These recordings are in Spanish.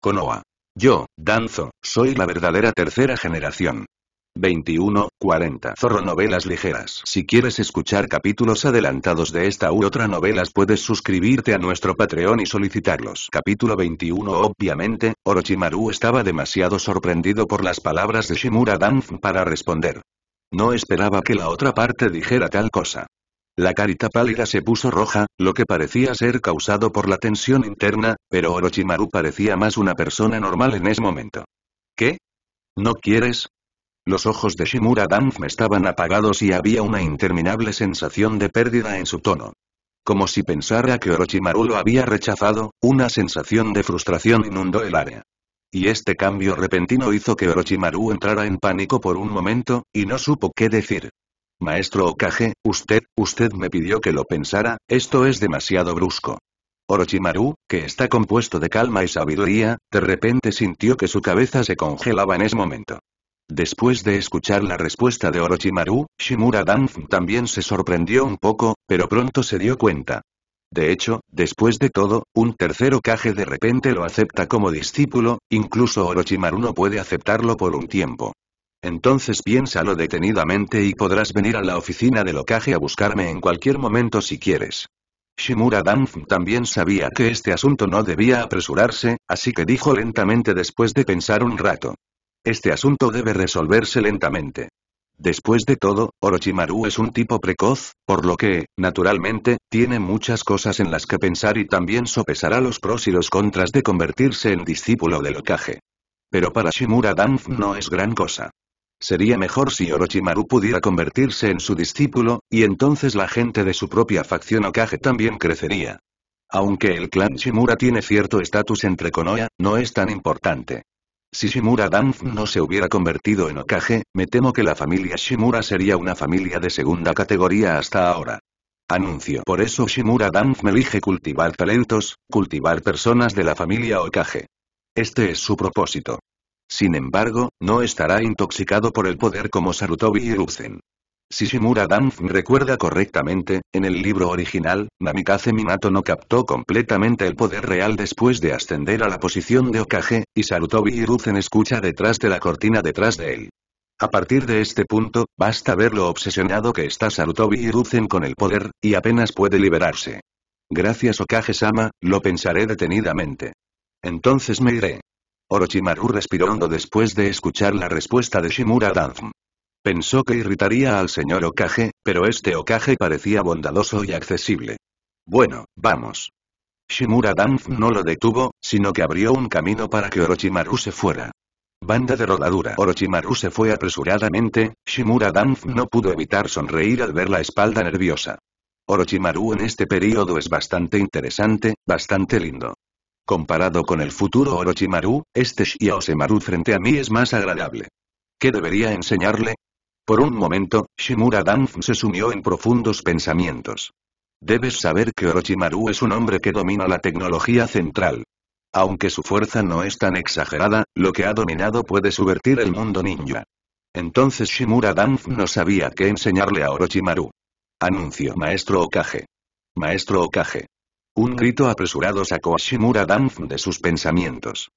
Konoha. Yo, Danzo, soy la verdadera tercera generación. 21, 40. Zorro Novelas Ligeras. Si quieres escuchar capítulos adelantados de esta u otra novelas puedes suscribirte a nuestro Patreon y solicitarlos. Capítulo 21 Obviamente, Orochimaru estaba demasiado sorprendido por las palabras de Shimura Danzo para responder. No esperaba que la otra parte dijera tal cosa. La carita pálida se puso roja, lo que parecía ser causado por la tensión interna, pero Orochimaru parecía más una persona normal en ese momento. ¿Qué? ¿No quieres? Los ojos de Shimura Danf estaban apagados y había una interminable sensación de pérdida en su tono. Como si pensara que Orochimaru lo había rechazado, una sensación de frustración inundó el área. Y este cambio repentino hizo que Orochimaru entrara en pánico por un momento, y no supo qué decir. Maestro Okage, usted, usted me pidió que lo pensara, esto es demasiado brusco. Orochimaru, que está compuesto de calma y sabiduría, de repente sintió que su cabeza se congelaba en ese momento. Después de escuchar la respuesta de Orochimaru, Shimura Danf también se sorprendió un poco, pero pronto se dio cuenta. De hecho, después de todo, un tercer Okage de repente lo acepta como discípulo, incluso Orochimaru no puede aceptarlo por un tiempo. Entonces piénsalo detenidamente y podrás venir a la oficina de Lokage a buscarme en cualquier momento si quieres. Shimura Danf también sabía que este asunto no debía apresurarse, así que dijo lentamente después de pensar un rato. Este asunto debe resolverse lentamente. Después de todo, Orochimaru es un tipo precoz, por lo que, naturalmente, tiene muchas cosas en las que pensar y también sopesará los pros y los contras de convertirse en discípulo del Okage. Pero para Shimura Danf no es gran cosa. Sería mejor si Orochimaru pudiera convertirse en su discípulo, y entonces la gente de su propia facción Okage también crecería. Aunque el clan Shimura tiene cierto estatus entre Konoha, no es tan importante. Si Shimura Danf no se hubiera convertido en Okage, me temo que la familia Shimura sería una familia de segunda categoría hasta ahora. Anuncio. Por eso Shimura Danf me elige cultivar talentos, cultivar personas de la familia Okage. Este es su propósito. Sin embargo, no estará intoxicado por el poder como Sarutobi y Si Shimura Danf recuerda correctamente, en el libro original, Namikaze Minato no captó completamente el poder real después de ascender a la posición de Okage, y Sarutobi y escucha detrás de la cortina detrás de él. A partir de este punto, basta ver lo obsesionado que está Sarutobi y con el poder, y apenas puede liberarse. Gracias Okage-sama, lo pensaré detenidamente. Entonces me iré. Orochimaru respiró hondo después de escuchar la respuesta de Shimura Danz. Pensó que irritaría al señor Okage, pero este Okage parecía bondadoso y accesible. Bueno, vamos. Shimura Danz no lo detuvo, sino que abrió un camino para que Orochimaru se fuera. Banda de rodadura Orochimaru se fue apresuradamente, Shimura Danz no pudo evitar sonreír al ver la espalda nerviosa. Orochimaru en este periodo es bastante interesante, bastante lindo. Comparado con el futuro Orochimaru, este Shiaosemaru frente a mí es más agradable. ¿Qué debería enseñarle? Por un momento, Shimura Danf se sumió en profundos pensamientos. Debes saber que Orochimaru es un hombre que domina la tecnología central. Aunque su fuerza no es tan exagerada, lo que ha dominado puede subvertir el mundo ninja. Entonces Shimura Danf no sabía qué enseñarle a Orochimaru. Anuncio Maestro Okage. Maestro Okage. Un grito apresurado sacó a Shimura Danf de sus pensamientos.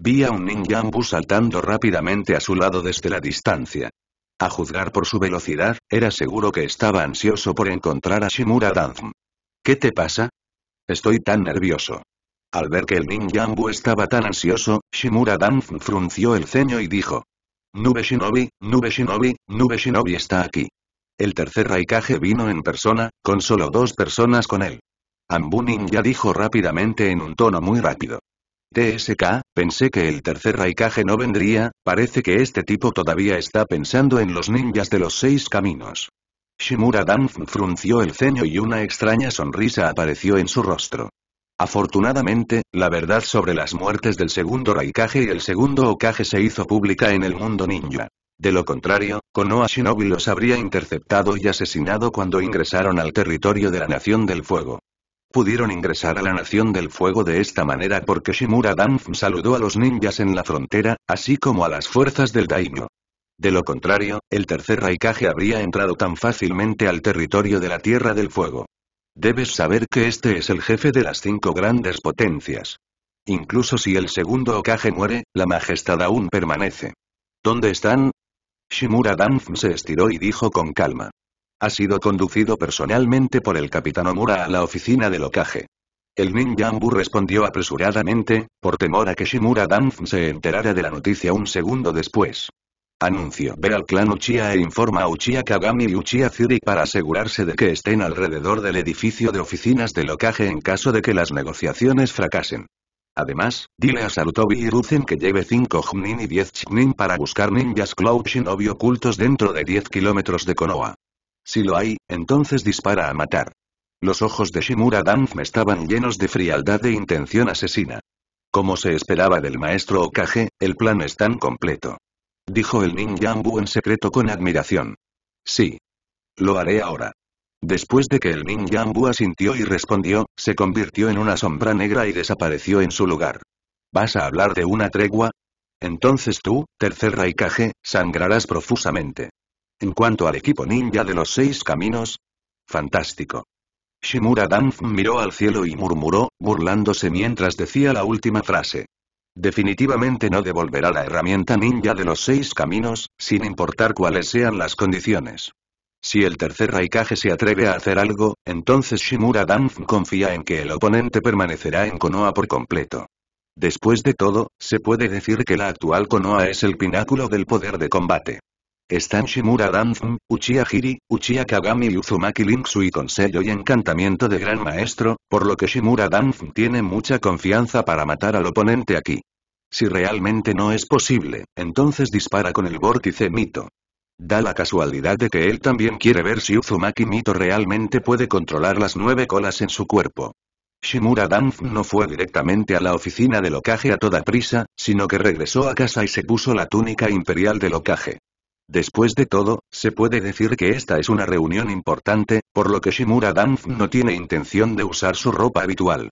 Vi a un ninjambu saltando rápidamente a su lado desde la distancia. A juzgar por su velocidad, era seguro que estaba ansioso por encontrar a Shimura Danf. ¿Qué te pasa? Estoy tan nervioso. Al ver que el ninjambu estaba tan ansioso, Shimura Danzm frunció el ceño y dijo. Nube Shinobi, Nube Shinobi, Nube Shinobi está aquí. El tercer raikage vino en persona, con solo dos personas con él. Ambunin ya dijo rápidamente en un tono muy rápido. TSK, pensé que el tercer Raikage no vendría, parece que este tipo todavía está pensando en los ninjas de los seis caminos. Shimura Dan frunció el ceño y una extraña sonrisa apareció en su rostro. Afortunadamente, la verdad sobre las muertes del segundo Raikage y el segundo Okage se hizo pública en el mundo ninja. De lo contrario, Konoha Shinobi los habría interceptado y asesinado cuando ingresaron al territorio de la Nación del Fuego. Pudieron ingresar a la Nación del Fuego de esta manera porque Shimura Danf saludó a los ninjas en la frontera, así como a las fuerzas del Daimyo. De lo contrario, el tercer Raikage habría entrado tan fácilmente al territorio de la Tierra del Fuego. Debes saber que este es el jefe de las cinco grandes potencias. Incluso si el segundo Okage muere, la majestad aún permanece. ¿Dónde están? Shimura Danf se estiró y dijo con calma. Ha sido conducido personalmente por el capitán Omura a la oficina de locaje. El ninja respondió apresuradamente, por temor a que Shimura Danf se enterara de la noticia un segundo después. Anuncio. Ve al clan Uchiha e informa a Uchiha Kagami y Uchiha Zuri para asegurarse de que estén alrededor del edificio de oficinas de locaje en caso de que las negociaciones fracasen. Además, dile a Sarutobi y Ruzen que lleve 5 Jnin y 10 Chnin para buscar ninjas Cloud Shinobi ocultos dentro de 10 kilómetros de Konoha. Si lo hay, entonces dispara a matar. Los ojos de Shimura me estaban llenos de frialdad e intención asesina. Como se esperaba del maestro Okage, el plan es tan completo. Dijo el ninjambu en secreto con admiración. Sí. Lo haré ahora. Después de que el ninjambu asintió y respondió, se convirtió en una sombra negra y desapareció en su lugar. ¿Vas a hablar de una tregua? Entonces tú, tercer Raikage, sangrarás profusamente. En cuanto al equipo ninja de los seis caminos. Fantástico. Shimura Danf miró al cielo y murmuró, burlándose mientras decía la última frase. Definitivamente no devolverá la herramienta ninja de los seis caminos, sin importar cuáles sean las condiciones. Si el tercer Raikage se atreve a hacer algo, entonces Shimura Danf confía en que el oponente permanecerá en Konoha por completo. Después de todo, se puede decir que la actual Konoha es el pináculo del poder de combate. Están Shimura Danfm, Uchiha Hiri, Uchiha Kagami y Uzumaki Linksu y con sello y encantamiento de gran maestro, por lo que Shimura Danfm tiene mucha confianza para matar al oponente aquí. Si realmente no es posible, entonces dispara con el vórtice Mito. Da la casualidad de que él también quiere ver si Uzumaki Mito realmente puede controlar las nueve colas en su cuerpo. Shimura Danf no fue directamente a la oficina de locaje a toda prisa, sino que regresó a casa y se puso la túnica imperial de locaje Después de todo, se puede decir que esta es una reunión importante, por lo que Shimura Danf no tiene intención de usar su ropa habitual.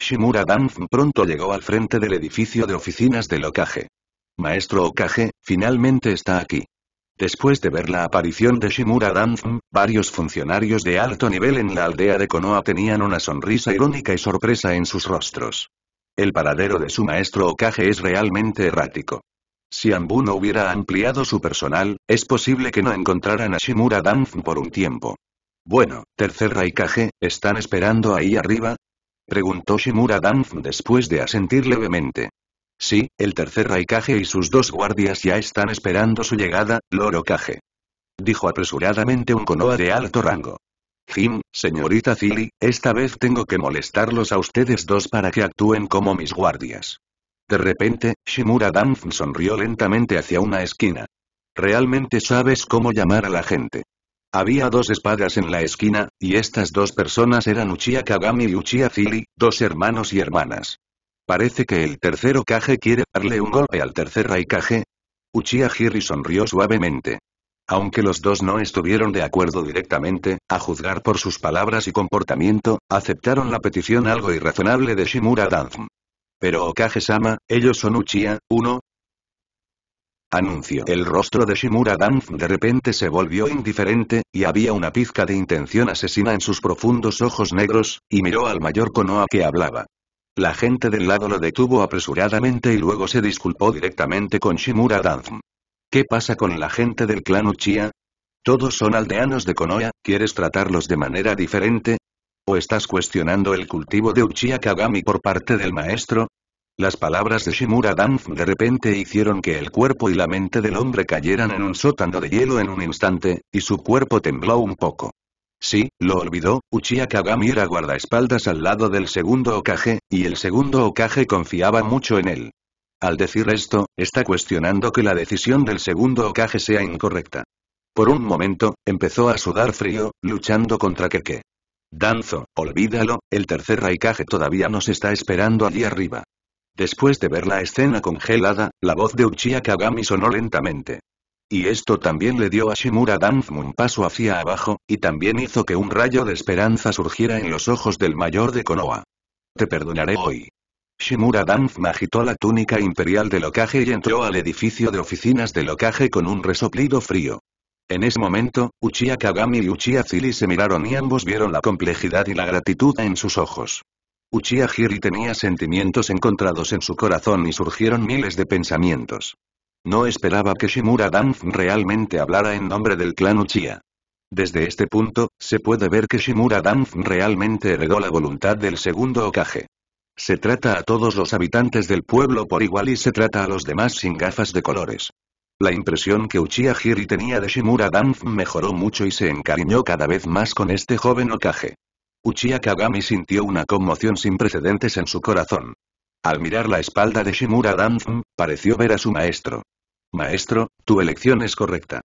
Shimura Danf pronto llegó al frente del edificio de oficinas del Okage. Maestro Okage, finalmente está aquí. Después de ver la aparición de Shimura Danf, varios funcionarios de alto nivel en la aldea de Konoha tenían una sonrisa irónica y sorpresa en sus rostros. El paradero de su maestro Okage es realmente errático. Si Ambu no hubiera ampliado su personal, es posible que no encontraran a Shimura Danf por un tiempo. Bueno, tercer Raikage, ¿están esperando ahí arriba? Preguntó Shimura Danf después de asentir levemente. Sí, el tercer Raikage y sus dos guardias ya están esperando su llegada, Loro Kage. Dijo apresuradamente un Konoha de alto rango. Jim, señorita Zilli, esta vez tengo que molestarlos a ustedes dos para que actúen como mis guardias. De repente, Shimura Danf sonrió lentamente hacia una esquina. Realmente sabes cómo llamar a la gente. Había dos espadas en la esquina, y estas dos personas eran Uchiha Kagami y Uchiha Fili, dos hermanos y hermanas. Parece que el tercero Kage quiere darle un golpe al tercer Raikage. Uchiha Hiri sonrió suavemente. Aunque los dos no estuvieron de acuerdo directamente, a juzgar por sus palabras y comportamiento, aceptaron la petición algo irrazonable de Shimura Dan. Pero Okage-sama, ellos son Uchiha, uno. Anuncio. El rostro de Shimura Danf de repente se volvió indiferente, y había una pizca de intención asesina en sus profundos ojos negros, y miró al mayor Konoha que hablaba. La gente del lado lo detuvo apresuradamente y luego se disculpó directamente con Shimura Danf. ¿Qué pasa con la gente del clan Uchiha? Todos son aldeanos de Konoha, ¿quieres tratarlos de manera diferente? ¿O estás cuestionando el cultivo de Uchiha Kagami por parte del maestro? Las palabras de Shimura Danf de repente hicieron que el cuerpo y la mente del hombre cayeran en un sótano de hielo en un instante, y su cuerpo tembló un poco. Sí, lo olvidó, Uchiha Kagami era guardaespaldas al lado del segundo Okage, y el segundo Okage confiaba mucho en él. Al decir esto, está cuestionando que la decisión del segundo Okage sea incorrecta. Por un momento, empezó a sudar frío, luchando contra Keke. Danzo, olvídalo, el tercer Raikage todavía nos está esperando allí arriba. Después de ver la escena congelada, la voz de Uchiha Kagami sonó lentamente. Y esto también le dio a Shimura Danzmu un paso hacia abajo, y también hizo que un rayo de esperanza surgiera en los ojos del mayor de Konoha. Te perdonaré hoy. Shimura Danzma agitó la túnica imperial del ocaje y entró al edificio de oficinas del ocaje con un resoplido frío. En ese momento, Uchiha Kagami y Uchiha se miraron y ambos vieron la complejidad y la gratitud en sus ojos. Uchiha Hiri tenía sentimientos encontrados en su corazón y surgieron miles de pensamientos. No esperaba que Shimura Danf realmente hablara en nombre del clan Uchiha. Desde este punto, se puede ver que Shimura Danf realmente heredó la voluntad del segundo Okage. Se trata a todos los habitantes del pueblo por igual y se trata a los demás sin gafas de colores. La impresión que Uchiha Hiri tenía de Shimura Danf mejoró mucho y se encariñó cada vez más con este joven Okage. Uchiha Kagami sintió una conmoción sin precedentes en su corazón. Al mirar la espalda de Shimura Danf, pareció ver a su maestro. Maestro, tu elección es correcta.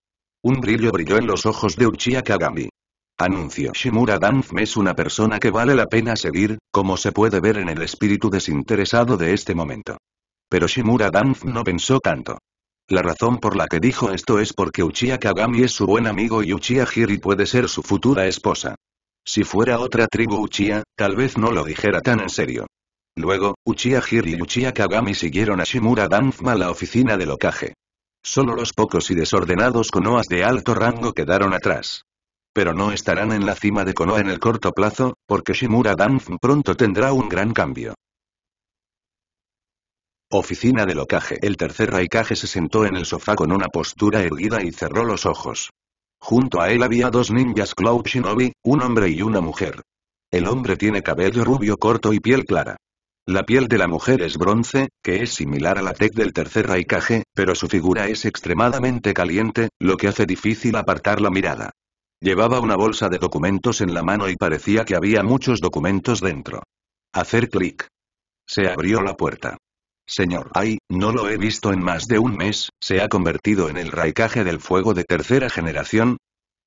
Un brillo brilló en los ojos de Uchiha Kagami. Anuncio Shimura Danfm es una persona que vale la pena seguir, como se puede ver en el espíritu desinteresado de este momento. Pero Shimura Danfm no pensó tanto. La razón por la que dijo esto es porque Uchiha Kagami es su buen amigo y Uchiha Hiri puede ser su futura esposa. Si fuera otra tribu Uchiha, tal vez no lo dijera tan en serio. Luego, Uchiha Hir y Uchiha Kagami siguieron a Shimura Danzma a la oficina del Okage. Solo los pocos y desordenados Konohas de alto rango quedaron atrás. Pero no estarán en la cima de Konoa en el corto plazo, porque Shimura Danzma pronto tendrá un gran cambio. Oficina del Okage. El tercer Raikage se sentó en el sofá con una postura erguida y cerró los ojos. Junto a él había dos ninjas Cloud Shinobi, un hombre y una mujer. El hombre tiene cabello rubio corto y piel clara. La piel de la mujer es bronce, que es similar a la tech del tercer Raikage, pero su figura es extremadamente caliente, lo que hace difícil apartar la mirada. Llevaba una bolsa de documentos en la mano y parecía que había muchos documentos dentro. Hacer clic. Se abrió la puerta. Señor, ay, no lo he visto en más de un mes, se ha convertido en el raikaje del fuego de tercera generación.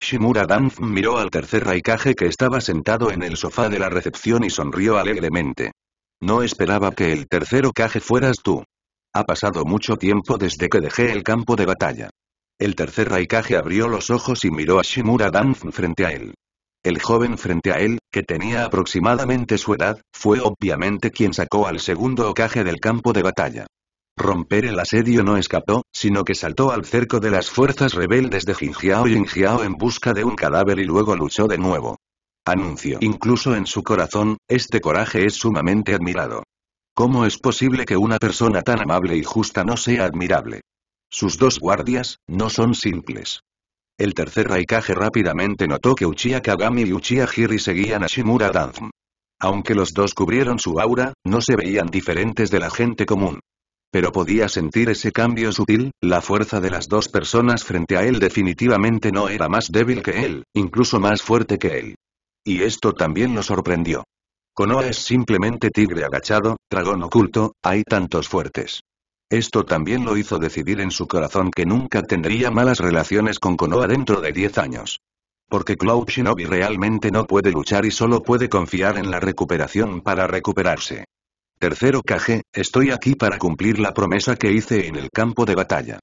Shimura Danf miró al tercer raikaje que estaba sentado en el sofá de la recepción y sonrió alegremente. No esperaba que el tercero Kage fueras tú. Ha pasado mucho tiempo desde que dejé el campo de batalla. El tercer raikaje abrió los ojos y miró a Shimura Danf frente a él. El joven frente a él, que tenía aproximadamente su edad, fue obviamente quien sacó al segundo ocaje del campo de batalla. Romper el asedio no escapó, sino que saltó al cerco de las fuerzas rebeldes de Jinjiao y Jinjiao en busca de un cadáver y luego luchó de nuevo. Anuncio. Incluso en su corazón, este coraje es sumamente admirado. ¿Cómo es posible que una persona tan amable y justa no sea admirable? Sus dos guardias, no son simples. El tercer Raikage rápidamente notó que Uchiha Kagami y Uchiha Hiri seguían a Shimura Danzm. Aunque los dos cubrieron su aura, no se veían diferentes de la gente común. Pero podía sentir ese cambio sutil, la fuerza de las dos personas frente a él definitivamente no era más débil que él, incluso más fuerte que él. Y esto también lo sorprendió. Konoha es simplemente tigre agachado, dragón oculto, hay tantos fuertes. Esto también lo hizo decidir en su corazón que nunca tendría malas relaciones con Konoha dentro de 10 años. Porque Cloud Shinobi realmente no puede luchar y solo puede confiar en la recuperación para recuperarse. Tercero Kage, estoy aquí para cumplir la promesa que hice en el campo de batalla.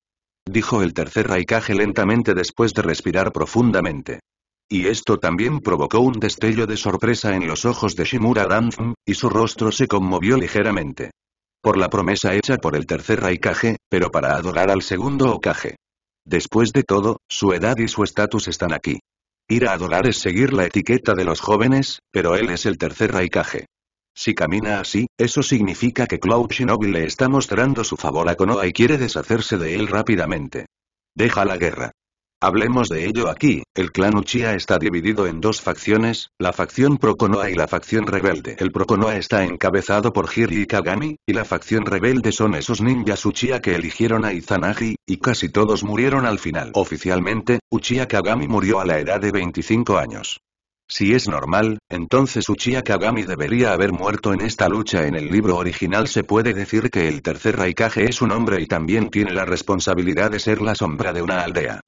Dijo el tercer Raikage lentamente después de respirar profundamente. Y esto también provocó un destello de sorpresa en los ojos de Shimura Danzum, y su rostro se conmovió ligeramente por la promesa hecha por el tercer Raikage, pero para adorar al segundo Okage. Después de todo, su edad y su estatus están aquí. Ir a adorar es seguir la etiqueta de los jóvenes, pero él es el tercer Raikage. Si camina así, eso significa que Cloud Shinobi le está mostrando su favor a Konoha y quiere deshacerse de él rápidamente. Deja la guerra. Hablemos de ello aquí, el clan Uchiha está dividido en dos facciones, la facción Prokonoa y la facción rebelde. El Prokonoa está encabezado por Hiri y Kagami, y la facción rebelde son esos ninjas Uchiha que eligieron a Izanagi, y casi todos murieron al final. Oficialmente, Uchiha Kagami murió a la edad de 25 años. Si es normal, entonces Uchiha Kagami debería haber muerto en esta lucha en el libro original se puede decir que el tercer Raikage es un hombre y también tiene la responsabilidad de ser la sombra de una aldea.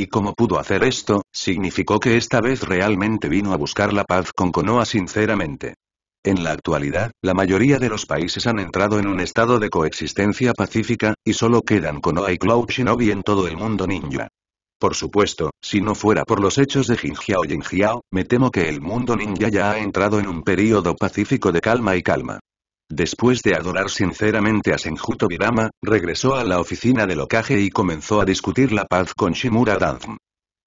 Y como pudo hacer esto, significó que esta vez realmente vino a buscar la paz con Konoha sinceramente. En la actualidad, la mayoría de los países han entrado en un estado de coexistencia pacífica, y solo quedan Konoha y Cloud Shinobi en todo el mundo ninja. Por supuesto, si no fuera por los hechos de Jinjiao y Jinjiao, me temo que el mundo ninja ya ha entrado en un periodo pacífico de calma y calma. Después de adorar sinceramente a Senjuto Birama, regresó a la oficina del Okage y comenzó a discutir la paz con Shimura Danzm.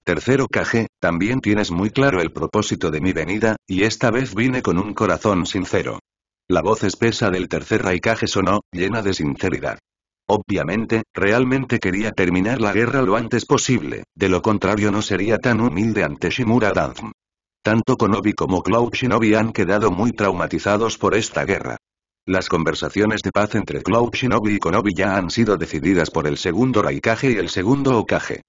Tercero Kage, también tienes muy claro el propósito de mi venida, y esta vez vine con un corazón sincero. La voz espesa del tercer Raikage sonó, llena de sinceridad. Obviamente, realmente quería terminar la guerra lo antes posible, de lo contrario no sería tan humilde ante Shimura Danzm. Tanto Konobi como Cloud Shinobi han quedado muy traumatizados por esta guerra. Las conversaciones de paz entre Cloud Shinobi y Konobi ya han sido decididas por el segundo Raikage y el segundo Okage.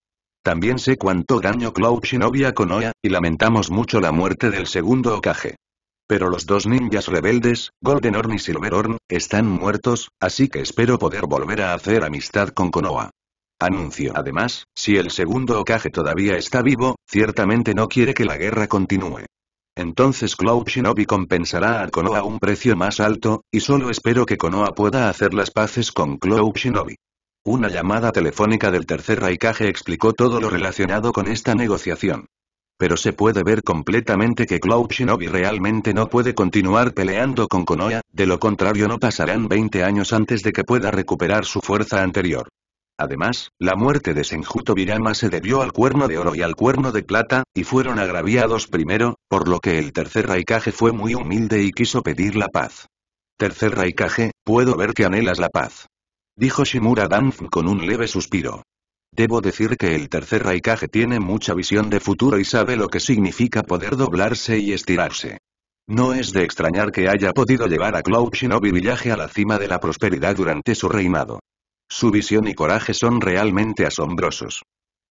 También sé cuánto daño Cloud Shinobi a Konoha, y lamentamos mucho la muerte del segundo Okage. Pero los dos ninjas rebeldes, Golden Horn y Silver Horn, están muertos, así que espero poder volver a hacer amistad con Konoha. Anuncio además, si el segundo Okage todavía está vivo, ciertamente no quiere que la guerra continúe. Entonces Cloud Shinobi compensará a Konoha un precio más alto, y solo espero que Konoha pueda hacer las paces con Cloud Shinobi. Una llamada telefónica del tercer Raikage explicó todo lo relacionado con esta negociación. Pero se puede ver completamente que Cloud Shinobi realmente no puede continuar peleando con Konoha, de lo contrario no pasarán 20 años antes de que pueda recuperar su fuerza anterior. Además, la muerte de Senjuto Virama se debió al cuerno de oro y al cuerno de plata, y fueron agraviados primero, por lo que el tercer Raikage fue muy humilde y quiso pedir la paz. Tercer Raikage, puedo ver que anhelas la paz. Dijo Shimura Danf con un leve suspiro. Debo decir que el tercer Raikage tiene mucha visión de futuro y sabe lo que significa poder doblarse y estirarse. No es de extrañar que haya podido llevar a Cloud Shinobi Villaje a la cima de la prosperidad durante su reinado. Su visión y coraje son realmente asombrosos.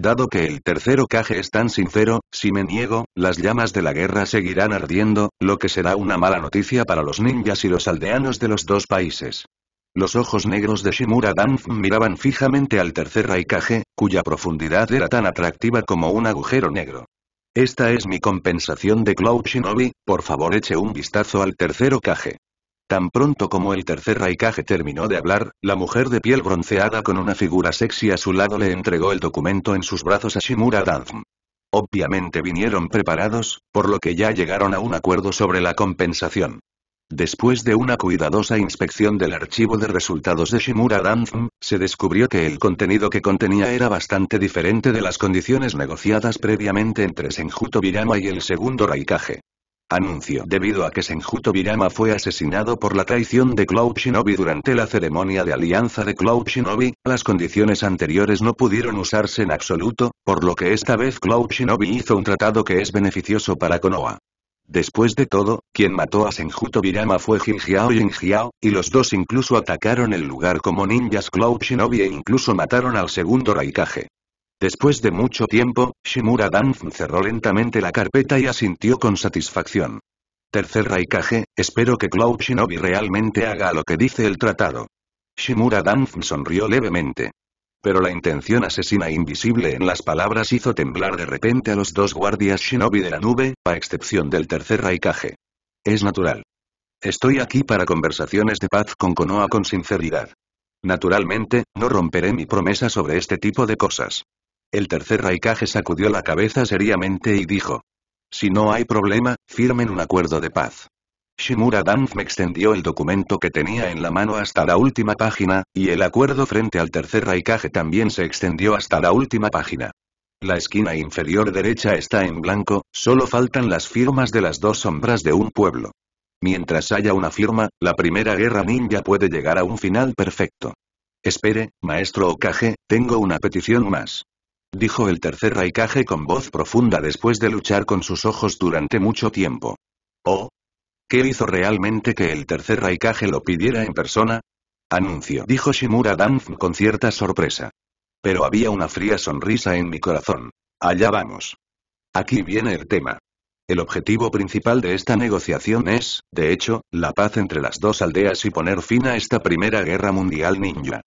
Dado que el tercero caje es tan sincero, si me niego, las llamas de la guerra seguirán ardiendo, lo que será una mala noticia para los ninjas y los aldeanos de los dos países. Los ojos negros de Shimura Danf miraban fijamente al tercer Raikage, cuya profundidad era tan atractiva como un agujero negro. Esta es mi compensación de Cloud Shinobi, por favor eche un vistazo al tercero caje. Tan pronto como el tercer Raikage terminó de hablar, la mujer de piel bronceada con una figura sexy a su lado le entregó el documento en sus brazos a Shimura Danzm. Obviamente vinieron preparados, por lo que ya llegaron a un acuerdo sobre la compensación. Después de una cuidadosa inspección del archivo de resultados de Shimura Danzm, se descubrió que el contenido que contenía era bastante diferente de las condiciones negociadas previamente entre Senjuto Birama y el segundo Raikage. Anuncio Debido a que Senjuto fue asesinado por la traición de Cloud Shinobi durante la ceremonia de alianza de Cloud Shinobi, las condiciones anteriores no pudieron usarse en absoluto, por lo que esta vez Cloud Shinobi hizo un tratado que es beneficioso para Konoha. Después de todo, quien mató a Senjuto Virama fue Jinjiao y y los dos incluso atacaron el lugar como ninjas Cloud Shinobi e incluso mataron al segundo Raikage. Después de mucho tiempo, Shimura Danf cerró lentamente la carpeta y asintió con satisfacción. Tercer Raikage, espero que Cloud Shinobi realmente haga lo que dice el tratado. Shimura Danf sonrió levemente. Pero la intención asesina invisible en las palabras hizo temblar de repente a los dos guardias Shinobi de la nube, a excepción del tercer Raikage. Es natural. Estoy aquí para conversaciones de paz con Konoha con sinceridad. Naturalmente, no romperé mi promesa sobre este tipo de cosas. El tercer Raikage sacudió la cabeza seriamente y dijo. Si no hay problema, firmen un acuerdo de paz. Shimura Danf me extendió el documento que tenía en la mano hasta la última página, y el acuerdo frente al tercer Raikage también se extendió hasta la última página. La esquina inferior derecha está en blanco, solo faltan las firmas de las dos sombras de un pueblo. Mientras haya una firma, la primera guerra ninja puede llegar a un final perfecto. Espere, maestro Okage, tengo una petición más dijo el tercer Raikage con voz profunda después de luchar con sus ojos durante mucho tiempo. ¿Oh? ¿Qué hizo realmente que el tercer Raikage lo pidiera en persona? Anuncio, dijo Shimura Danf con cierta sorpresa. Pero había una fría sonrisa en mi corazón. Allá vamos. Aquí viene el tema. El objetivo principal de esta negociación es, de hecho, la paz entre las dos aldeas y poner fin a esta primera guerra mundial ninja.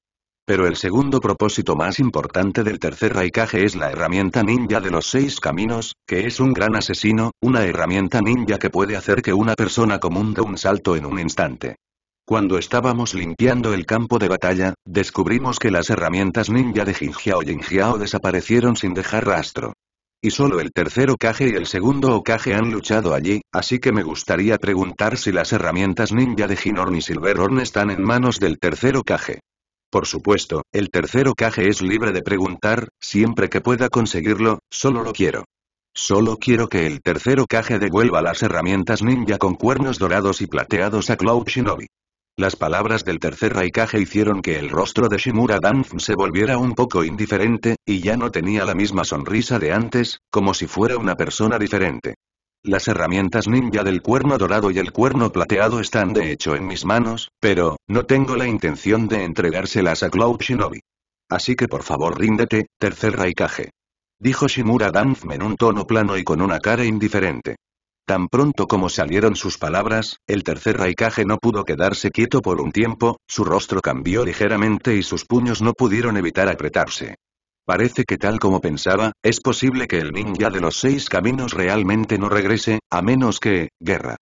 Pero el segundo propósito más importante del tercer raikage es la herramienta ninja de los seis caminos, que es un gran asesino, una herramienta ninja que puede hacer que una persona común un salto en un instante. Cuando estábamos limpiando el campo de batalla, descubrimos que las herramientas ninja de Jinjiao y Jinjiao desaparecieron sin dejar rastro. Y solo el tercer Okage y el segundo Okage han luchado allí, así que me gustaría preguntar si las herramientas ninja de Jinorn y Silverorn están en manos del tercer Okage. Por supuesto, el tercero caje es libre de preguntar, siempre que pueda conseguirlo, solo lo quiero. Solo quiero que el tercero caje devuelva las herramientas ninja con cuernos dorados y plateados a Cloud Shinobi. Las palabras del tercer Raikage hicieron que el rostro de Shimura Danf se volviera un poco indiferente, y ya no tenía la misma sonrisa de antes, como si fuera una persona diferente. Las herramientas ninja del cuerno dorado y el cuerno plateado están de hecho en mis manos, pero, no tengo la intención de entregárselas a Cloud Shinobi. Así que por favor ríndete, tercer Raikage. Dijo Shimura Danzme en un tono plano y con una cara indiferente. Tan pronto como salieron sus palabras, el tercer Raikage no pudo quedarse quieto por un tiempo, su rostro cambió ligeramente y sus puños no pudieron evitar apretarse. Parece que tal como pensaba, es posible que el ninja de los seis caminos realmente no regrese, a menos que, guerra.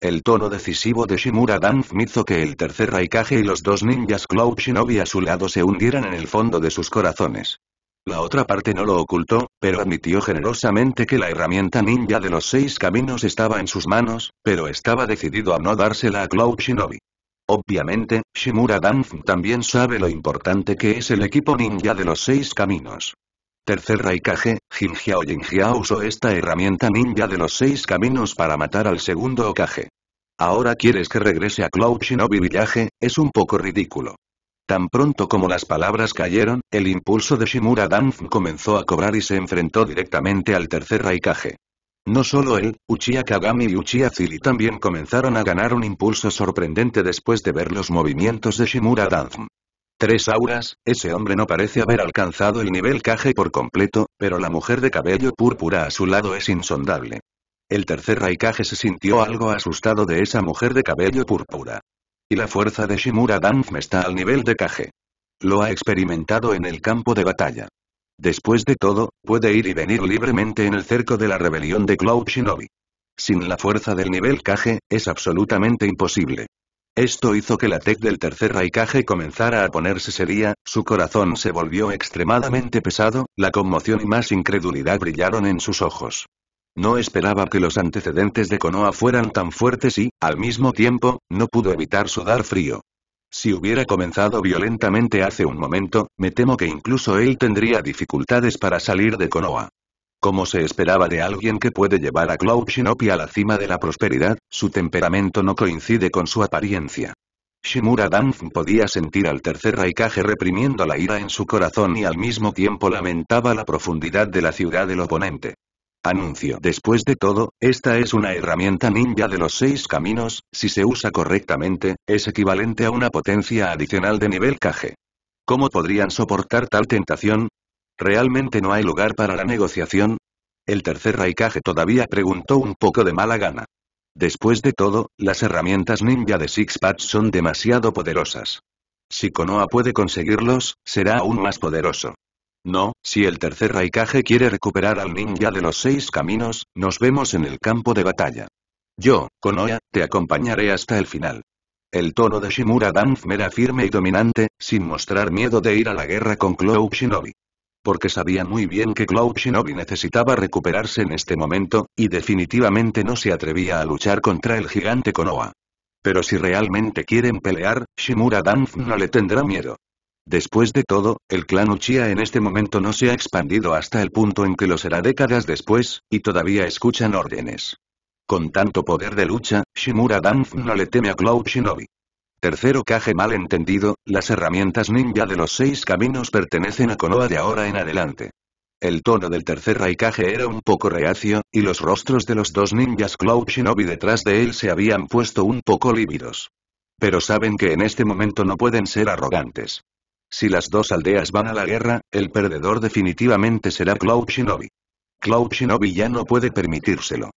El tono decisivo de Shimura Danf hizo que el tercer Raikage y los dos ninjas Cloud Shinobi a su lado se hundieran en el fondo de sus corazones. La otra parte no lo ocultó, pero admitió generosamente que la herramienta ninja de los seis caminos estaba en sus manos, pero estaba decidido a no dársela a Cloud Shinobi. Obviamente, Shimura Danf también sabe lo importante que es el equipo ninja de los seis caminos. Tercer Raikage, Jinjao Jinjiao usó esta herramienta ninja de los seis caminos para matar al segundo Okage. Ahora quieres que regrese a Cloud Shinobi Village, es un poco ridículo. Tan pronto como las palabras cayeron, el impulso de Shimura Danf comenzó a cobrar y se enfrentó directamente al tercer Raikage. No solo él, Uchiha Kagami y Uchiha Zili también comenzaron a ganar un impulso sorprendente después de ver los movimientos de Shimura Danzm. Tres auras, ese hombre no parece haber alcanzado el nivel Kage por completo, pero la mujer de cabello púrpura a su lado es insondable. El tercer Raikage se sintió algo asustado de esa mujer de cabello púrpura. Y la fuerza de Shimura Danzm está al nivel de Kage. Lo ha experimentado en el campo de batalla. Después de todo, puede ir y venir libremente en el cerco de la rebelión de Cloud Shinobi. Sin la fuerza del nivel Kage, es absolutamente imposible. Esto hizo que la tech del tercer Raikage comenzara a ponerse seria, su corazón se volvió extremadamente pesado, la conmoción y más incredulidad brillaron en sus ojos. No esperaba que los antecedentes de Konoha fueran tan fuertes y, al mismo tiempo, no pudo evitar sudar frío. Si hubiera comenzado violentamente hace un momento, me temo que incluso él tendría dificultades para salir de Konoha. Como se esperaba de alguien que puede llevar a Cloud Shinobi a la cima de la prosperidad, su temperamento no coincide con su apariencia. Shimura danz podía sentir al tercer Raikage reprimiendo la ira en su corazón y al mismo tiempo lamentaba la profundidad de la ciudad del oponente. Anuncio. Después de todo, esta es una herramienta ninja de los seis caminos, si se usa correctamente, es equivalente a una potencia adicional de nivel Kage. ¿Cómo podrían soportar tal tentación? ¿Realmente no hay lugar para la negociación? El tercer Raikage todavía preguntó un poco de mala gana. Después de todo, las herramientas ninja de Six Sixpack son demasiado poderosas. Si Konoha puede conseguirlos, será aún más poderoso. No, si el tercer Raikage quiere recuperar al ninja de los seis caminos, nos vemos en el campo de batalla. Yo, Konoha, te acompañaré hasta el final. El tono de Shimura me era firme y dominante, sin mostrar miedo de ir a la guerra con Cloud Shinobi. Porque sabía muy bien que Cloud Shinobi necesitaba recuperarse en este momento, y definitivamente no se atrevía a luchar contra el gigante Konoha. Pero si realmente quieren pelear, Shimura Danf no le tendrá miedo. Después de todo, el clan Uchiha en este momento no se ha expandido hasta el punto en que lo será décadas después, y todavía escuchan órdenes. Con tanto poder de lucha, Shimura Danf no le teme a Cloud Shinobi. Tercero caje mal entendido, las herramientas ninja de los seis caminos pertenecen a Konoha de ahora en adelante. El tono del tercer Raikage era un poco reacio, y los rostros de los dos ninjas Cloud Shinobi detrás de él se habían puesto un poco lívidos. Pero saben que en este momento no pueden ser arrogantes. Si las dos aldeas van a la guerra, el perdedor definitivamente será Cloud Shinobi. Cloud Shinobi ya no puede permitírselo.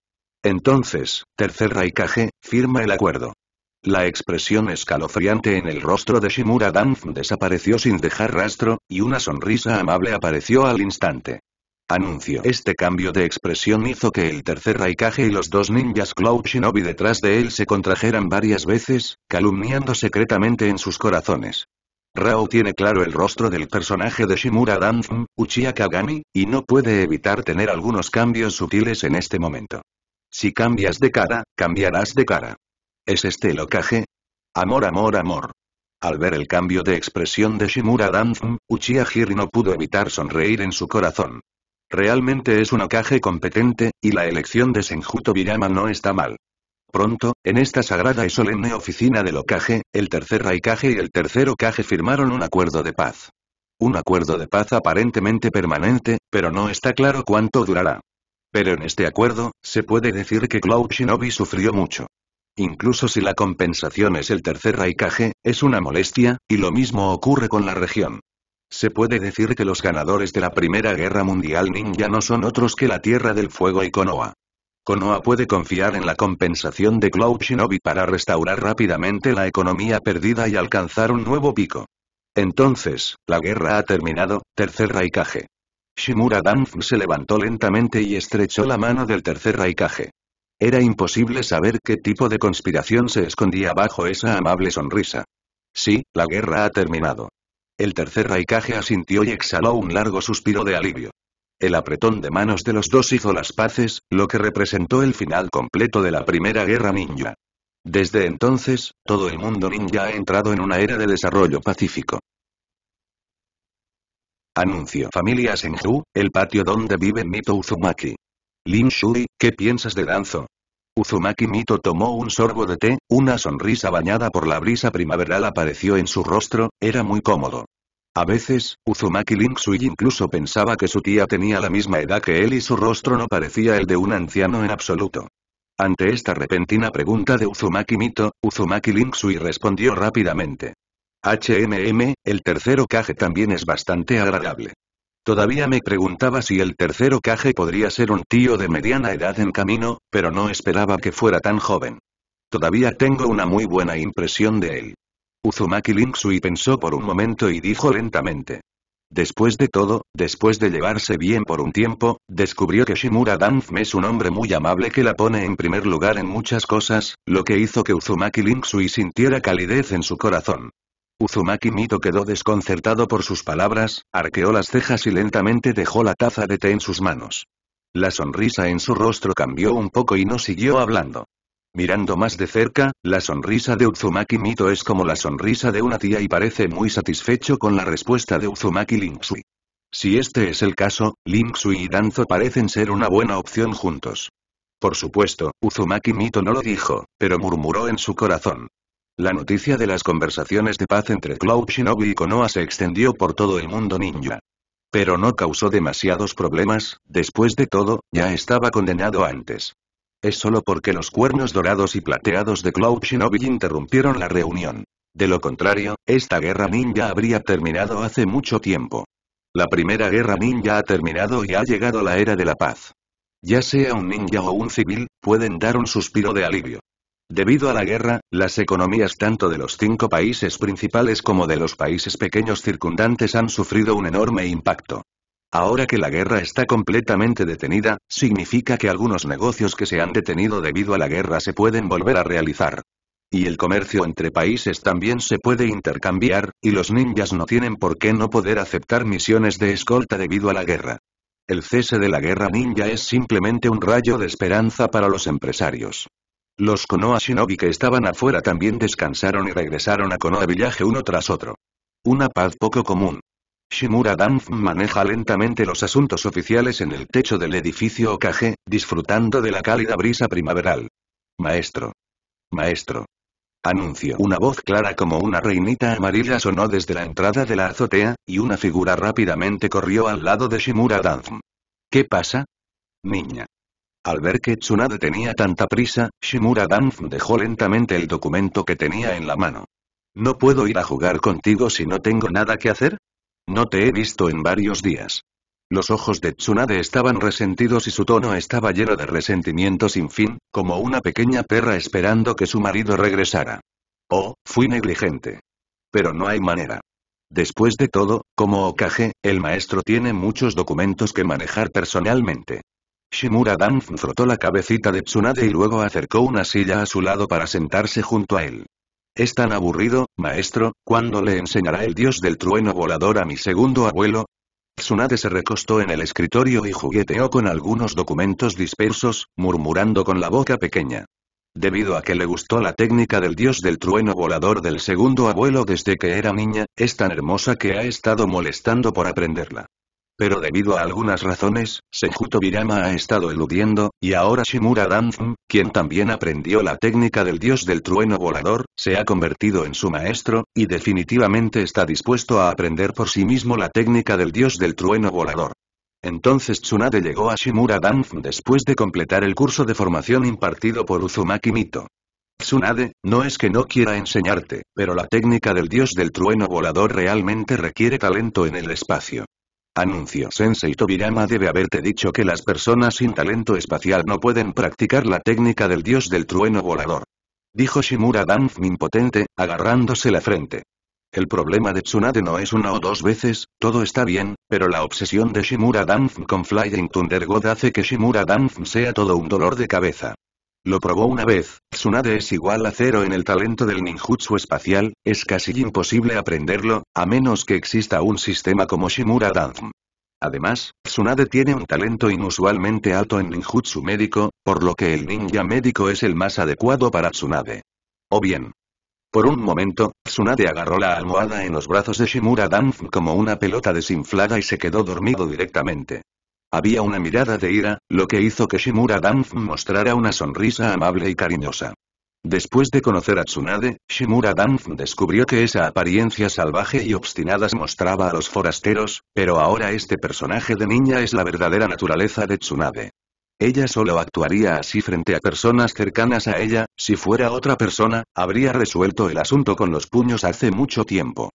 Entonces, Tercer Raikage, firma el acuerdo. La expresión escalofriante en el rostro de Shimura Danf desapareció sin dejar rastro, y una sonrisa amable apareció al instante. Anuncio. Este cambio de expresión hizo que el tercer Raikage y los dos ninjas Cloud Shinobi detrás de él se contrajeran varias veces, calumniando secretamente en sus corazones. Rao tiene claro el rostro del personaje de Shimura Danfum, Uchiha Kagami, y no puede evitar tener algunos cambios sutiles en este momento. Si cambias de cara, cambiarás de cara. ¿Es este el ocaje? Amor amor amor. Al ver el cambio de expresión de Shimura Danfum, Uchiha Hiri no pudo evitar sonreír en su corazón. Realmente es un ocaje competente, y la elección de Senjuto Birama no está mal. Pronto, en esta sagrada y solemne oficina del Okage, el tercer Raikage y el tercer Okage firmaron un acuerdo de paz. Un acuerdo de paz aparentemente permanente, pero no está claro cuánto durará. Pero en este acuerdo, se puede decir que Cloud Shinobi sufrió mucho. Incluso si la compensación es el tercer Raikage, es una molestia, y lo mismo ocurre con la región. Se puede decir que los ganadores de la Primera Guerra Mundial Ninja no son otros que la Tierra del Fuego y Konoha. Konoha puede confiar en la compensación de Cloud Shinobi para restaurar rápidamente la economía perdida y alcanzar un nuevo pico. Entonces, la guerra ha terminado, tercer Raikage. Shimura Danf se levantó lentamente y estrechó la mano del tercer Raikage. Era imposible saber qué tipo de conspiración se escondía bajo esa amable sonrisa. Sí, la guerra ha terminado. El tercer Raikage asintió y exhaló un largo suspiro de alivio. El apretón de manos de los dos hizo las paces, lo que representó el final completo de la Primera Guerra Ninja. Desde entonces, todo el mundo ninja ha entrado en una era de desarrollo pacífico. Anuncio. Familia Senju, el patio donde vive Mito Uzumaki. Lin Shui, ¿qué piensas de Danzo? Uzumaki Mito tomó un sorbo de té, una sonrisa bañada por la brisa primaveral apareció en su rostro, era muy cómodo. A veces, Uzumaki Linksui incluso pensaba que su tía tenía la misma edad que él y su rostro no parecía el de un anciano en absoluto. Ante esta repentina pregunta de Uzumaki Mito, Uzumaki Linksui respondió rápidamente. HMM, el tercero Kage también es bastante agradable. Todavía me preguntaba si el tercero Kage podría ser un tío de mediana edad en camino, pero no esperaba que fuera tan joven. Todavía tengo una muy buena impresión de él. Uzumaki Linksui pensó por un momento y dijo lentamente. Después de todo, después de llevarse bien por un tiempo, descubrió que Shimura Danzme es un hombre muy amable que la pone en primer lugar en muchas cosas, lo que hizo que Uzumaki Linksui sintiera calidez en su corazón. Uzumaki Mito quedó desconcertado por sus palabras, arqueó las cejas y lentamente dejó la taza de té en sus manos. La sonrisa en su rostro cambió un poco y no siguió hablando. Mirando más de cerca, la sonrisa de Uzumaki Mito es como la sonrisa de una tía y parece muy satisfecho con la respuesta de Uzumaki Linksui. Si este es el caso, Linksui y Danzo parecen ser una buena opción juntos. Por supuesto, Uzumaki Mito no lo dijo, pero murmuró en su corazón. La noticia de las conversaciones de paz entre Cloud Shinobi y Konoha se extendió por todo el mundo ninja. Pero no causó demasiados problemas, después de todo, ya estaba condenado antes. Es solo porque los cuernos dorados y plateados de Cloud Shinobi interrumpieron la reunión. De lo contrario, esta guerra ninja habría terminado hace mucho tiempo. La primera guerra ninja ha terminado y ha llegado la era de la paz. Ya sea un ninja o un civil, pueden dar un suspiro de alivio. Debido a la guerra, las economías tanto de los cinco países principales como de los países pequeños circundantes han sufrido un enorme impacto. Ahora que la guerra está completamente detenida, significa que algunos negocios que se han detenido debido a la guerra se pueden volver a realizar. Y el comercio entre países también se puede intercambiar, y los ninjas no tienen por qué no poder aceptar misiones de escolta debido a la guerra. El cese de la guerra ninja es simplemente un rayo de esperanza para los empresarios. Los Konoha Shinobi que estaban afuera también descansaron y regresaron a Konoha Village uno tras otro. Una paz poco común. Shimura Danf maneja lentamente los asuntos oficiales en el techo del edificio Okage, disfrutando de la cálida brisa primaveral. Maestro. Maestro. Anunció. Una voz clara como una reinita amarilla sonó desde la entrada de la azotea, y una figura rápidamente corrió al lado de Shimura Danf. ¿Qué pasa? Niña. Al ver que Tsunade tenía tanta prisa, Shimura Danf dejó lentamente el documento que tenía en la mano. ¿No puedo ir a jugar contigo si no tengo nada que hacer? No te he visto en varios días. Los ojos de Tsunade estaban resentidos y su tono estaba lleno de resentimiento sin fin, como una pequeña perra esperando que su marido regresara. Oh, fui negligente. Pero no hay manera. Después de todo, como Okage, el maestro tiene muchos documentos que manejar personalmente. Shimura Dan frotó la cabecita de Tsunade y luego acercó una silla a su lado para sentarse junto a él. Es tan aburrido, maestro, ¿cuándo le enseñará el dios del trueno volador a mi segundo abuelo? Tsunade se recostó en el escritorio y jugueteó con algunos documentos dispersos, murmurando con la boca pequeña. Debido a que le gustó la técnica del dios del trueno volador del segundo abuelo desde que era niña, es tan hermosa que ha estado molestando por aprenderla pero debido a algunas razones, Sejuto ha estado eludiendo, y ahora Shimura Danfum, quien también aprendió la técnica del dios del trueno volador, se ha convertido en su maestro, y definitivamente está dispuesto a aprender por sí mismo la técnica del dios del trueno volador. Entonces Tsunade llegó a Shimura Danfum después de completar el curso de formación impartido por Uzumaki Mito. Tsunade, no es que no quiera enseñarte, pero la técnica del dios del trueno volador realmente requiere talento en el espacio. Anuncio Sensei Tobirama debe haberte dicho que las personas sin talento espacial no pueden practicar la técnica del dios del trueno volador. Dijo Shimura Danfm impotente, agarrándose la frente. El problema de Tsunade no es una o dos veces, todo está bien, pero la obsesión de Shimura Danfm con Flying Thunder God hace que Shimura Danfm sea todo un dolor de cabeza. Lo probó una vez, Tsunade es igual a cero en el talento del ninjutsu espacial, es casi imposible aprenderlo, a menos que exista un sistema como Shimura Danzm. Además, Tsunade tiene un talento inusualmente alto en ninjutsu médico, por lo que el ninja médico es el más adecuado para Tsunade. O bien. Por un momento, Tsunade agarró la almohada en los brazos de Shimura Danzm como una pelota desinflada y se quedó dormido directamente. Había una mirada de ira, lo que hizo que Shimura Danf mostrara una sonrisa amable y cariñosa. Después de conocer a Tsunade, Shimura Danf descubrió que esa apariencia salvaje y obstinada mostraba a los forasteros, pero ahora este personaje de niña es la verdadera naturaleza de Tsunade. Ella solo actuaría así frente a personas cercanas a ella, si fuera otra persona, habría resuelto el asunto con los puños hace mucho tiempo.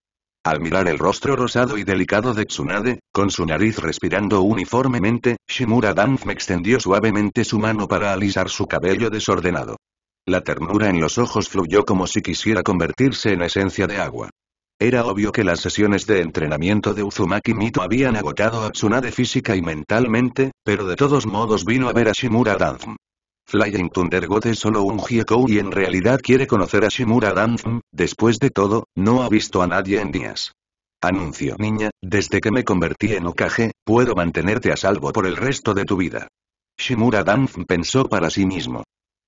Al mirar el rostro rosado y delicado de Tsunade, con su nariz respirando uniformemente, Shimura me extendió suavemente su mano para alisar su cabello desordenado. La ternura en los ojos fluyó como si quisiera convertirse en esencia de agua. Era obvio que las sesiones de entrenamiento de Uzumaki Mito habían agotado a Tsunade física y mentalmente, pero de todos modos vino a ver a Shimura Danz. Flying Thunder God es solo un hiekou y en realidad quiere conocer a Shimura Danfm, después de todo, no ha visto a nadie en días. Anuncio niña, desde que me convertí en Okage, puedo mantenerte a salvo por el resto de tu vida. Shimura Danfm pensó para sí mismo.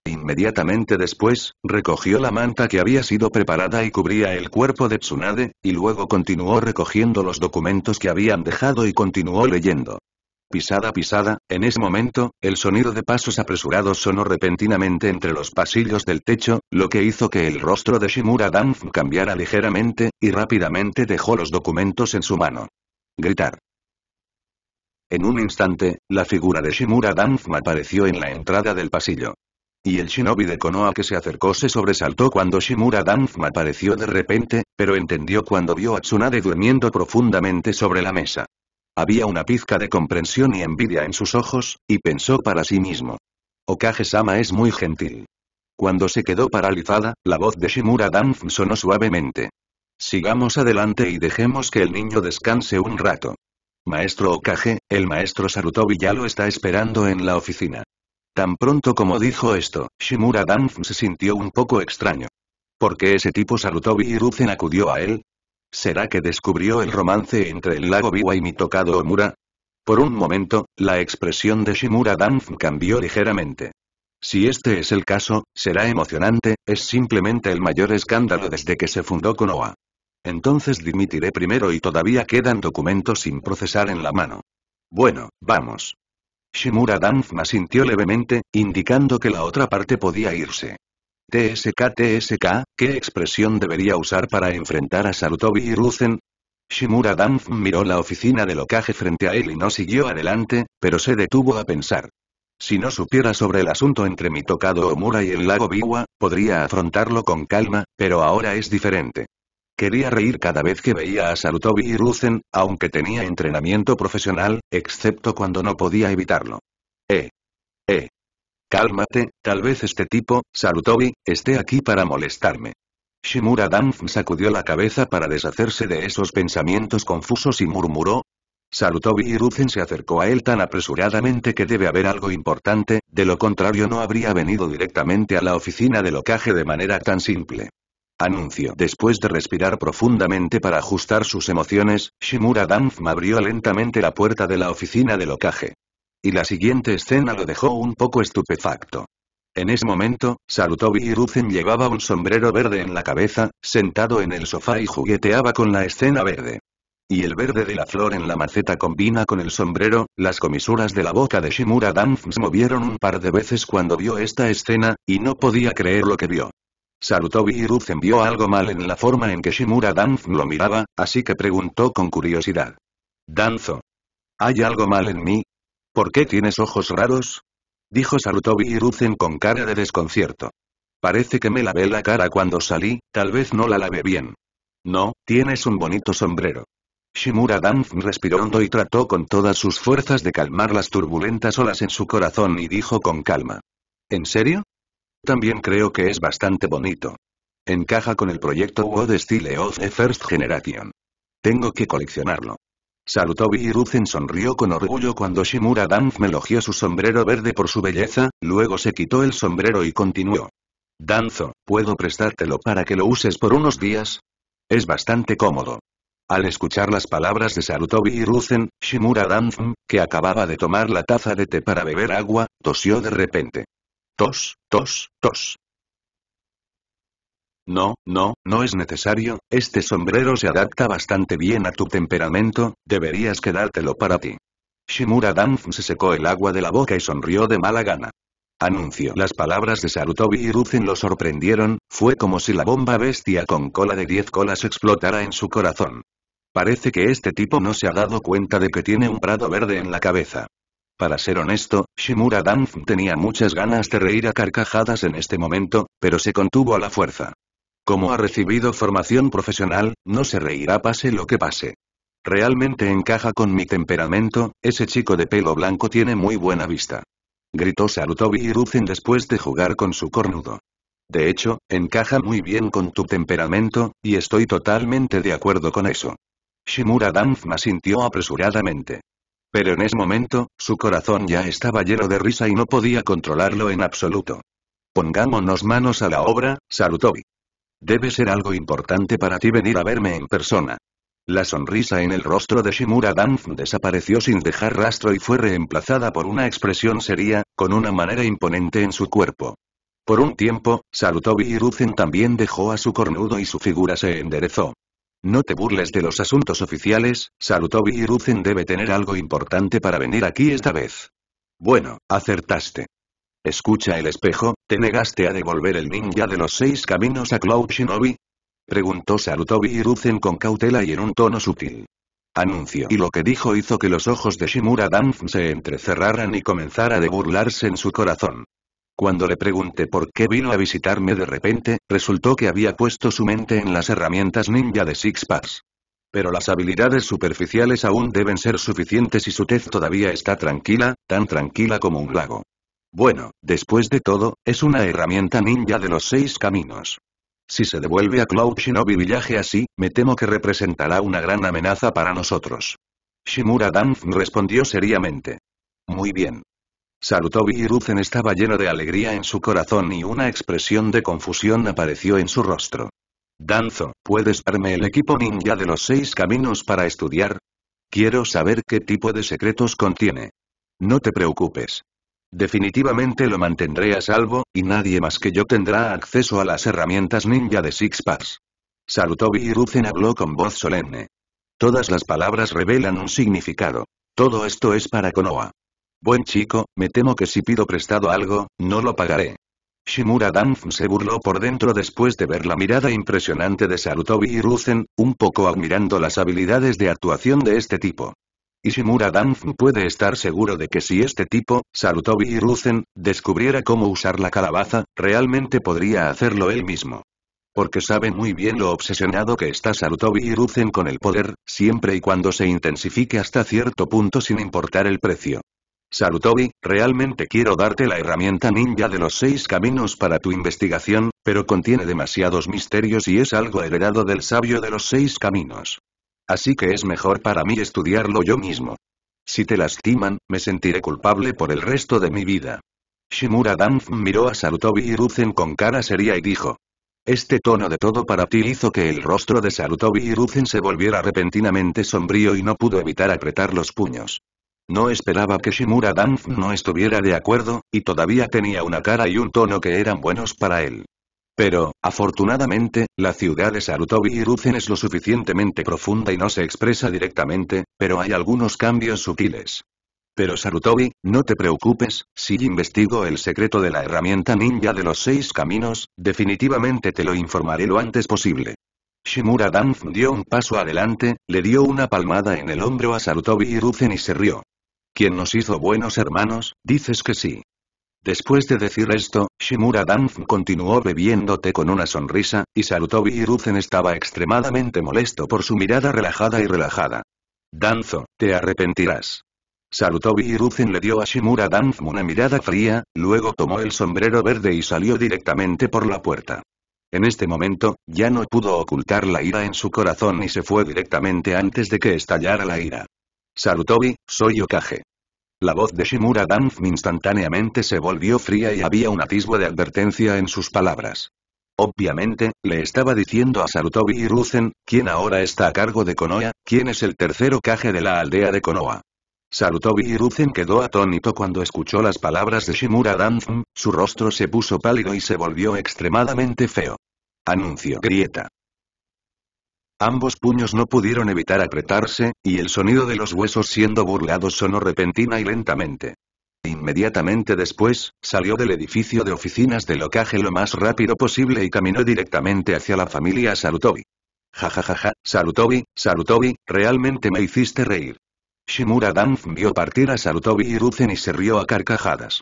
Inmediatamente después, recogió la manta que había sido preparada y cubría el cuerpo de Tsunade, y luego continuó recogiendo los documentos que habían dejado y continuó leyendo. Pisada pisada, en ese momento, el sonido de pasos apresurados sonó repentinamente entre los pasillos del techo, lo que hizo que el rostro de Shimura Danf cambiara ligeramente, y rápidamente dejó los documentos en su mano. Gritar. En un instante, la figura de Shimura Danfma apareció en la entrada del pasillo. Y el shinobi de Konoha que se acercó se sobresaltó cuando Shimura Danfma apareció de repente, pero entendió cuando vio a Tsunade durmiendo profundamente sobre la mesa. Había una pizca de comprensión y envidia en sus ojos, y pensó para sí mismo. Okage-sama es muy gentil. Cuando se quedó paralizada, la voz de Shimura Danf sonó suavemente. Sigamos adelante y dejemos que el niño descanse un rato. Maestro Okage, el maestro Sarutobi ya lo está esperando en la oficina. Tan pronto como dijo esto, Shimura Danf se sintió un poco extraño. «¿Por qué ese tipo Sarutobi Hiruzen acudió a él? ¿Será que descubrió el romance entre el lago Biwa y mi tocado Omura? Por un momento, la expresión de Shimura Danf cambió ligeramente. Si este es el caso, será emocionante, es simplemente el mayor escándalo desde que se fundó Konoha. Entonces dimitiré primero y todavía quedan documentos sin procesar en la mano. Bueno, vamos. Shimura Danf sintió levemente, indicando que la otra parte podía irse. TSK TSK, ¿qué expresión debería usar para enfrentar a Sarutobi y Ruzen? Shimura Danf miró la oficina del locaje frente a él y no siguió adelante, pero se detuvo a pensar. Si no supiera sobre el asunto entre mi tocado Omura y el lago Biwa, podría afrontarlo con calma, pero ahora es diferente. Quería reír cada vez que veía a Sarutobi y Ruzen, aunque tenía entrenamiento profesional, excepto cuando no podía evitarlo. Eh. Eh. Cálmate, tal vez este tipo, Salutobi, esté aquí para molestarme. Shimura Danf sacudió la cabeza para deshacerse de esos pensamientos confusos y murmuró. y Hiruzen se acercó a él tan apresuradamente que debe haber algo importante, de lo contrario no habría venido directamente a la oficina del ocaje de manera tan simple. Anuncio. Después de respirar profundamente para ajustar sus emociones, Shimura Danf abrió lentamente la puerta de la oficina del locaje. Y la siguiente escena lo dejó un poco estupefacto. En ese momento, Sarutobi Hiruzen llevaba un sombrero verde en la cabeza, sentado en el sofá y jugueteaba con la escena verde. Y el verde de la flor en la maceta combina con el sombrero, las comisuras de la boca de Shimura se movieron un par de veces cuando vio esta escena, y no podía creer lo que vio. Sarutobi Hiruzen vio algo mal en la forma en que Shimura Danf lo miraba, así que preguntó con curiosidad. Danzo. ¿Hay algo mal en mí? ¿Por qué tienes ojos raros? Dijo Sarutobi y Ruzen con cara de desconcierto. Parece que me lavé la cara cuando salí, tal vez no la lavé bien. No, tienes un bonito sombrero. Shimura Danf respiró hondo y trató con todas sus fuerzas de calmar las turbulentas olas en su corazón y dijo con calma. ¿En serio? También creo que es bastante bonito. Encaja con el proyecto WOD Style of the First Generation. Tengo que coleccionarlo y Hiruzen sonrió con orgullo cuando Shimura Danz me elogió su sombrero verde por su belleza, luego se quitó el sombrero y continuó. Danzo, ¿puedo prestártelo para que lo uses por unos días? Es bastante cómodo. Al escuchar las palabras de Sarutobi y Ruzen, Shimura Danzo, que acababa de tomar la taza de té para beber agua, tosió de repente. Tos, tos, tos. No, no, no es necesario, este sombrero se adapta bastante bien a tu temperamento, deberías quedártelo para ti. Shimura Danf se secó el agua de la boca y sonrió de mala gana. Anuncio. Las palabras de Sarutobi y Ruzin lo sorprendieron, fue como si la bomba bestia con cola de diez colas explotara en su corazón. Parece que este tipo no se ha dado cuenta de que tiene un prado verde en la cabeza. Para ser honesto, Shimura Danf tenía muchas ganas de reír a carcajadas en este momento, pero se contuvo a la fuerza. Como ha recibido formación profesional, no se reirá pase lo que pase. Realmente encaja con mi temperamento, ese chico de pelo blanco tiene muy buena vista. Gritó Sarutobi y Rufin después de jugar con su cornudo. De hecho, encaja muy bien con tu temperamento, y estoy totalmente de acuerdo con eso. Shimura Danzma sintió apresuradamente. Pero en ese momento, su corazón ya estaba lleno de risa y no podía controlarlo en absoluto. Pongámonos manos a la obra, Sarutobi. Debe ser algo importante para ti venir a verme en persona. La sonrisa en el rostro de Shimura Danf desapareció sin dejar rastro y fue reemplazada por una expresión seria, con una manera imponente en su cuerpo. Por un tiempo, Sarutobi Hiruzen también dejó a su cornudo y su figura se enderezó. No te burles de los asuntos oficiales, Sarutobi Hiruzen debe tener algo importante para venir aquí esta vez. Bueno, acertaste. Escucha el espejo, ¿te negaste a devolver el ninja de los seis caminos a Cloud Shinobi? Preguntó Sarutobi y con cautela y en un tono sutil. Anuncio. Y lo que dijo hizo que los ojos de Shimura Dan se entrecerraran y comenzara de burlarse en su corazón. Cuando le pregunté por qué vino a visitarme de repente, resultó que había puesto su mente en las herramientas ninja de Six Pass. Pero las habilidades superficiales aún deben ser suficientes y su tez todavía está tranquila, tan tranquila como un lago. Bueno, después de todo, es una herramienta ninja de los seis caminos. Si se devuelve a Cloud Shinobi Village así, me temo que representará una gran amenaza para nosotros. Shimura Danzo respondió seriamente. Muy bien. Sarutobi Hiruzen estaba lleno de alegría en su corazón y una expresión de confusión apareció en su rostro. Danzo, ¿puedes darme el equipo ninja de los seis caminos para estudiar? Quiero saber qué tipo de secretos contiene. No te preocupes. Definitivamente lo mantendré a salvo, y nadie más que yo tendrá acceso a las herramientas ninja de Six Pass. Sarutobi Hiruzen habló con voz solemne. Todas las palabras revelan un significado. Todo esto es para Konoha. Buen chico, me temo que si pido prestado algo, no lo pagaré. Shimura Danf se burló por dentro después de ver la mirada impresionante de Sarutobi Hiruzen, un poco admirando las habilidades de actuación de este tipo. Ishimura Danz puede estar seguro de que si este tipo, Sarutobi Hiruzen, descubriera cómo usar la calabaza, realmente podría hacerlo él mismo. Porque sabe muy bien lo obsesionado que está Sarutobi Hiruzen con el poder, siempre y cuando se intensifique hasta cierto punto sin importar el precio. Sarutobi, realmente quiero darte la herramienta ninja de los seis caminos para tu investigación, pero contiene demasiados misterios y es algo heredado del sabio de los seis caminos. Así que es mejor para mí estudiarlo yo mismo. Si te lastiman, me sentiré culpable por el resto de mi vida. Shimura Danf miró a Sarutobi y con cara seria y dijo. Este tono de todo para ti hizo que el rostro de Sarutobi y se volviera repentinamente sombrío y no pudo evitar apretar los puños. No esperaba que Shimura Danf no estuviera de acuerdo, y todavía tenía una cara y un tono que eran buenos para él. Pero, afortunadamente, la ciudad de Sarutobi y Ruzen es lo suficientemente profunda y no se expresa directamente, pero hay algunos cambios sutiles. Pero Sarutobi, no te preocupes, si investigo el secreto de la herramienta ninja de los seis caminos, definitivamente te lo informaré lo antes posible. Shimura Danz dio un paso adelante, le dio una palmada en el hombro a Sarutobi y Ruzen y se rió. ¿Quién nos hizo buenos hermanos, dices que sí. Después de decir esto, Shimura Danf continuó bebiéndote con una sonrisa, y Sarutobi Hiruzen estaba extremadamente molesto por su mirada relajada y relajada. Danzo, te arrepentirás. Sarutobi Hiruzen le dio a Shimura Danf una mirada fría, luego tomó el sombrero verde y salió directamente por la puerta. En este momento, ya no pudo ocultar la ira en su corazón y se fue directamente antes de que estallara la ira. Sarutobi, soy Okage. La voz de Shimura Danf instantáneamente se volvió fría y había un atisbo de advertencia en sus palabras. Obviamente, le estaba diciendo a Sarutobi y quien ahora está a cargo de Konoha, quién es el tercero caje de la aldea de Konoha. Sarutobi y quedó atónito cuando escuchó las palabras de Shimura Danfm, su rostro se puso pálido y se volvió extremadamente feo. Anuncio grieta. Ambos puños no pudieron evitar apretarse, y el sonido de los huesos siendo burlados sonó repentina y lentamente. Inmediatamente después, salió del edificio de oficinas de locaje lo más rápido posible y caminó directamente hacia la familia Sarutobi. Jajajaja, ja, ja, Sarutobi, Sarutobi, realmente me hiciste reír. Shimura Danf vio partir a Sarutobi y Ruzen y se rió a carcajadas.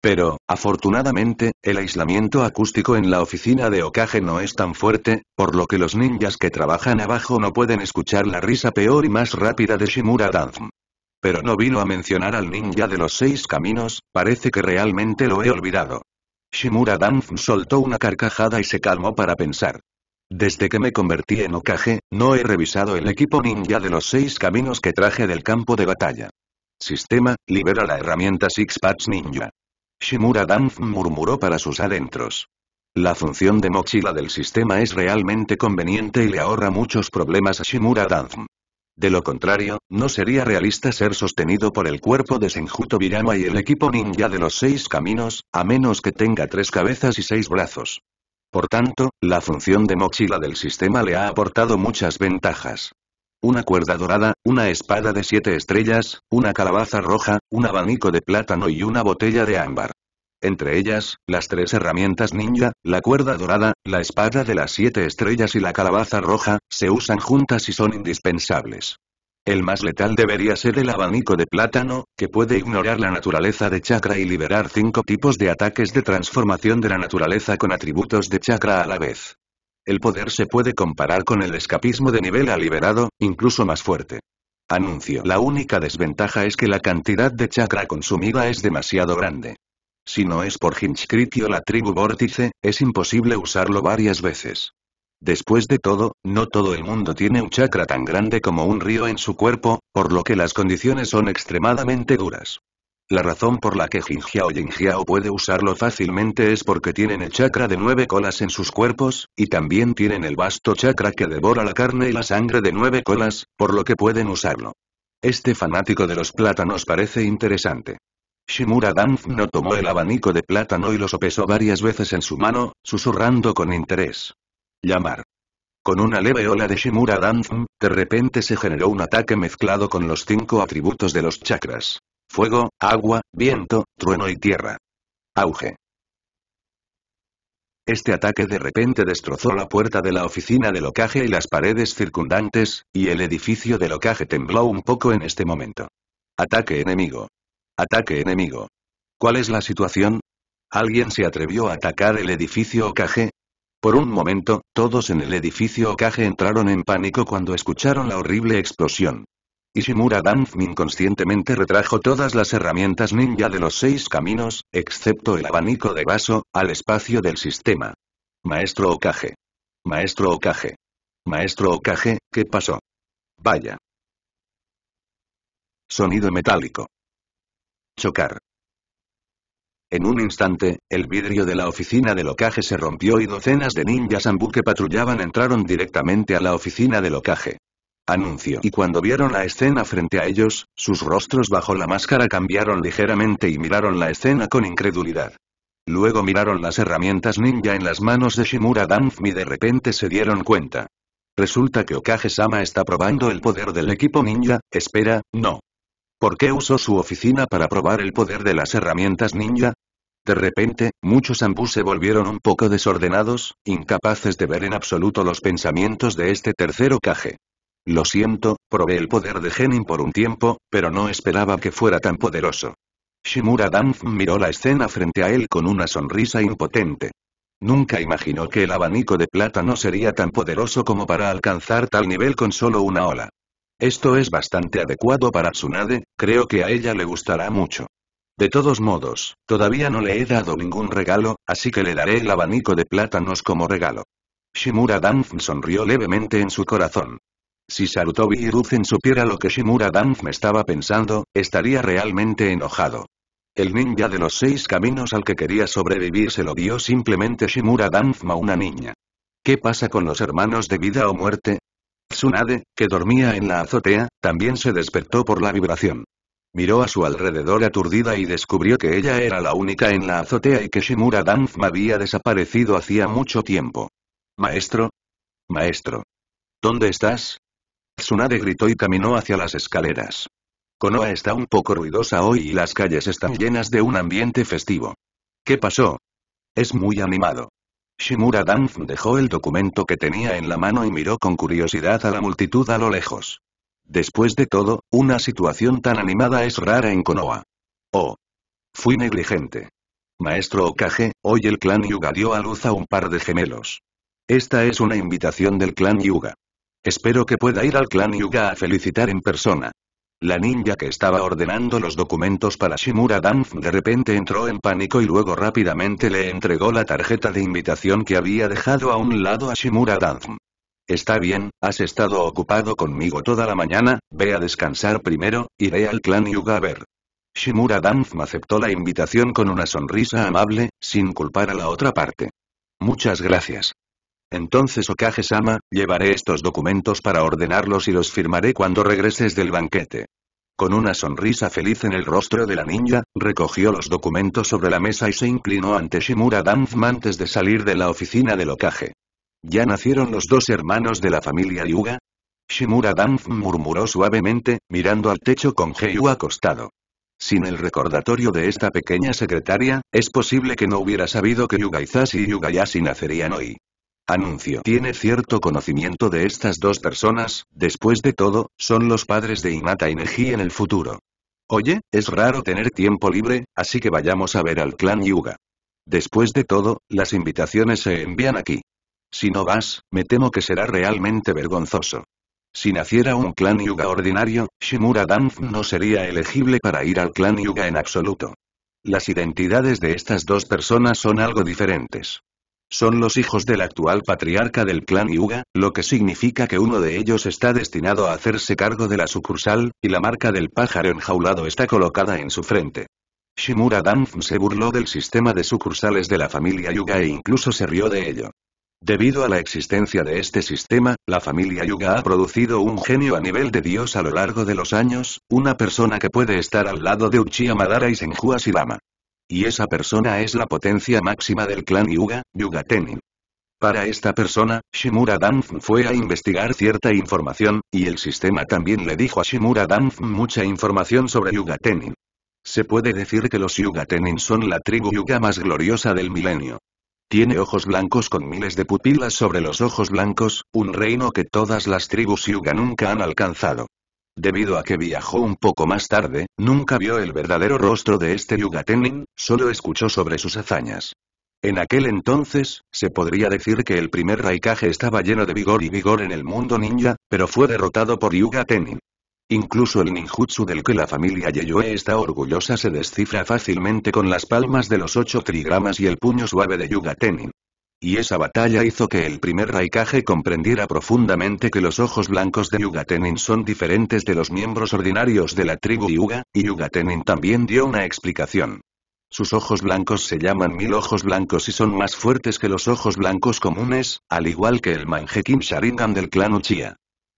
Pero, afortunadamente, el aislamiento acústico en la oficina de Okage no es tan fuerte, por lo que los ninjas que trabajan abajo no pueden escuchar la risa peor y más rápida de Shimura Danzm. Pero no vino a mencionar al ninja de los seis caminos, parece que realmente lo he olvidado. Shimura Danzm soltó una carcajada y se calmó para pensar. Desde que me convertí en Okage, no he revisado el equipo ninja de los seis caminos que traje del campo de batalla. Sistema, libera la herramienta Six Ninja. Shimura Danf murmuró para sus adentros. La función de mochila del sistema es realmente conveniente y le ahorra muchos problemas a Shimura Danzm. De lo contrario, no sería realista ser sostenido por el cuerpo de Senjuto Birama y el equipo ninja de los seis caminos, a menos que tenga tres cabezas y seis brazos. Por tanto, la función de mochila del sistema le ha aportado muchas ventajas. Una cuerda dorada, una espada de siete estrellas, una calabaza roja, un abanico de plátano y una botella de ámbar. Entre ellas, las tres herramientas ninja, la cuerda dorada, la espada de las siete estrellas y la calabaza roja, se usan juntas y son indispensables. El más letal debería ser el abanico de plátano, que puede ignorar la naturaleza de chakra y liberar cinco tipos de ataques de transformación de la naturaleza con atributos de chakra a la vez. El poder se puede comparar con el escapismo de nivel A liberado, incluso más fuerte. Anuncio. La única desventaja es que la cantidad de chakra consumida es demasiado grande. Si no es por Hinchcritio la tribu vórtice, es imposible usarlo varias veces. Después de todo, no todo el mundo tiene un chakra tan grande como un río en su cuerpo, por lo que las condiciones son extremadamente duras. La razón por la que Jinjiao Jinjiao puede usarlo fácilmente es porque tienen el chakra de nueve colas en sus cuerpos, y también tienen el vasto chakra que devora la carne y la sangre de nueve colas, por lo que pueden usarlo. Este fanático de los plátanos parece interesante. Shimura Danf no tomó el abanico de plátano y lo sopesó varias veces en su mano, susurrando con interés. Llamar. Con una leve ola de Shimura Danzum, de repente se generó un ataque mezclado con los cinco atributos de los chakras fuego, agua, viento, trueno y tierra. Auge. Este ataque de repente destrozó la puerta de la oficina de locaje y las paredes circundantes, y el edificio de locaje tembló un poco en este momento. Ataque enemigo. Ataque enemigo. ¿Cuál es la situación? ¿Alguien se atrevió a atacar el edificio ocaje? Por un momento, todos en el edificio ocaje entraron en pánico cuando escucharon la horrible explosión. Ishimura Danzmi inconscientemente retrajo todas las herramientas ninja de los seis caminos, excepto el abanico de vaso, al espacio del sistema. Maestro Okage. Maestro Okage. Maestro Okage, ¿qué pasó? Vaya. Sonido metálico. Chocar. En un instante, el vidrio de la oficina del Okage se rompió y docenas de ninjas ambú que patrullaban entraron directamente a la oficina del Okage anuncio. Y cuando vieron la escena frente a ellos, sus rostros bajo la máscara cambiaron ligeramente y miraron la escena con incredulidad. Luego miraron las herramientas ninja en las manos de Shimura Danfmi y de repente se dieron cuenta. Resulta que Okage-sama está probando el poder del equipo ninja, espera, no. ¿Por qué usó su oficina para probar el poder de las herramientas ninja? De repente, muchos ambus se volvieron un poco desordenados, incapaces de ver en absoluto los pensamientos de este tercer Okage. Lo siento, probé el poder de Genin por un tiempo, pero no esperaba que fuera tan poderoso. Shimura Danf miró la escena frente a él con una sonrisa impotente. Nunca imaginó que el abanico de plata no sería tan poderoso como para alcanzar tal nivel con solo una ola. Esto es bastante adecuado para Tsunade, creo que a ella le gustará mucho. De todos modos, todavía no le he dado ningún regalo, así que le daré el abanico de plátanos como regalo. Shimura Danf sonrió levemente en su corazón. Si Sarutobi y supiera lo que Shimura Danzma estaba pensando, estaría realmente enojado. El ninja de los seis caminos al que quería sobrevivir se lo dio simplemente Shimura Danfma una niña. ¿Qué pasa con los hermanos de vida o muerte? Tsunade, que dormía en la azotea, también se despertó por la vibración. Miró a su alrededor aturdida y descubrió que ella era la única en la azotea y que Shimura Danfma había desaparecido hacía mucho tiempo. Maestro. Maestro. ¿Dónde estás? Tsunade gritó y caminó hacia las escaleras. Konoha está un poco ruidosa hoy y las calles están llenas de un ambiente festivo. ¿Qué pasó? Es muy animado. Shimura Danf dejó el documento que tenía en la mano y miró con curiosidad a la multitud a lo lejos. Después de todo, una situación tan animada es rara en Konoha. Oh. Fui negligente. Maestro Okage, hoy el clan Yuga dio a luz a un par de gemelos. Esta es una invitación del clan Yuga. Espero que pueda ir al clan Yuga a felicitar en persona. La ninja que estaba ordenando los documentos para Shimura Danf de repente entró en pánico y luego rápidamente le entregó la tarjeta de invitación que había dejado a un lado a Shimura Danf. Está bien, has estado ocupado conmigo toda la mañana, ve a descansar primero, iré al clan Yuga a ver. Shimura Danf aceptó la invitación con una sonrisa amable, sin culpar a la otra parte. Muchas gracias. Entonces Okage-sama, llevaré estos documentos para ordenarlos y los firmaré cuando regreses del banquete. Con una sonrisa feliz en el rostro de la niña, recogió los documentos sobre la mesa y se inclinó ante Shimura Danzma antes de salir de la oficina del Okage. ¿Ya nacieron los dos hermanos de la familia Yuga? Shimura Danf murmuró suavemente, mirando al techo con Geyu acostado. Sin el recordatorio de esta pequeña secretaria, es posible que no hubiera sabido que Izashi y Yashi nacerían hoy. Anuncio tiene cierto conocimiento de estas dos personas, después de todo, son los padres de Inata y Neji en el futuro. Oye, es raro tener tiempo libre, así que vayamos a ver al clan Yuga. Después de todo, las invitaciones se envían aquí. Si no vas, me temo que será realmente vergonzoso. Si naciera un clan Yuga ordinario, Shimura Danf no sería elegible para ir al clan Yuga en absoluto. Las identidades de estas dos personas son algo diferentes. Son los hijos del actual patriarca del clan Yuga, lo que significa que uno de ellos está destinado a hacerse cargo de la sucursal, y la marca del pájaro enjaulado está colocada en su frente. Shimura Danf se burló del sistema de sucursales de la familia Yuga e incluso se rió de ello. Debido a la existencia de este sistema, la familia Yuga ha producido un genio a nivel de dios a lo largo de los años, una persona que puede estar al lado de Uchiha Madara y Senju y esa persona es la potencia máxima del clan Yuga, Yugatenin. Para esta persona, Shimura Danf fue a investigar cierta información, y el sistema también le dijo a Shimura Danf mucha información sobre Yugatenin. Se puede decir que los Yugatenin son la tribu Yuga más gloriosa del milenio. Tiene ojos blancos con miles de pupilas sobre los ojos blancos, un reino que todas las tribus Yuga nunca han alcanzado. Debido a que viajó un poco más tarde, nunca vio el verdadero rostro de este Yuga Tenin, solo escuchó sobre sus hazañas. En aquel entonces, se podría decir que el primer Raikage estaba lleno de vigor y vigor en el mundo ninja, pero fue derrotado por Yuga Tenin. Incluso el ninjutsu del que la familia Yeyue está orgullosa se descifra fácilmente con las palmas de los ocho trigramas y el puño suave de Yuga Tenin. Y esa batalla hizo que el primer Raikage comprendiera profundamente que los ojos blancos de Yuga Tenin son diferentes de los miembros ordinarios de la tribu Yuga, y Yuga Tenin también dio una explicación. Sus ojos blancos se llaman mil ojos blancos y son más fuertes que los ojos blancos comunes, al igual que el Kim Sharingan del clan Uchiha.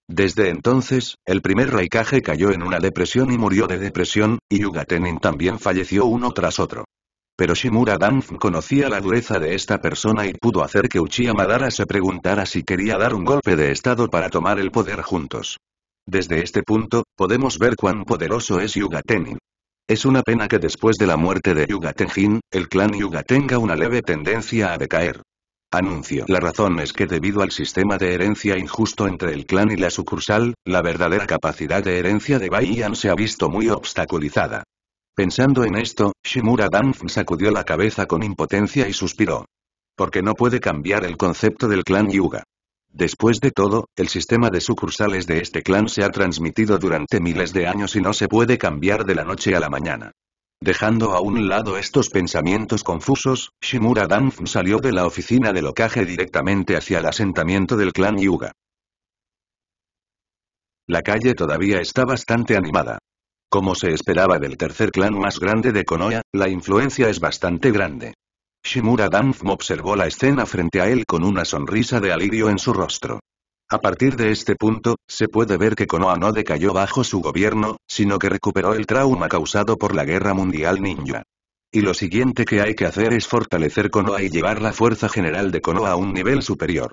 Desde entonces, el primer Raikage cayó en una depresión y murió de depresión, y Yuga Tenin también falleció uno tras otro pero Shimura Danf conocía la dureza de esta persona y pudo hacer que Uchiha Madara se preguntara si quería dar un golpe de estado para tomar el poder juntos. Desde este punto, podemos ver cuán poderoso es Tenin. Es una pena que después de la muerte de Tenjin, el clan Yuga tenga una leve tendencia a decaer. Anuncio. La razón es que debido al sistema de herencia injusto entre el clan y la sucursal, la verdadera capacidad de herencia de Baiyan se ha visto muy obstaculizada. Pensando en esto, Shimura Danf sacudió la cabeza con impotencia y suspiró. Porque no puede cambiar el concepto del clan Yuga. Después de todo, el sistema de sucursales de este clan se ha transmitido durante miles de años y no se puede cambiar de la noche a la mañana. Dejando a un lado estos pensamientos confusos, Shimura Danf salió de la oficina del locaje directamente hacia el asentamiento del clan Yuga. La calle todavía está bastante animada. Como se esperaba del tercer clan más grande de Konoha, la influencia es bastante grande. Shimura Danfm observó la escena frente a él con una sonrisa de alivio en su rostro. A partir de este punto, se puede ver que Konoha no decayó bajo su gobierno, sino que recuperó el trauma causado por la Guerra Mundial Ninja. Y lo siguiente que hay que hacer es fortalecer Konoha y llevar la fuerza general de Konoha a un nivel superior.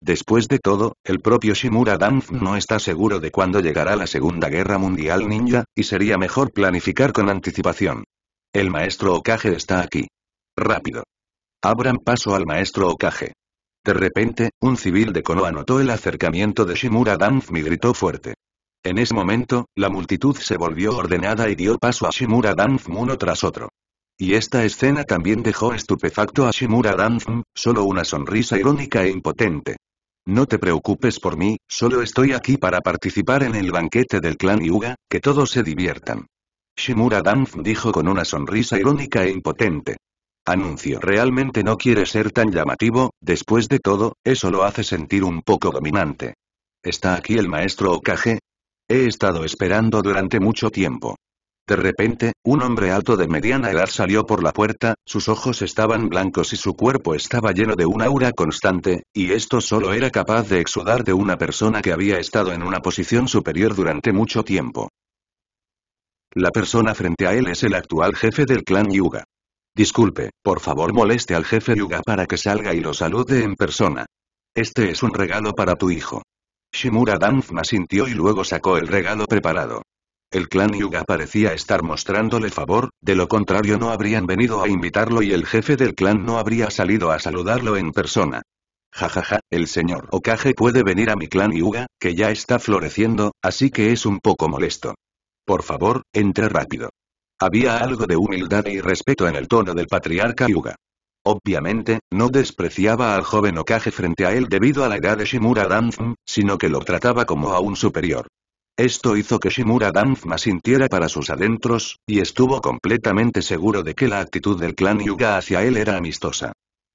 Después de todo, el propio Shimura Danf no está seguro de cuándo llegará la Segunda Guerra Mundial Ninja, y sería mejor planificar con anticipación. El maestro Okage está aquí. Rápido. Abran paso al maestro Okage. De repente, un civil de Konoha notó el acercamiento de Shimura Danf y gritó fuerte. En ese momento, la multitud se volvió ordenada y dio paso a Shimura Danf uno tras otro. Y esta escena también dejó estupefacto a Shimura Danf, solo una sonrisa irónica e impotente. No te preocupes por mí, solo estoy aquí para participar en el banquete del clan Yuga, que todos se diviertan. Shimura Danf dijo con una sonrisa irónica e impotente. Anuncio realmente no quiere ser tan llamativo, después de todo, eso lo hace sentir un poco dominante. ¿Está aquí el maestro Okage? He estado esperando durante mucho tiempo. De repente, un hombre alto de mediana edad salió por la puerta, sus ojos estaban blancos y su cuerpo estaba lleno de un aura constante, y esto solo era capaz de exudar de una persona que había estado en una posición superior durante mucho tiempo. La persona frente a él es el actual jefe del clan Yuga. Disculpe, por favor moleste al jefe Yuga para que salga y lo salude en persona. Este es un regalo para tu hijo. Shimura Danzma sintió y luego sacó el regalo preparado. El clan Yuga parecía estar mostrándole favor, de lo contrario no habrían venido a invitarlo y el jefe del clan no habría salido a saludarlo en persona. Jajaja, ja, ja, el señor Okage puede venir a mi clan Yuga, que ya está floreciendo, así que es un poco molesto. Por favor, entre rápido. Había algo de humildad y respeto en el tono del patriarca Yuga. Obviamente, no despreciaba al joven Okage frente a él debido a la edad de Shimura Danzan, sino que lo trataba como a un superior. Esto hizo que Shimura Danzma sintiera para sus adentros, y estuvo completamente seguro de que la actitud del clan Yuga hacia él era amistosa.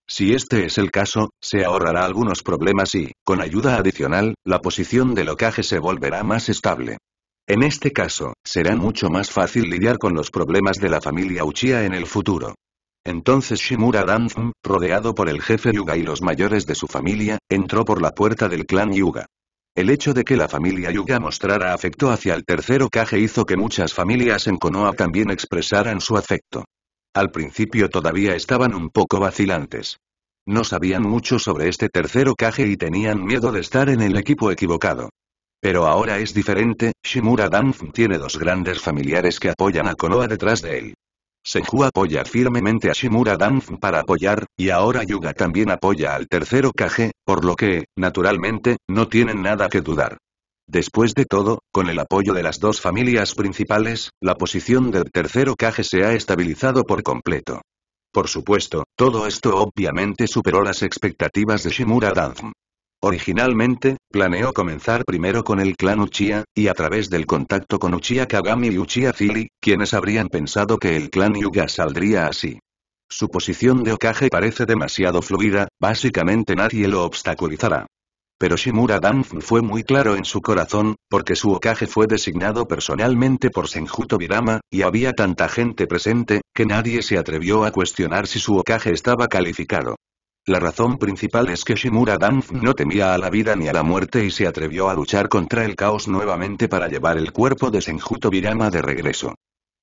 Si este es el caso, se ahorrará algunos problemas y, con ayuda adicional, la posición de locaje se volverá más estable. En este caso, será mucho más fácil lidiar con los problemas de la familia Uchiha en el futuro. Entonces Shimura Danzm, rodeado por el jefe Yuga y los mayores de su familia, entró por la puerta del clan Yuga. El hecho de que la familia Yuga mostrara afecto hacia el tercero Kage hizo que muchas familias en Konoha también expresaran su afecto. Al principio todavía estaban un poco vacilantes. No sabían mucho sobre este tercero Kage y tenían miedo de estar en el equipo equivocado. Pero ahora es diferente, Shimura Danf tiene dos grandes familiares que apoyan a Konoha detrás de él. Seju apoya firmemente a Shimura Danf para apoyar, y ahora Yuga también apoya al tercero Kage, por lo que, naturalmente, no tienen nada que dudar. Después de todo, con el apoyo de las dos familias principales, la posición del tercero Kage se ha estabilizado por completo. Por supuesto, todo esto obviamente superó las expectativas de Shimura Danzm. Originalmente, planeó comenzar primero con el clan Uchiha, y a través del contacto con Uchiha Kagami y Uchiha Zili, quienes habrían pensado que el clan Yuga saldría así. Su posición de Okage parece demasiado fluida, básicamente nadie lo obstaculizará. Pero Shimura Dan fue muy claro en su corazón, porque su Okage fue designado personalmente por Senjuto Birama, y había tanta gente presente, que nadie se atrevió a cuestionar si su Okage estaba calificado. La razón principal es que Shimura Danf no temía a la vida ni a la muerte y se atrevió a luchar contra el caos nuevamente para llevar el cuerpo de Senjuto de regreso.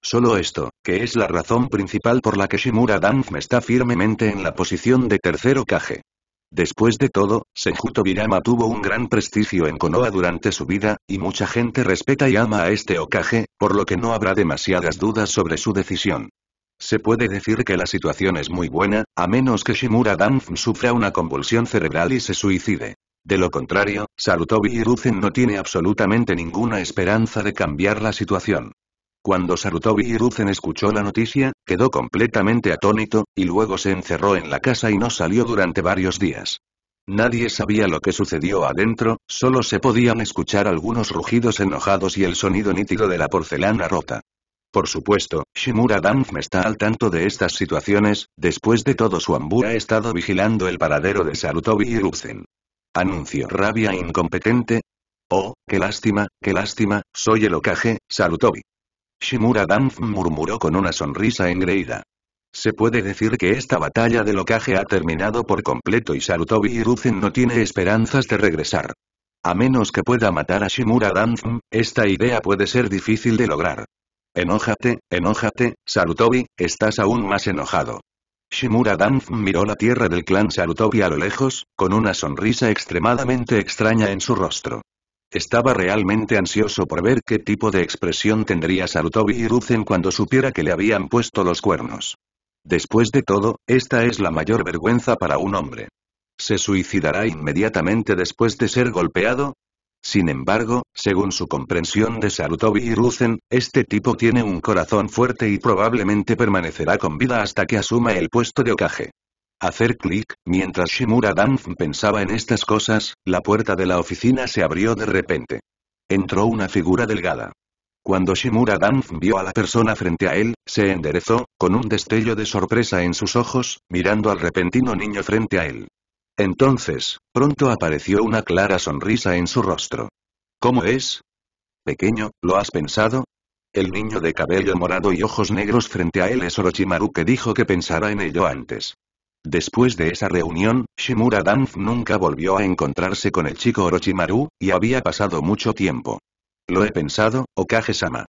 Solo esto, que es la razón principal por la que Shimura Danf está firmemente en la posición de tercero Okage. Después de todo, Senjuto tuvo un gran prestigio en Konoha durante su vida, y mucha gente respeta y ama a este Okage, por lo que no habrá demasiadas dudas sobre su decisión. Se puede decir que la situación es muy buena, a menos que Shimura Dan sufra una convulsión cerebral y se suicide. De lo contrario, Sarutobi Hiruzen no tiene absolutamente ninguna esperanza de cambiar la situación. Cuando Sarutobi Hiruzen escuchó la noticia, quedó completamente atónito, y luego se encerró en la casa y no salió durante varios días. Nadie sabía lo que sucedió adentro, solo se podían escuchar algunos rugidos enojados y el sonido nítido de la porcelana rota. Por supuesto, Shimura Danf está al tanto de estas situaciones, después de todo su ambú ha estado vigilando el paradero de Sarutobi y Ruzen. Anuncio rabia incompetente. Oh, qué lástima, qué lástima, soy el ocaje, Sarutobi. Shimura Danf murmuró con una sonrisa engreída. Se puede decir que esta batalla del locaje ha terminado por completo y Sarutobi y no tiene esperanzas de regresar. A menos que pueda matar a Shimura Danf, esta idea puede ser difícil de lograr. Enójate, enójate, Sarutobi, estás aún más enojado. Shimura Danf miró la tierra del clan Sarutobi a lo lejos, con una sonrisa extremadamente extraña en su rostro. Estaba realmente ansioso por ver qué tipo de expresión tendría Sarutobi y Ruzen cuando supiera que le habían puesto los cuernos. Después de todo, esta es la mayor vergüenza para un hombre. ¿Se suicidará inmediatamente después de ser golpeado? Sin embargo, según su comprensión de Sarutobi y Ruzen, este tipo tiene un corazón fuerte y probablemente permanecerá con vida hasta que asuma el puesto de Okage. Hacer clic, mientras Shimura Danf pensaba en estas cosas, la puerta de la oficina se abrió de repente. Entró una figura delgada. Cuando Shimura Danf vio a la persona frente a él, se enderezó, con un destello de sorpresa en sus ojos, mirando al repentino niño frente a él. Entonces, pronto apareció una clara sonrisa en su rostro. ¿Cómo es? Pequeño, ¿lo has pensado? El niño de cabello morado y ojos negros frente a él es Orochimaru que dijo que pensara en ello antes. Después de esa reunión, Shimura Danf nunca volvió a encontrarse con el chico Orochimaru, y había pasado mucho tiempo. Lo he pensado, Okage-sama.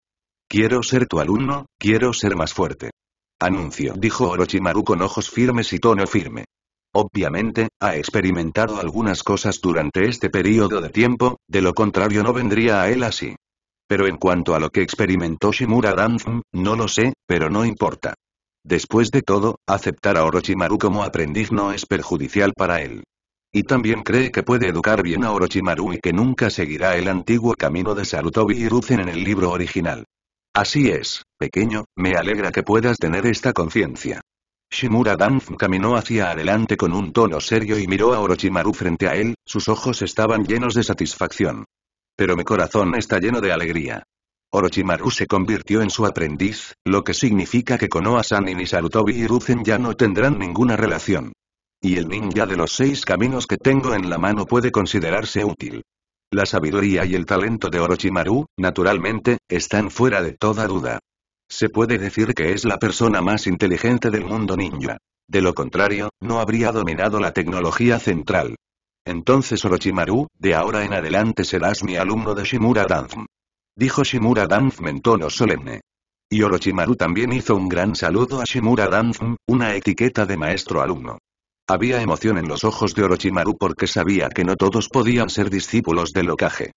Quiero ser tu alumno, quiero ser más fuerte. Anuncio, dijo Orochimaru con ojos firmes y tono firme. Obviamente, ha experimentado algunas cosas durante este periodo de tiempo, de lo contrario no vendría a él así. Pero en cuanto a lo que experimentó Shimura Danzen, no lo sé, pero no importa. Después de todo, aceptar a Orochimaru como aprendiz no es perjudicial para él. Y también cree que puede educar bien a Orochimaru y que nunca seguirá el antiguo camino de Sarutobi y Ruzen en el libro original. Así es, pequeño, me alegra que puedas tener esta conciencia. Shimura Dan caminó hacia adelante con un tono serio y miró a Orochimaru frente a él, sus ojos estaban llenos de satisfacción. Pero mi corazón está lleno de alegría. Orochimaru se convirtió en su aprendiz, lo que significa que Konoha-san y Nisarutobi y Ruzen ya no tendrán ninguna relación. Y el ninja de los seis caminos que tengo en la mano puede considerarse útil. La sabiduría y el talento de Orochimaru, naturalmente, están fuera de toda duda. Se puede decir que es la persona más inteligente del mundo ninja. De lo contrario, no habría dominado la tecnología central. Entonces Orochimaru, de ahora en adelante serás mi alumno de Shimura Danzm. Dijo Shimura Danzm en tono solemne. Y Orochimaru también hizo un gran saludo a Shimura Danzm, una etiqueta de maestro-alumno. Había emoción en los ojos de Orochimaru porque sabía que no todos podían ser discípulos del Okage.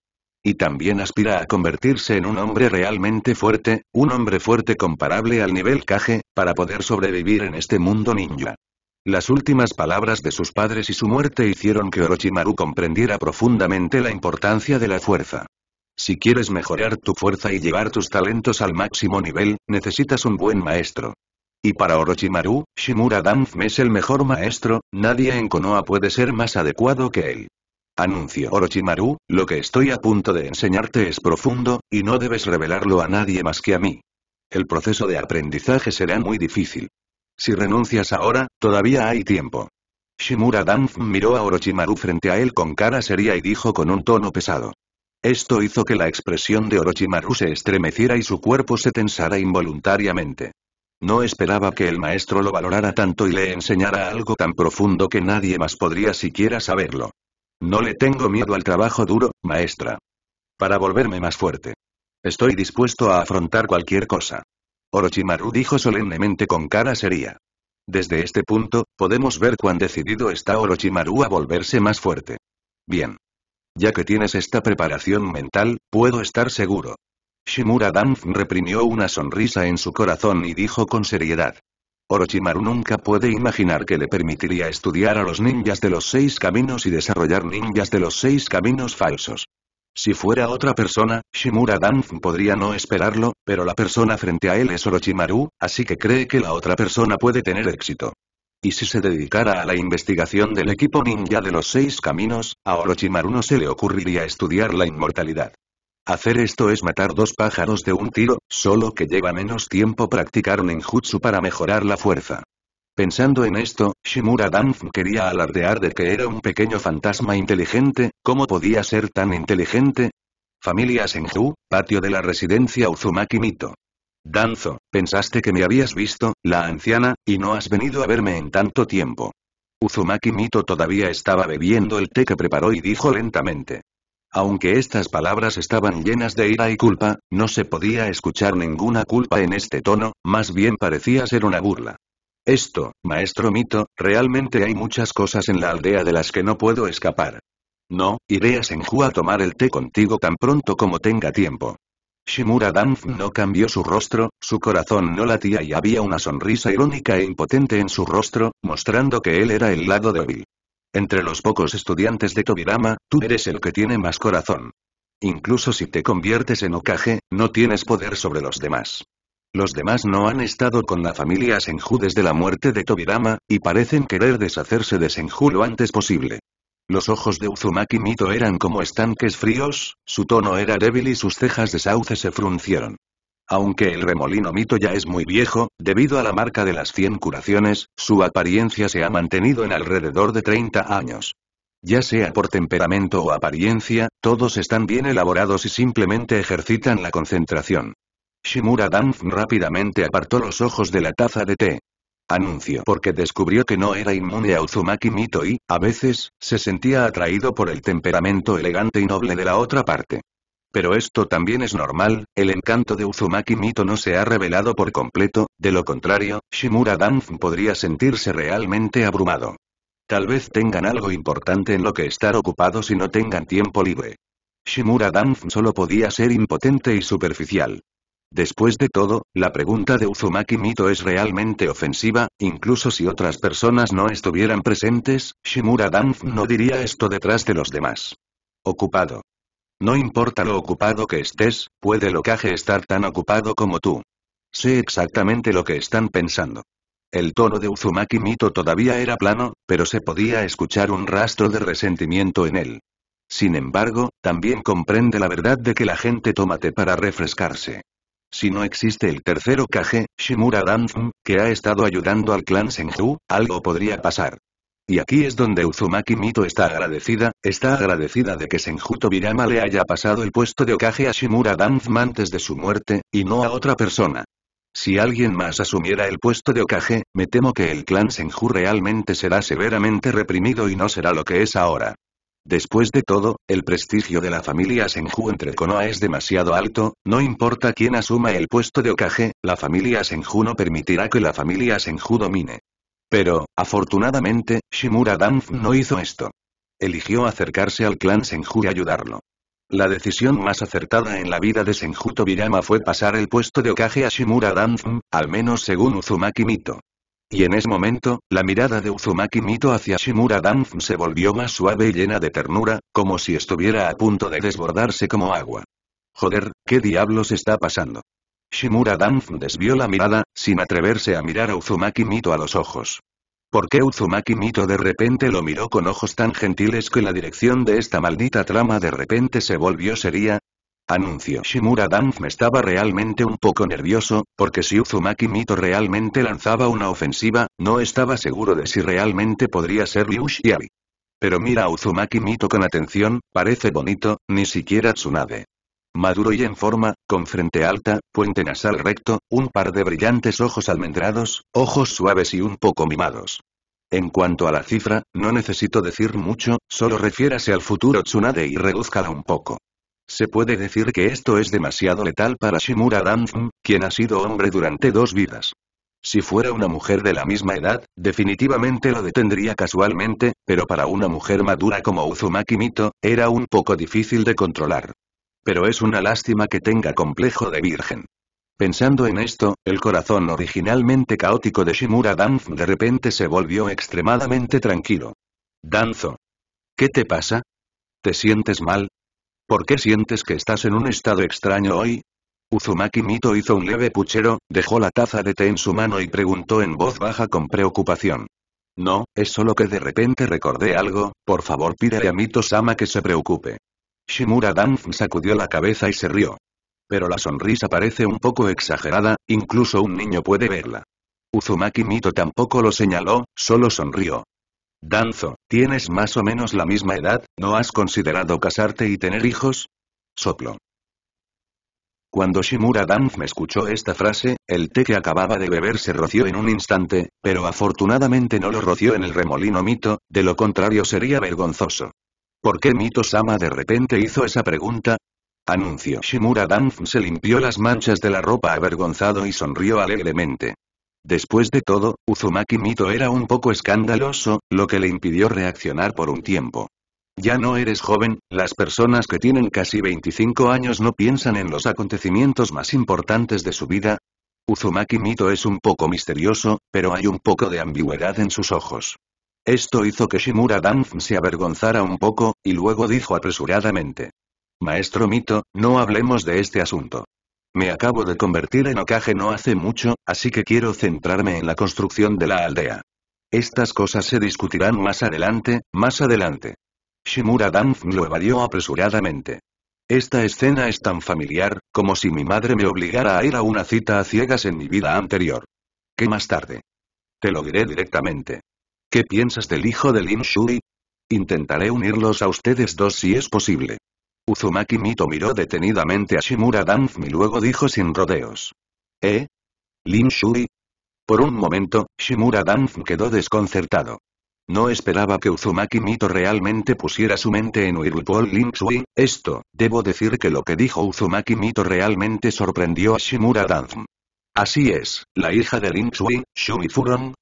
Y también aspira a convertirse en un hombre realmente fuerte, un hombre fuerte comparable al nivel Kage, para poder sobrevivir en este mundo ninja. Las últimas palabras de sus padres y su muerte hicieron que Orochimaru comprendiera profundamente la importancia de la fuerza. Si quieres mejorar tu fuerza y llevar tus talentos al máximo nivel, necesitas un buen maestro. Y para Orochimaru, Shimura Danzme es el mejor maestro, nadie en Konoha puede ser más adecuado que él. Anuncio Orochimaru, lo que estoy a punto de enseñarte es profundo, y no debes revelarlo a nadie más que a mí. El proceso de aprendizaje será muy difícil. Si renuncias ahora, todavía hay tiempo. Shimura Danf miró a Orochimaru frente a él con cara seria y dijo con un tono pesado. Esto hizo que la expresión de Orochimaru se estremeciera y su cuerpo se tensara involuntariamente. No esperaba que el maestro lo valorara tanto y le enseñara algo tan profundo que nadie más podría siquiera saberlo. No le tengo miedo al trabajo duro, maestra. Para volverme más fuerte. Estoy dispuesto a afrontar cualquier cosa. Orochimaru dijo solemnemente con cara seria. Desde este punto, podemos ver cuán decidido está Orochimaru a volverse más fuerte. Bien. Ya que tienes esta preparación mental, puedo estar seguro. Shimura Danf reprimió una sonrisa en su corazón y dijo con seriedad. Orochimaru nunca puede imaginar que le permitiría estudiar a los ninjas de los seis caminos y desarrollar ninjas de los seis caminos falsos. Si fuera otra persona, Shimura Danf podría no esperarlo, pero la persona frente a él es Orochimaru, así que cree que la otra persona puede tener éxito. Y si se dedicara a la investigación del equipo ninja de los seis caminos, a Orochimaru no se le ocurriría estudiar la inmortalidad. Hacer esto es matar dos pájaros de un tiro, solo que lleva menos tiempo practicar enjutsu para mejorar la fuerza. Pensando en esto, Shimura Danzo quería alardear de que era un pequeño fantasma inteligente, ¿cómo podía ser tan inteligente? Familia Senju, patio de la residencia Uzumaki Mito. Danzo, pensaste que me habías visto, la anciana, y no has venido a verme en tanto tiempo. Uzumaki Mito todavía estaba bebiendo el té que preparó y dijo lentamente. Aunque estas palabras estaban llenas de ira y culpa, no se podía escuchar ninguna culpa en este tono, más bien parecía ser una burla. Esto, maestro mito, realmente hay muchas cosas en la aldea de las que no puedo escapar. No, iré a Senju a tomar el té contigo tan pronto como tenga tiempo. Shimura Danf no cambió su rostro, su corazón no latía y había una sonrisa irónica e impotente en su rostro, mostrando que él era el lado débil. Entre los pocos estudiantes de Tobirama, tú eres el que tiene más corazón. Incluso si te conviertes en Okage, no tienes poder sobre los demás. Los demás no han estado con la familia Senju desde la muerte de Tobirama, y parecen querer deshacerse de Senju lo antes posible. Los ojos de Uzumaki Mito eran como estanques fríos, su tono era débil y sus cejas de sauce se fruncieron. Aunque el remolino mito ya es muy viejo, debido a la marca de las 100 curaciones, su apariencia se ha mantenido en alrededor de 30 años. Ya sea por temperamento o apariencia, todos están bien elaborados y simplemente ejercitan la concentración. Shimura Danf rápidamente apartó los ojos de la taza de té. Anunció porque descubrió que no era inmune a Uzumaki Mito y, a veces, se sentía atraído por el temperamento elegante y noble de la otra parte. Pero esto también es normal, el encanto de Uzumaki Mito no se ha revelado por completo, de lo contrario, Shimura Danf podría sentirse realmente abrumado. Tal vez tengan algo importante en lo que estar ocupados y no tengan tiempo libre. Shimura Danf solo podía ser impotente y superficial. Después de todo, la pregunta de Uzumaki Mito es realmente ofensiva, incluso si otras personas no estuvieran presentes, Shimura Danf no diría esto detrás de los demás. Ocupado. No importa lo ocupado que estés, puede ocaje estar tan ocupado como tú. Sé exactamente lo que están pensando. El tono de Uzumaki Mito todavía era plano, pero se podía escuchar un rastro de resentimiento en él. Sin embargo, también comprende la verdad de que la gente toma té para refrescarse. Si no existe el tercero Kage, Shimura Danzum, que ha estado ayudando al clan Senju, algo podría pasar. Y aquí es donde Uzumaki Mito está agradecida, está agradecida de que Senju Tobirama le haya pasado el puesto de Okage a Shimura Danzma antes de su muerte, y no a otra persona. Si alguien más asumiera el puesto de Okage, me temo que el clan Senju realmente será severamente reprimido y no será lo que es ahora. Después de todo, el prestigio de la familia Senju entre Konoha es demasiado alto, no importa quién asuma el puesto de Okage, la familia Senju no permitirá que la familia Senju domine. Pero, afortunadamente, Shimura Danf no hizo esto. Eligió acercarse al clan Senju y ayudarlo. La decisión más acertada en la vida de Senju Tobirama fue pasar el puesto de ocaje a Shimura Danf, al menos según Uzumaki Mito. Y en ese momento, la mirada de Uzumaki Mito hacia Shimura Danf se volvió más suave y llena de ternura, como si estuviera a punto de desbordarse como agua. Joder, ¿qué diablos está pasando? Shimura Danf desvió la mirada, sin atreverse a mirar a Uzumaki Mito a los ojos. ¿Por qué Uzumaki Mito de repente lo miró con ojos tan gentiles que la dirección de esta maldita trama de repente se volvió seria? Anuncio Shimura Danf estaba realmente un poco nervioso, porque si Uzumaki Mito realmente lanzaba una ofensiva, no estaba seguro de si realmente podría ser Liu Pero mira a Uzumaki Mito con atención, parece bonito, ni siquiera Tsunade maduro y en forma, con frente alta, puente nasal recto, un par de brillantes ojos almendrados, ojos suaves y un poco mimados. En cuanto a la cifra, no necesito decir mucho, solo refiérase al futuro Tsunade y reduzcala un poco. Se puede decir que esto es demasiado letal para Shimura Danzum, quien ha sido hombre durante dos vidas. Si fuera una mujer de la misma edad, definitivamente lo detendría casualmente, pero para una mujer madura como Uzumaki Mito, era un poco difícil de controlar. Pero es una lástima que tenga complejo de virgen. Pensando en esto, el corazón originalmente caótico de Shimura Danzo de repente se volvió extremadamente tranquilo. Danzo. ¿Qué te pasa? ¿Te sientes mal? ¿Por qué sientes que estás en un estado extraño hoy? Uzumaki Mito hizo un leve puchero, dejó la taza de té en su mano y preguntó en voz baja con preocupación. No, es solo que de repente recordé algo, por favor pídele a Mito-sama que se preocupe. Shimura Danf sacudió la cabeza y se rió. Pero la sonrisa parece un poco exagerada, incluso un niño puede verla. Uzumaki Mito tampoco lo señaló, solo sonrió. Danzo, tienes más o menos la misma edad, ¿no has considerado casarte y tener hijos? Soplo. Cuando Shimura Danf me escuchó esta frase, el té que acababa de beber se roció en un instante, pero afortunadamente no lo roció en el remolino mito, de lo contrario sería vergonzoso. ¿Por qué Mito-sama de repente hizo esa pregunta? Anunció Shimura Danf se limpió las manchas de la ropa avergonzado y sonrió alegremente. Después de todo, Uzumaki Mito era un poco escandaloso, lo que le impidió reaccionar por un tiempo. Ya no eres joven, las personas que tienen casi 25 años no piensan en los acontecimientos más importantes de su vida. Uzumaki Mito es un poco misterioso, pero hay un poco de ambigüedad en sus ojos. Esto hizo que Shimura Danf se avergonzara un poco, y luego dijo apresuradamente. Maestro Mito, no hablemos de este asunto. Me acabo de convertir en Okage no hace mucho, así que quiero centrarme en la construcción de la aldea. Estas cosas se discutirán más adelante, más adelante. Shimura Danf lo evadió apresuradamente. Esta escena es tan familiar, como si mi madre me obligara a ir a una cita a ciegas en mi vida anterior. ¿Qué más tarde? Te lo diré directamente. ¿Qué piensas del hijo de Lin Shui? Intentaré unirlos a ustedes dos si es posible. Uzumaki Mito miró detenidamente a Shimura Danzmi y luego dijo sin rodeos. ¿Eh? ¿Lin Shui? Por un momento, Shimura Danzmi quedó desconcertado. No esperaba que Uzumaki Mito realmente pusiera su mente en Uirupol Lin Shui, esto, debo decir que lo que dijo Uzumaki Mito realmente sorprendió a Shimura Danzmi. Así es, la hija de Lin Shumi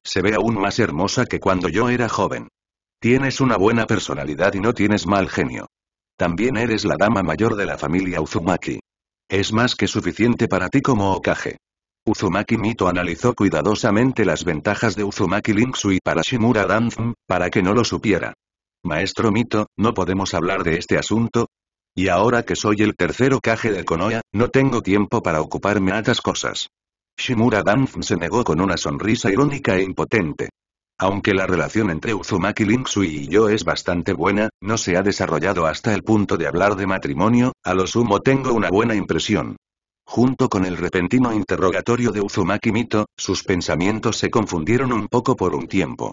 se ve aún más hermosa que cuando yo era joven. Tienes una buena personalidad y no tienes mal genio. También eres la dama mayor de la familia Uzumaki. Es más que suficiente para ti como Okage. Uzumaki Mito analizó cuidadosamente las ventajas de Uzumaki Linksui para Shimura Danzum, para que no lo supiera. Maestro Mito, ¿no podemos hablar de este asunto? Y ahora que soy el tercer Okage de Konoha, no tengo tiempo para ocuparme a estas cosas. Shimura Danf se negó con una sonrisa irónica e impotente. Aunque la relación entre Uzumaki Linksui y yo es bastante buena, no se ha desarrollado hasta el punto de hablar de matrimonio, a lo sumo tengo una buena impresión. Junto con el repentino interrogatorio de Uzumaki Mito, sus pensamientos se confundieron un poco por un tiempo.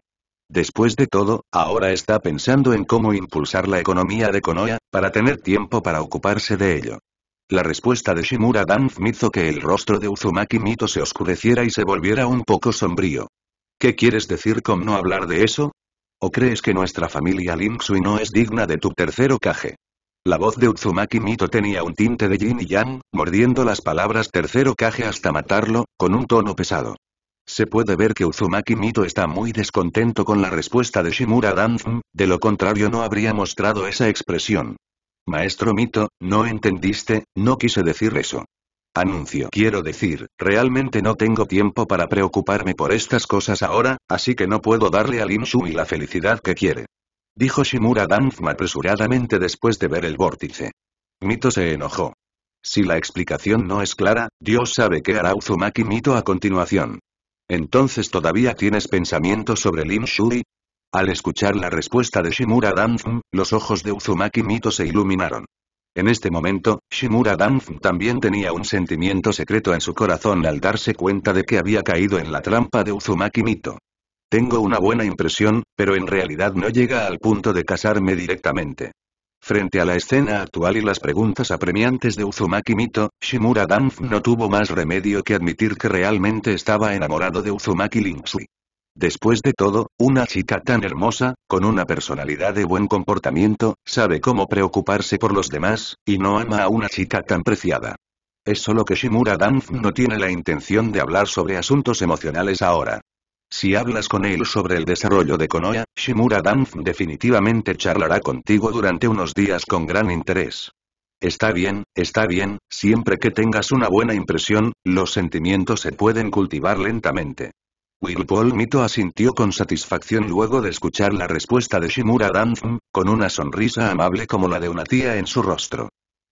Después de todo, ahora está pensando en cómo impulsar la economía de Konoha, para tener tiempo para ocuparse de ello. La respuesta de Shimura Danf hizo que el rostro de Uzumaki Mito se oscureciera y se volviera un poco sombrío. ¿Qué quieres decir con no hablar de eso? ¿O crees que nuestra familia Linksui no es digna de tu tercero Kage? La voz de Uzumaki Mito tenía un tinte de yin y yang, mordiendo las palabras tercero Kage hasta matarlo, con un tono pesado. Se puede ver que Uzumaki Mito está muy descontento con la respuesta de Shimura Danz, de lo contrario no habría mostrado esa expresión. Maestro Mito, no entendiste, no quise decir eso. Anuncio. Quiero decir, realmente no tengo tiempo para preocuparme por estas cosas ahora, así que no puedo darle a lim Shui la felicidad que quiere. Dijo Shimura Danzma apresuradamente después de ver el vórtice. Mito se enojó. Si la explicación no es clara, Dios sabe qué hará Uzumaki Mito a continuación. Entonces todavía tienes pensamientos sobre Lin Shui, al escuchar la respuesta de Shimura Danfm, los ojos de Uzumaki Mito se iluminaron. En este momento, Shimura Danfm también tenía un sentimiento secreto en su corazón al darse cuenta de que había caído en la trampa de Uzumaki Mito. Tengo una buena impresión, pero en realidad no llega al punto de casarme directamente. Frente a la escena actual y las preguntas apremiantes de Uzumaki Mito, Shimura Danf no tuvo más remedio que admitir que realmente estaba enamorado de Uzumaki Linsui. Después de todo, una chica tan hermosa, con una personalidad de buen comportamiento, sabe cómo preocuparse por los demás, y no ama a una chica tan preciada. Es solo que Shimura Danf no tiene la intención de hablar sobre asuntos emocionales ahora. Si hablas con él sobre el desarrollo de Konoya, Shimura Danf definitivamente charlará contigo durante unos días con gran interés. Está bien, está bien, siempre que tengas una buena impresión, los sentimientos se pueden cultivar lentamente. Whirlpool Mito asintió con satisfacción luego de escuchar la respuesta de Shimura Danzum, con una sonrisa amable como la de una tía en su rostro.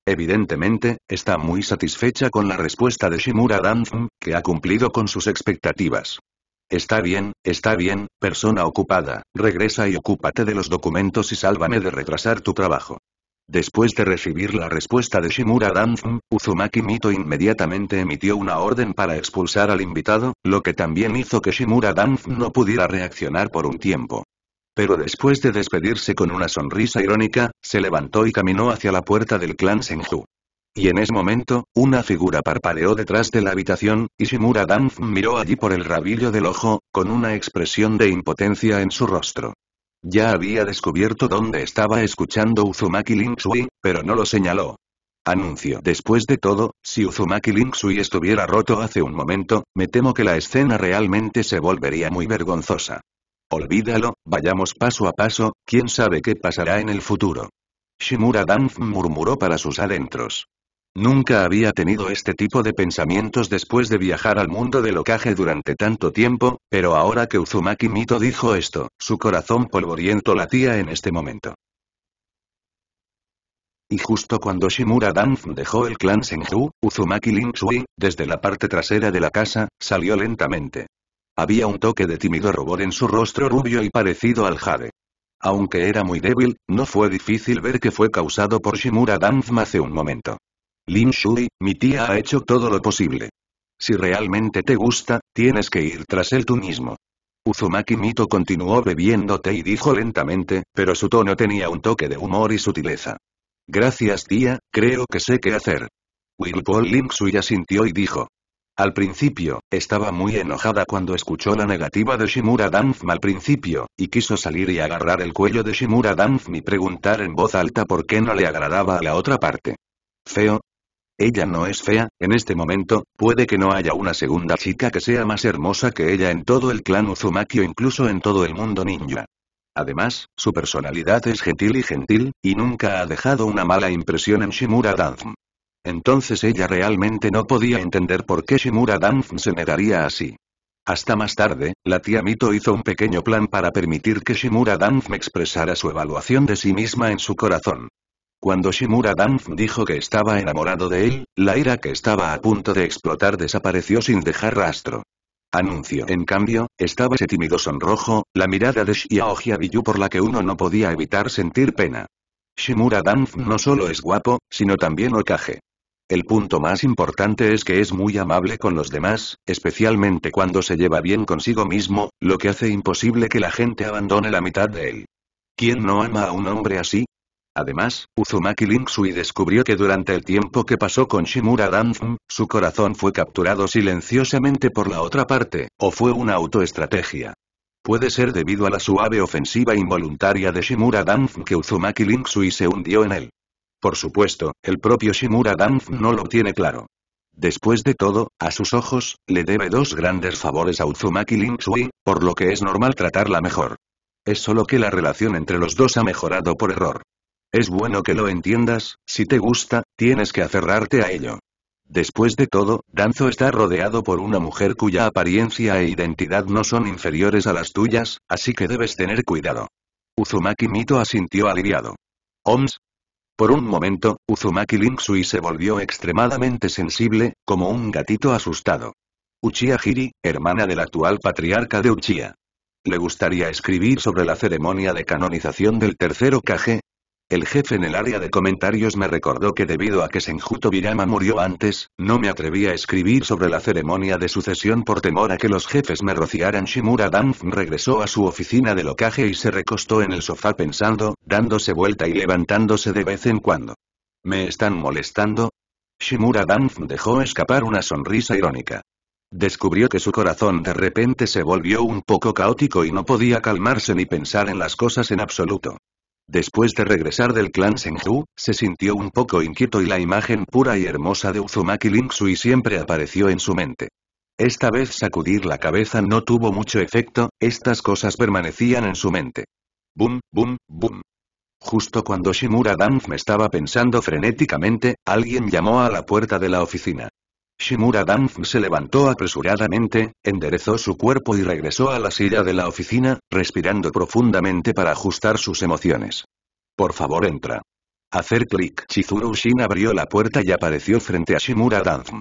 Evidentemente, está muy satisfecha con la respuesta de Shimura Danzum, que ha cumplido con sus expectativas. Está bien, está bien, persona ocupada, regresa y ocúpate de los documentos y sálvame de retrasar tu trabajo. Después de recibir la respuesta de Shimura Danfm, Uzumaki Mito inmediatamente emitió una orden para expulsar al invitado, lo que también hizo que Shimura Danfm no pudiera reaccionar por un tiempo. Pero después de despedirse con una sonrisa irónica, se levantó y caminó hacia la puerta del clan Senju. Y en ese momento, una figura parpadeó detrás de la habitación, y Shimura Danfm miró allí por el rabillo del ojo, con una expresión de impotencia en su rostro. Ya había descubierto dónde estaba escuchando Uzumaki Linksui, pero no lo señaló. Anuncio. Después de todo, si Uzumaki Linksui estuviera roto hace un momento, me temo que la escena realmente se volvería muy vergonzosa. Olvídalo, vayamos paso a paso, quién sabe qué pasará en el futuro. Shimura Dan murmuró para sus adentros. Nunca había tenido este tipo de pensamientos después de viajar al mundo de ocaje durante tanto tiempo, pero ahora que Uzumaki Mito dijo esto, su corazón polvoriento latía en este momento. Y justo cuando Shimura Danf dejó el clan Senju, Uzumaki Shui, desde la parte trasera de la casa, salió lentamente. Había un toque de tímido rubor en su rostro rubio y parecido al jade. Aunque era muy débil, no fue difícil ver que fue causado por Shimura Danzma hace un momento. Lin Shui, mi tía ha hecho todo lo posible. Si realmente te gusta, tienes que ir tras él tú mismo. Uzumaki Mito continuó bebiéndote y dijo lentamente, pero su tono tenía un toque de humor y sutileza. Gracias tía, creo que sé qué hacer. Wilpol Lin Shui sintió y dijo. Al principio, estaba muy enojada cuando escuchó la negativa de Shimura Danfm al principio, y quiso salir y agarrar el cuello de Shimura Danfm y preguntar en voz alta por qué no le agradaba a la otra parte. Feo, ella no es fea, en este momento, puede que no haya una segunda chica que sea más hermosa que ella en todo el clan Uzumaki o incluso en todo el mundo ninja. Además, su personalidad es gentil y gentil, y nunca ha dejado una mala impresión en Shimura Danzm. Entonces ella realmente no podía entender por qué Shimura Danzm se negaría así. Hasta más tarde, la tía Mito hizo un pequeño plan para permitir que Shimura Danzm expresara su evaluación de sí misma en su corazón. Cuando Shimura Danf dijo que estaba enamorado de él, la ira que estaba a punto de explotar desapareció sin dejar rastro. Anuncio. En cambio, estaba ese tímido sonrojo, la mirada de Xiao Biju por la que uno no podía evitar sentir pena. Shimura Danf no solo es guapo, sino también ocaje. El punto más importante es que es muy amable con los demás, especialmente cuando se lleva bien consigo mismo, lo que hace imposible que la gente abandone la mitad de él. ¿Quién no ama a un hombre así? Además, Uzumaki Linksui descubrió que durante el tiempo que pasó con Shimura Danzum, su corazón fue capturado silenciosamente por la otra parte, o fue una autoestrategia. Puede ser debido a la suave ofensiva involuntaria de Shimura Danzum que Uzumaki Linksui se hundió en él. Por supuesto, el propio Shimura Danzum no lo tiene claro. Después de todo, a sus ojos, le debe dos grandes favores a Uzumaki Linksui, por lo que es normal tratarla mejor. Es solo que la relación entre los dos ha mejorado por error. Es bueno que lo entiendas, si te gusta, tienes que aferrarte a ello. Después de todo, Danzo está rodeado por una mujer cuya apariencia e identidad no son inferiores a las tuyas, así que debes tener cuidado. Uzumaki Mito asintió aliviado. Oms. Por un momento, Uzumaki Linksui se volvió extremadamente sensible, como un gatito asustado. Uchiha Hiri, hermana del actual patriarca de Uchiha. Le gustaría escribir sobre la ceremonia de canonización del tercero Kage, el jefe en el área de comentarios me recordó que debido a que Senjuto Biyama murió antes, no me atreví a escribir sobre la ceremonia de sucesión por temor a que los jefes me rociaran. Shimura Danf regresó a su oficina de locaje y se recostó en el sofá pensando, dándose vuelta y levantándose de vez en cuando. ¿Me están molestando? Shimura Danf dejó escapar una sonrisa irónica. Descubrió que su corazón de repente se volvió un poco caótico y no podía calmarse ni pensar en las cosas en absoluto. Después de regresar del clan Senju, se sintió un poco inquieto y la imagen pura y hermosa de Uzumaki Linksui siempre apareció en su mente. Esta vez sacudir la cabeza no tuvo mucho efecto, estas cosas permanecían en su mente. Bum, bum, bum. Justo cuando Shimura Danf me estaba pensando frenéticamente, alguien llamó a la puerta de la oficina. Shimura Danf se levantó apresuradamente, enderezó su cuerpo y regresó a la silla de la oficina, respirando profundamente para ajustar sus emociones. Por favor entra. Hacer clic. Chizuru Shin abrió la puerta y apareció frente a Shimura Danf.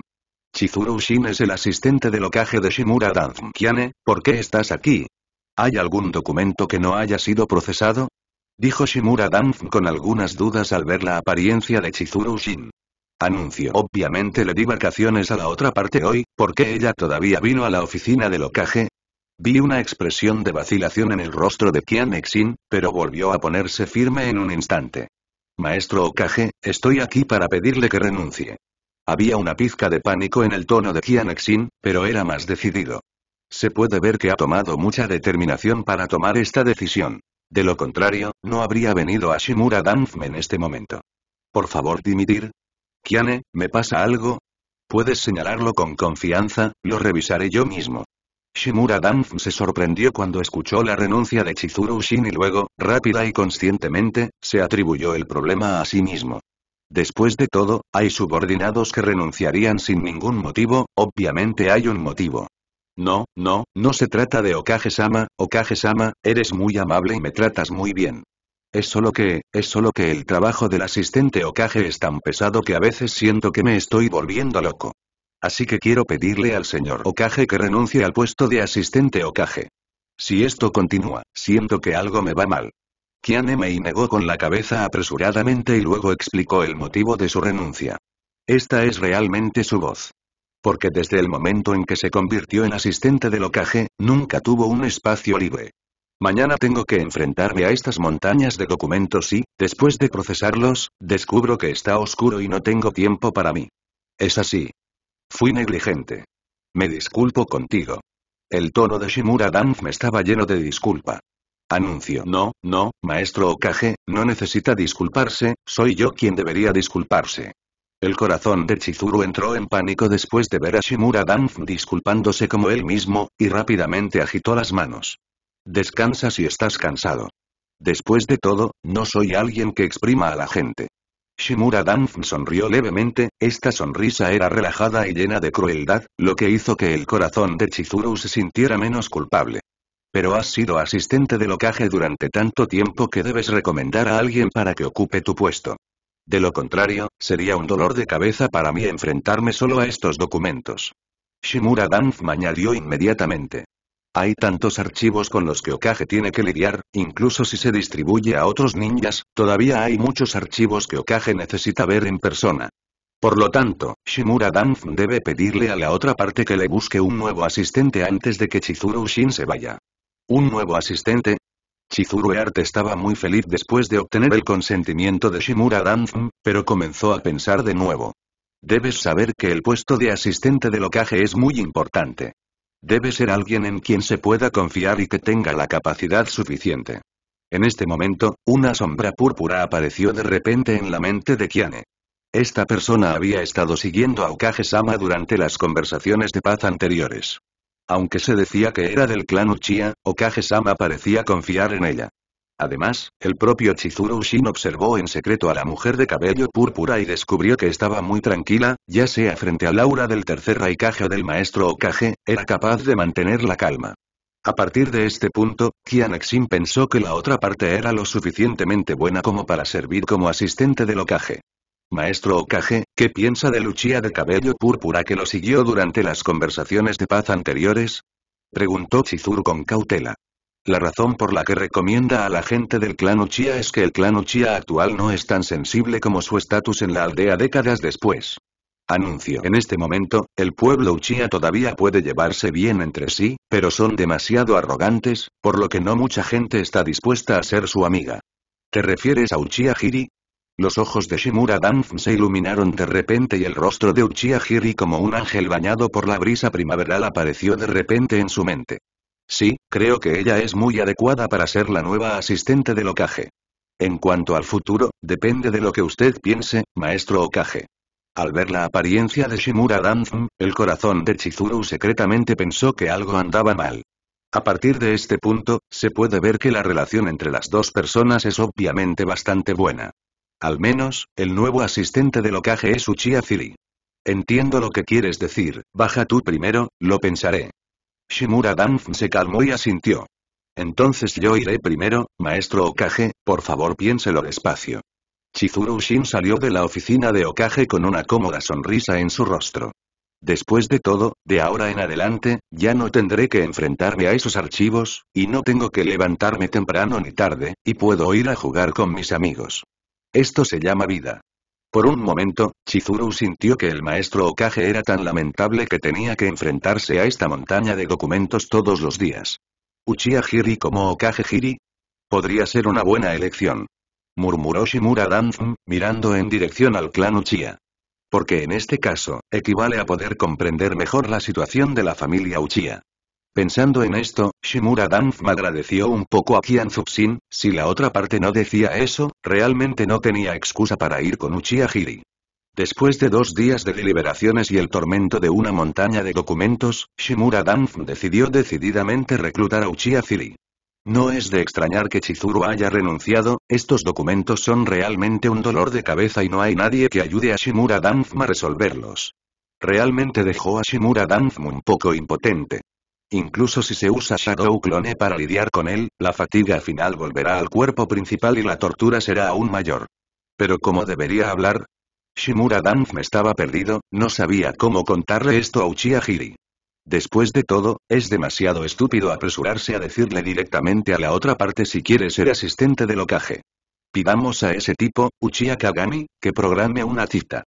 Chizuru Shin es el asistente de locaje de Shimura Danf. Kiane, ¿por qué estás aquí? ¿Hay algún documento que no haya sido procesado? Dijo Shimura Danf con algunas dudas al ver la apariencia de Chizuru Shin. Anuncio. Obviamente le di vacaciones a la otra parte hoy, porque ella todavía vino a la oficina del Okage? Vi una expresión de vacilación en el rostro de Kian Exin, pero volvió a ponerse firme en un instante. Maestro Okage, estoy aquí para pedirle que renuncie. Había una pizca de pánico en el tono de Kian Exin, pero era más decidido. Se puede ver que ha tomado mucha determinación para tomar esta decisión. De lo contrario, no habría venido a Shimura Danfme en este momento. Por favor, dimitir, Kiane, ¿me pasa algo? Puedes señalarlo con confianza, lo revisaré yo mismo. Shimura Danf se sorprendió cuando escuchó la renuncia de Chizuru Shin y luego, rápida y conscientemente, se atribuyó el problema a sí mismo. Después de todo, hay subordinados que renunciarían sin ningún motivo, obviamente hay un motivo. No, no, no se trata de Okage-sama, sama eres muy amable y me tratas muy bien. Es solo que, es solo que el trabajo del asistente Okage es tan pesado que a veces siento que me estoy volviendo loco. Así que quiero pedirle al señor Okage que renuncie al puesto de asistente Okage. Si esto continúa, siento que algo me va mal. Kianeme negó con la cabeza apresuradamente y luego explicó el motivo de su renuncia. Esta es realmente su voz. Porque desde el momento en que se convirtió en asistente del Okage, nunca tuvo un espacio libre. Mañana tengo que enfrentarme a estas montañas de documentos y, después de procesarlos, descubro que está oscuro y no tengo tiempo para mí. Es así. Fui negligente. Me disculpo contigo. El tono de Shimura Danf me estaba lleno de disculpa. Anuncio. No, no, maestro Okage, no necesita disculparse, soy yo quien debería disculparse. El corazón de Chizuru entró en pánico después de ver a Shimura Danf disculpándose como él mismo, y rápidamente agitó las manos. Descansa si estás cansado. Después de todo, no soy alguien que exprima a la gente. Shimura danf sonrió levemente, esta sonrisa era relajada y llena de crueldad, lo que hizo que el corazón de Chizuru se sintiera menos culpable. Pero has sido asistente de locaje durante tanto tiempo que debes recomendar a alguien para que ocupe tu puesto. De lo contrario, sería un dolor de cabeza para mí enfrentarme solo a estos documentos. Shimura danf añadió inmediatamente. Hay tantos archivos con los que Okage tiene que lidiar, incluso si se distribuye a otros ninjas, todavía hay muchos archivos que Okage necesita ver en persona. Por lo tanto, Shimura Danf debe pedirle a la otra parte que le busque un nuevo asistente antes de que Chizuru Shin se vaya. ¿Un nuevo asistente? Chizuru Art estaba muy feliz después de obtener el consentimiento de Shimura Danf, pero comenzó a pensar de nuevo. Debes saber que el puesto de asistente de Okage es muy importante. Debe ser alguien en quien se pueda confiar y que tenga la capacidad suficiente. En este momento, una sombra púrpura apareció de repente en la mente de Kiane. Esta persona había estado siguiendo a Okage-sama durante las conversaciones de paz anteriores. Aunque se decía que era del clan Uchiha, okage parecía confiar en ella. Además, el propio Chizuru Shin observó en secreto a la mujer de cabello púrpura y descubrió que estaba muy tranquila, ya sea frente al aura del tercer Raikage o del maestro Okage, era capaz de mantener la calma. A partir de este punto, Kianexin pensó que la otra parte era lo suficientemente buena como para servir como asistente del Okage. Maestro Okage, ¿qué piensa de Luchia de cabello púrpura que lo siguió durante las conversaciones de paz anteriores? Preguntó Chizuru con cautela. La razón por la que recomienda a la gente del clan Uchiha es que el clan Uchiha actual no es tan sensible como su estatus en la aldea décadas después. Anuncio. En este momento, el pueblo Uchiha todavía puede llevarse bien entre sí, pero son demasiado arrogantes, por lo que no mucha gente está dispuesta a ser su amiga. ¿Te refieres a Uchiha Hiri? Los ojos de Shimura Danf se iluminaron de repente y el rostro de Uchiha Hiri como un ángel bañado por la brisa primaveral apareció de repente en su mente. Sí, creo que ella es muy adecuada para ser la nueva asistente de Okage. En cuanto al futuro, depende de lo que usted piense, maestro Okage. Al ver la apariencia de Shimura Danzum, el corazón de Chizuru secretamente pensó que algo andaba mal. A partir de este punto, se puede ver que la relación entre las dos personas es obviamente bastante buena. Al menos, el nuevo asistente de Okage es Uchiha Ziri. Entiendo lo que quieres decir, baja tú primero, lo pensaré. Shimura Danf se calmó y asintió. Entonces yo iré primero, maestro Okage, por favor piénselo despacio. Chizuru Shin salió de la oficina de Okage con una cómoda sonrisa en su rostro. Después de todo, de ahora en adelante, ya no tendré que enfrentarme a esos archivos, y no tengo que levantarme temprano ni tarde, y puedo ir a jugar con mis amigos. Esto se llama vida. Por un momento, Chizuru sintió que el maestro Okage era tan lamentable que tenía que enfrentarse a esta montaña de documentos todos los días. Uchiha Hiri como Okage Hiri? Podría ser una buena elección. Murmuró Shimura Danzum, mirando en dirección al clan Uchiha. Porque en este caso, equivale a poder comprender mejor la situación de la familia Uchiha. Pensando en esto, Shimura Danzma agradeció un poco a Kian Zuxin, si la otra parte no decía eso, realmente no tenía excusa para ir con Uchiha Hiri. Después de dos días de deliberaciones y el tormento de una montaña de documentos, Shimura Danf decidió decididamente reclutar a Uchiha Hiri. No es de extrañar que Chizuru haya renunciado, estos documentos son realmente un dolor de cabeza y no hay nadie que ayude a Shimura Danfma a resolverlos. Realmente dejó a Shimura Danzma un poco impotente. Incluso si se usa Shadow Clone para lidiar con él, la fatiga final volverá al cuerpo principal y la tortura será aún mayor. Pero ¿cómo debería hablar? Shimura me estaba perdido, no sabía cómo contarle esto a Uchiha Hiri. Después de todo, es demasiado estúpido apresurarse a decirle directamente a la otra parte si quiere ser asistente de locaje. Pidamos a ese tipo, Uchiha Kagami, que programe una cita.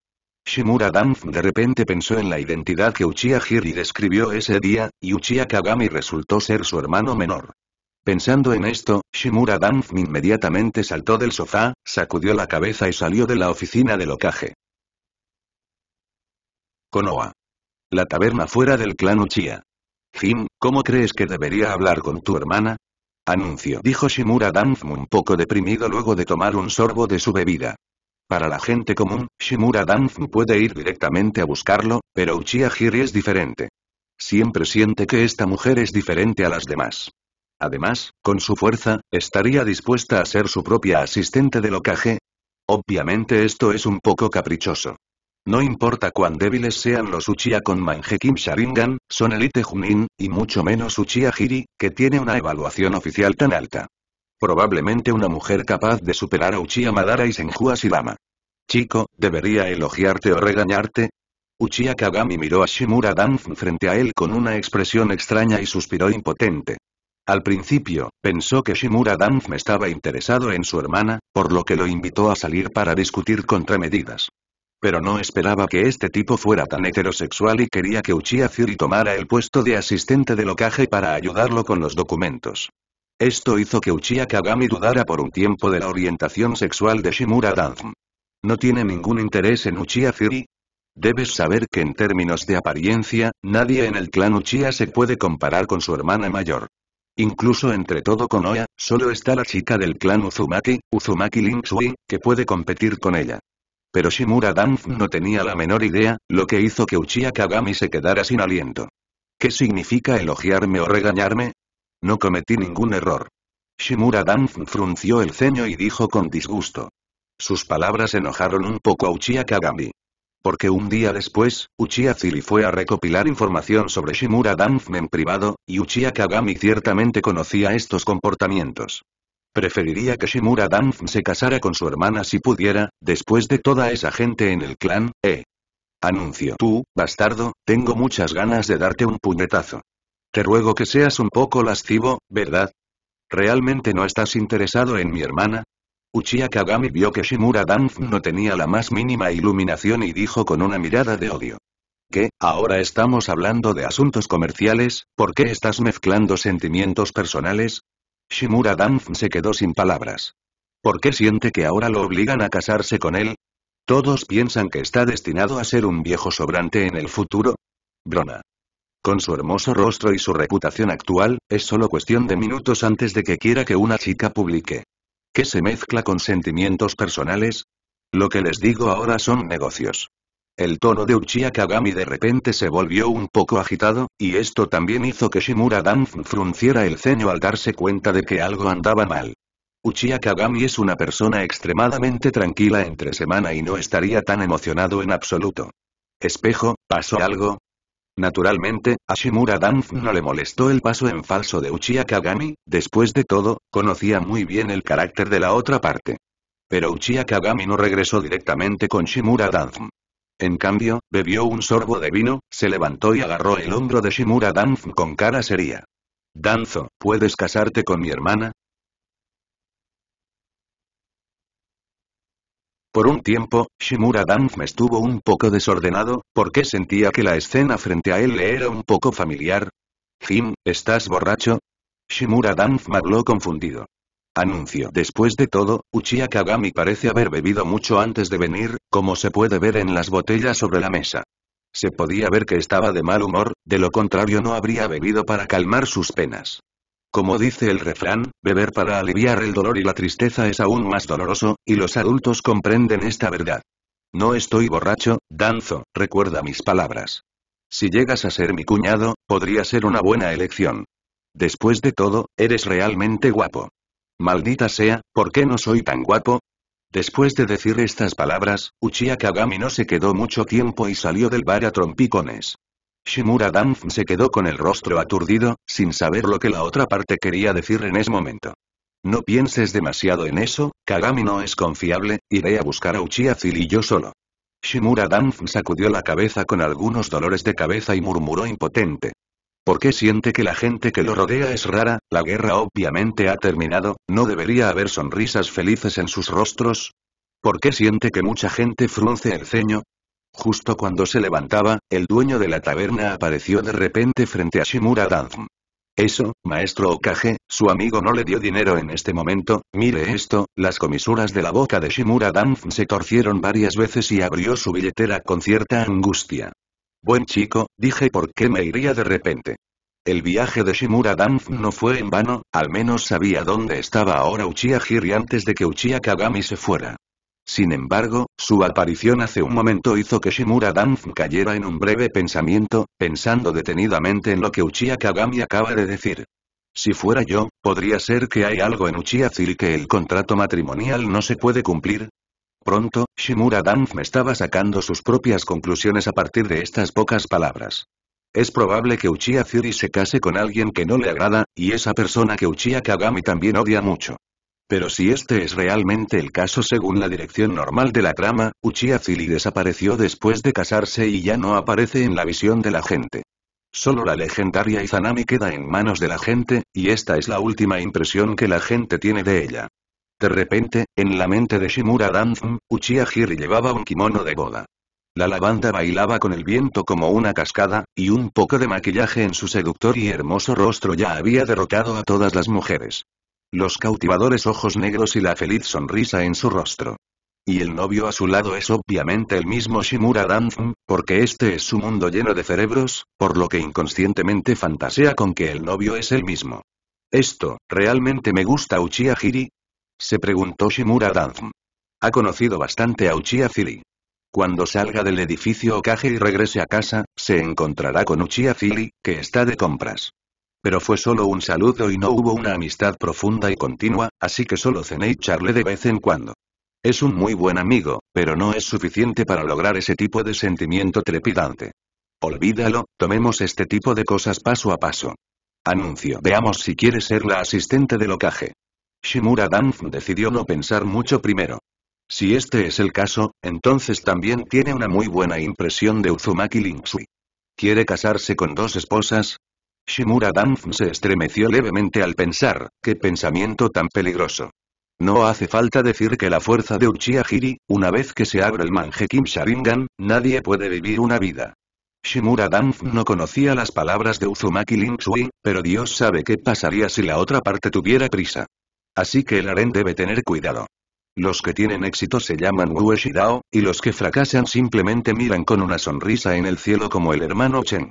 Shimura Danf de repente pensó en la identidad que Uchiha Hiri describió ese día, y Uchiha Kagami resultó ser su hermano menor. Pensando en esto, Shimura Danf inmediatamente saltó del sofá, sacudió la cabeza y salió de la oficina del locaje. Konoha. La taberna fuera del clan Uchiha. Jim, ¿cómo crees que debería hablar con tu hermana? Anuncio, dijo Shimura Danf un poco deprimido luego de tomar un sorbo de su bebida. Para la gente común, Shimura Danfu puede ir directamente a buscarlo, pero Uchiha Hiri es diferente. Siempre siente que esta mujer es diferente a las demás. Además, con su fuerza, estaría dispuesta a ser su propia asistente de locaje Obviamente esto es un poco caprichoso. No importa cuán débiles sean los Uchiha con Manjekim Sharingan, son Elite Junin, y mucho menos Uchiha Hiri, que tiene una evaluación oficial tan alta. Probablemente una mujer capaz de superar a Uchiha Madara y Senju Lama. Chico, ¿debería elogiarte o regañarte? Uchiha Kagami miró a Shimura Danf frente a él con una expresión extraña y suspiró impotente. Al principio, pensó que Shimura Danf estaba interesado en su hermana, por lo que lo invitó a salir para discutir contramedidas. Pero no esperaba que este tipo fuera tan heterosexual y quería que Uchiha Zuri tomara el puesto de asistente de locaje para ayudarlo con los documentos. Esto hizo que Uchiha Kagami dudara por un tiempo de la orientación sexual de Shimura Danz. ¿No tiene ningún interés en Uchiha Fury? Debes saber que en términos de apariencia, nadie en el clan Uchiha se puede comparar con su hermana mayor. Incluso entre todo Konoha, solo está la chica del clan Uzumaki, Uzumaki Linsui, que puede competir con ella. Pero Shimura Danz no tenía la menor idea, lo que hizo que Uchiha Kagami se quedara sin aliento. ¿Qué significa elogiarme o regañarme? No cometí ningún error. Shimura Dan frunció el ceño y dijo con disgusto. Sus palabras enojaron un poco a Uchiha Kagami. Porque un día después, Uchiha Zili fue a recopilar información sobre Shimura Danf en privado, y Uchiha Kagami ciertamente conocía estos comportamientos. Preferiría que Shimura Danf se casara con su hermana si pudiera, después de toda esa gente en el clan, eh. Anuncio. Tú, bastardo, tengo muchas ganas de darte un puñetazo. Te ruego que seas un poco lascivo, ¿verdad? ¿Realmente no estás interesado en mi hermana? Uchiha Kagami vio que Shimura Danf no tenía la más mínima iluminación y dijo con una mirada de odio. ¿Qué? Ahora estamos hablando de asuntos comerciales, ¿por qué estás mezclando sentimientos personales? Shimura Danf se quedó sin palabras. ¿Por qué siente que ahora lo obligan a casarse con él? Todos piensan que está destinado a ser un viejo sobrante en el futuro. Brona. Con su hermoso rostro y su reputación actual, es solo cuestión de minutos antes de que quiera que una chica publique. ¿Qué se mezcla con sentimientos personales? Lo que les digo ahora son negocios. El tono de Uchiha Kagami de repente se volvió un poco agitado, y esto también hizo que Shimura Dan frunciera el ceño al darse cuenta de que algo andaba mal. Uchiha Kagami es una persona extremadamente tranquila entre semana y no estaría tan emocionado en absoluto. Espejo, ¿pasó algo? Naturalmente, a Shimura Danf no le molestó el paso en falso de Uchiha Kagami, después de todo, conocía muy bien el carácter de la otra parte. Pero Uchiha Kagami no regresó directamente con Shimura Danf. En cambio, bebió un sorbo de vino, se levantó y agarró el hombro de Shimura Danf con cara seria. Danzo, ¿puedes casarte con mi hermana? Por un tiempo, Shimura me estuvo un poco desordenado, porque sentía que la escena frente a él le era un poco familiar. Jim, ¿estás borracho? Shimura me habló confundido. Anuncio. Después de todo, Uchiha Kagami parece haber bebido mucho antes de venir, como se puede ver en las botellas sobre la mesa. Se podía ver que estaba de mal humor, de lo contrario no habría bebido para calmar sus penas. Como dice el refrán, beber para aliviar el dolor y la tristeza es aún más doloroso, y los adultos comprenden esta verdad. No estoy borracho, Danzo, recuerda mis palabras. Si llegas a ser mi cuñado, podría ser una buena elección. Después de todo, eres realmente guapo. Maldita sea, ¿por qué no soy tan guapo? Después de decir estas palabras, Uchiha Kagami no se quedó mucho tiempo y salió del bar a trompicones. Shimura Danf se quedó con el rostro aturdido, sin saber lo que la otra parte quería decir en ese momento. No pienses demasiado en eso, Kagami no es confiable, iré a buscar a Uchiha Zil y yo solo. Shimura Danf sacudió la cabeza con algunos dolores de cabeza y murmuró impotente. ¿Por qué siente que la gente que lo rodea es rara? La guerra obviamente ha terminado, ¿no debería haber sonrisas felices en sus rostros? ¿Por qué siente que mucha gente frunce el ceño? Justo cuando se levantaba, el dueño de la taberna apareció de repente frente a Shimura danf Eso, maestro Okage, su amigo no le dio dinero en este momento, mire esto, las comisuras de la boca de Shimura danf se torcieron varias veces y abrió su billetera con cierta angustia. Buen chico, dije por qué me iría de repente. El viaje de Shimura danf no fue en vano, al menos sabía dónde estaba ahora Uchiha Hiri antes de que Uchiha Kagami se fuera. Sin embargo, su aparición hace un momento hizo que Shimura Danf cayera en un breve pensamiento, pensando detenidamente en lo que Uchiha Kagami acaba de decir. Si fuera yo, ¿podría ser que hay algo en Uchiha Zil que el contrato matrimonial no se puede cumplir? Pronto, Shimura Danf me estaba sacando sus propias conclusiones a partir de estas pocas palabras. Es probable que Uchiha Ziri se case con alguien que no le agrada, y esa persona que Uchiha Kagami también odia mucho. Pero si este es realmente el caso según la dirección normal de la trama, Uchiha Zili desapareció después de casarse y ya no aparece en la visión de la gente. Solo la legendaria Izanami queda en manos de la gente, y esta es la última impresión que la gente tiene de ella. De repente, en la mente de Shimura Danzum, Uchiha Hiri llevaba un kimono de boda. La lavanda bailaba con el viento como una cascada, y un poco de maquillaje en su seductor y hermoso rostro ya había derrotado a todas las mujeres. Los cautivadores ojos negros y la feliz sonrisa en su rostro. Y el novio a su lado es obviamente el mismo Shimura Danzm, porque este es su mundo lleno de cerebros, por lo que inconscientemente fantasea con que el novio es el mismo. ¿Esto, realmente me gusta Uchiha Giri?» Se preguntó Shimura Danzm. Ha conocido bastante a Uchiha Hiri. Cuando salga del edificio Okage y regrese a casa, se encontrará con Uchiha Hiri, que está de compras pero fue solo un saludo y no hubo una amistad profunda y continua, así que solo cené y charlé de vez en cuando. Es un muy buen amigo, pero no es suficiente para lograr ese tipo de sentimiento trepidante. Olvídalo, tomemos este tipo de cosas paso a paso. Anuncio. Veamos si quiere ser la asistente de locaje. Shimura Danf decidió no pensar mucho primero. Si este es el caso, entonces también tiene una muy buena impresión de Uzumaki Linksui. Quiere casarse con dos esposas, Shimura Danf se estremeció levemente al pensar, qué pensamiento tan peligroso. No hace falta decir que la fuerza de Uchiha Hiri, una vez que se abre el Kim Sharingan, nadie puede vivir una vida. Shimura Danf no conocía las palabras de Uzumaki Shui, pero Dios sabe qué pasaría si la otra parte tuviera prisa. Así que el harén debe tener cuidado. Los que tienen éxito se llaman Shidao, y los que fracasan simplemente miran con una sonrisa en el cielo como el hermano Chen.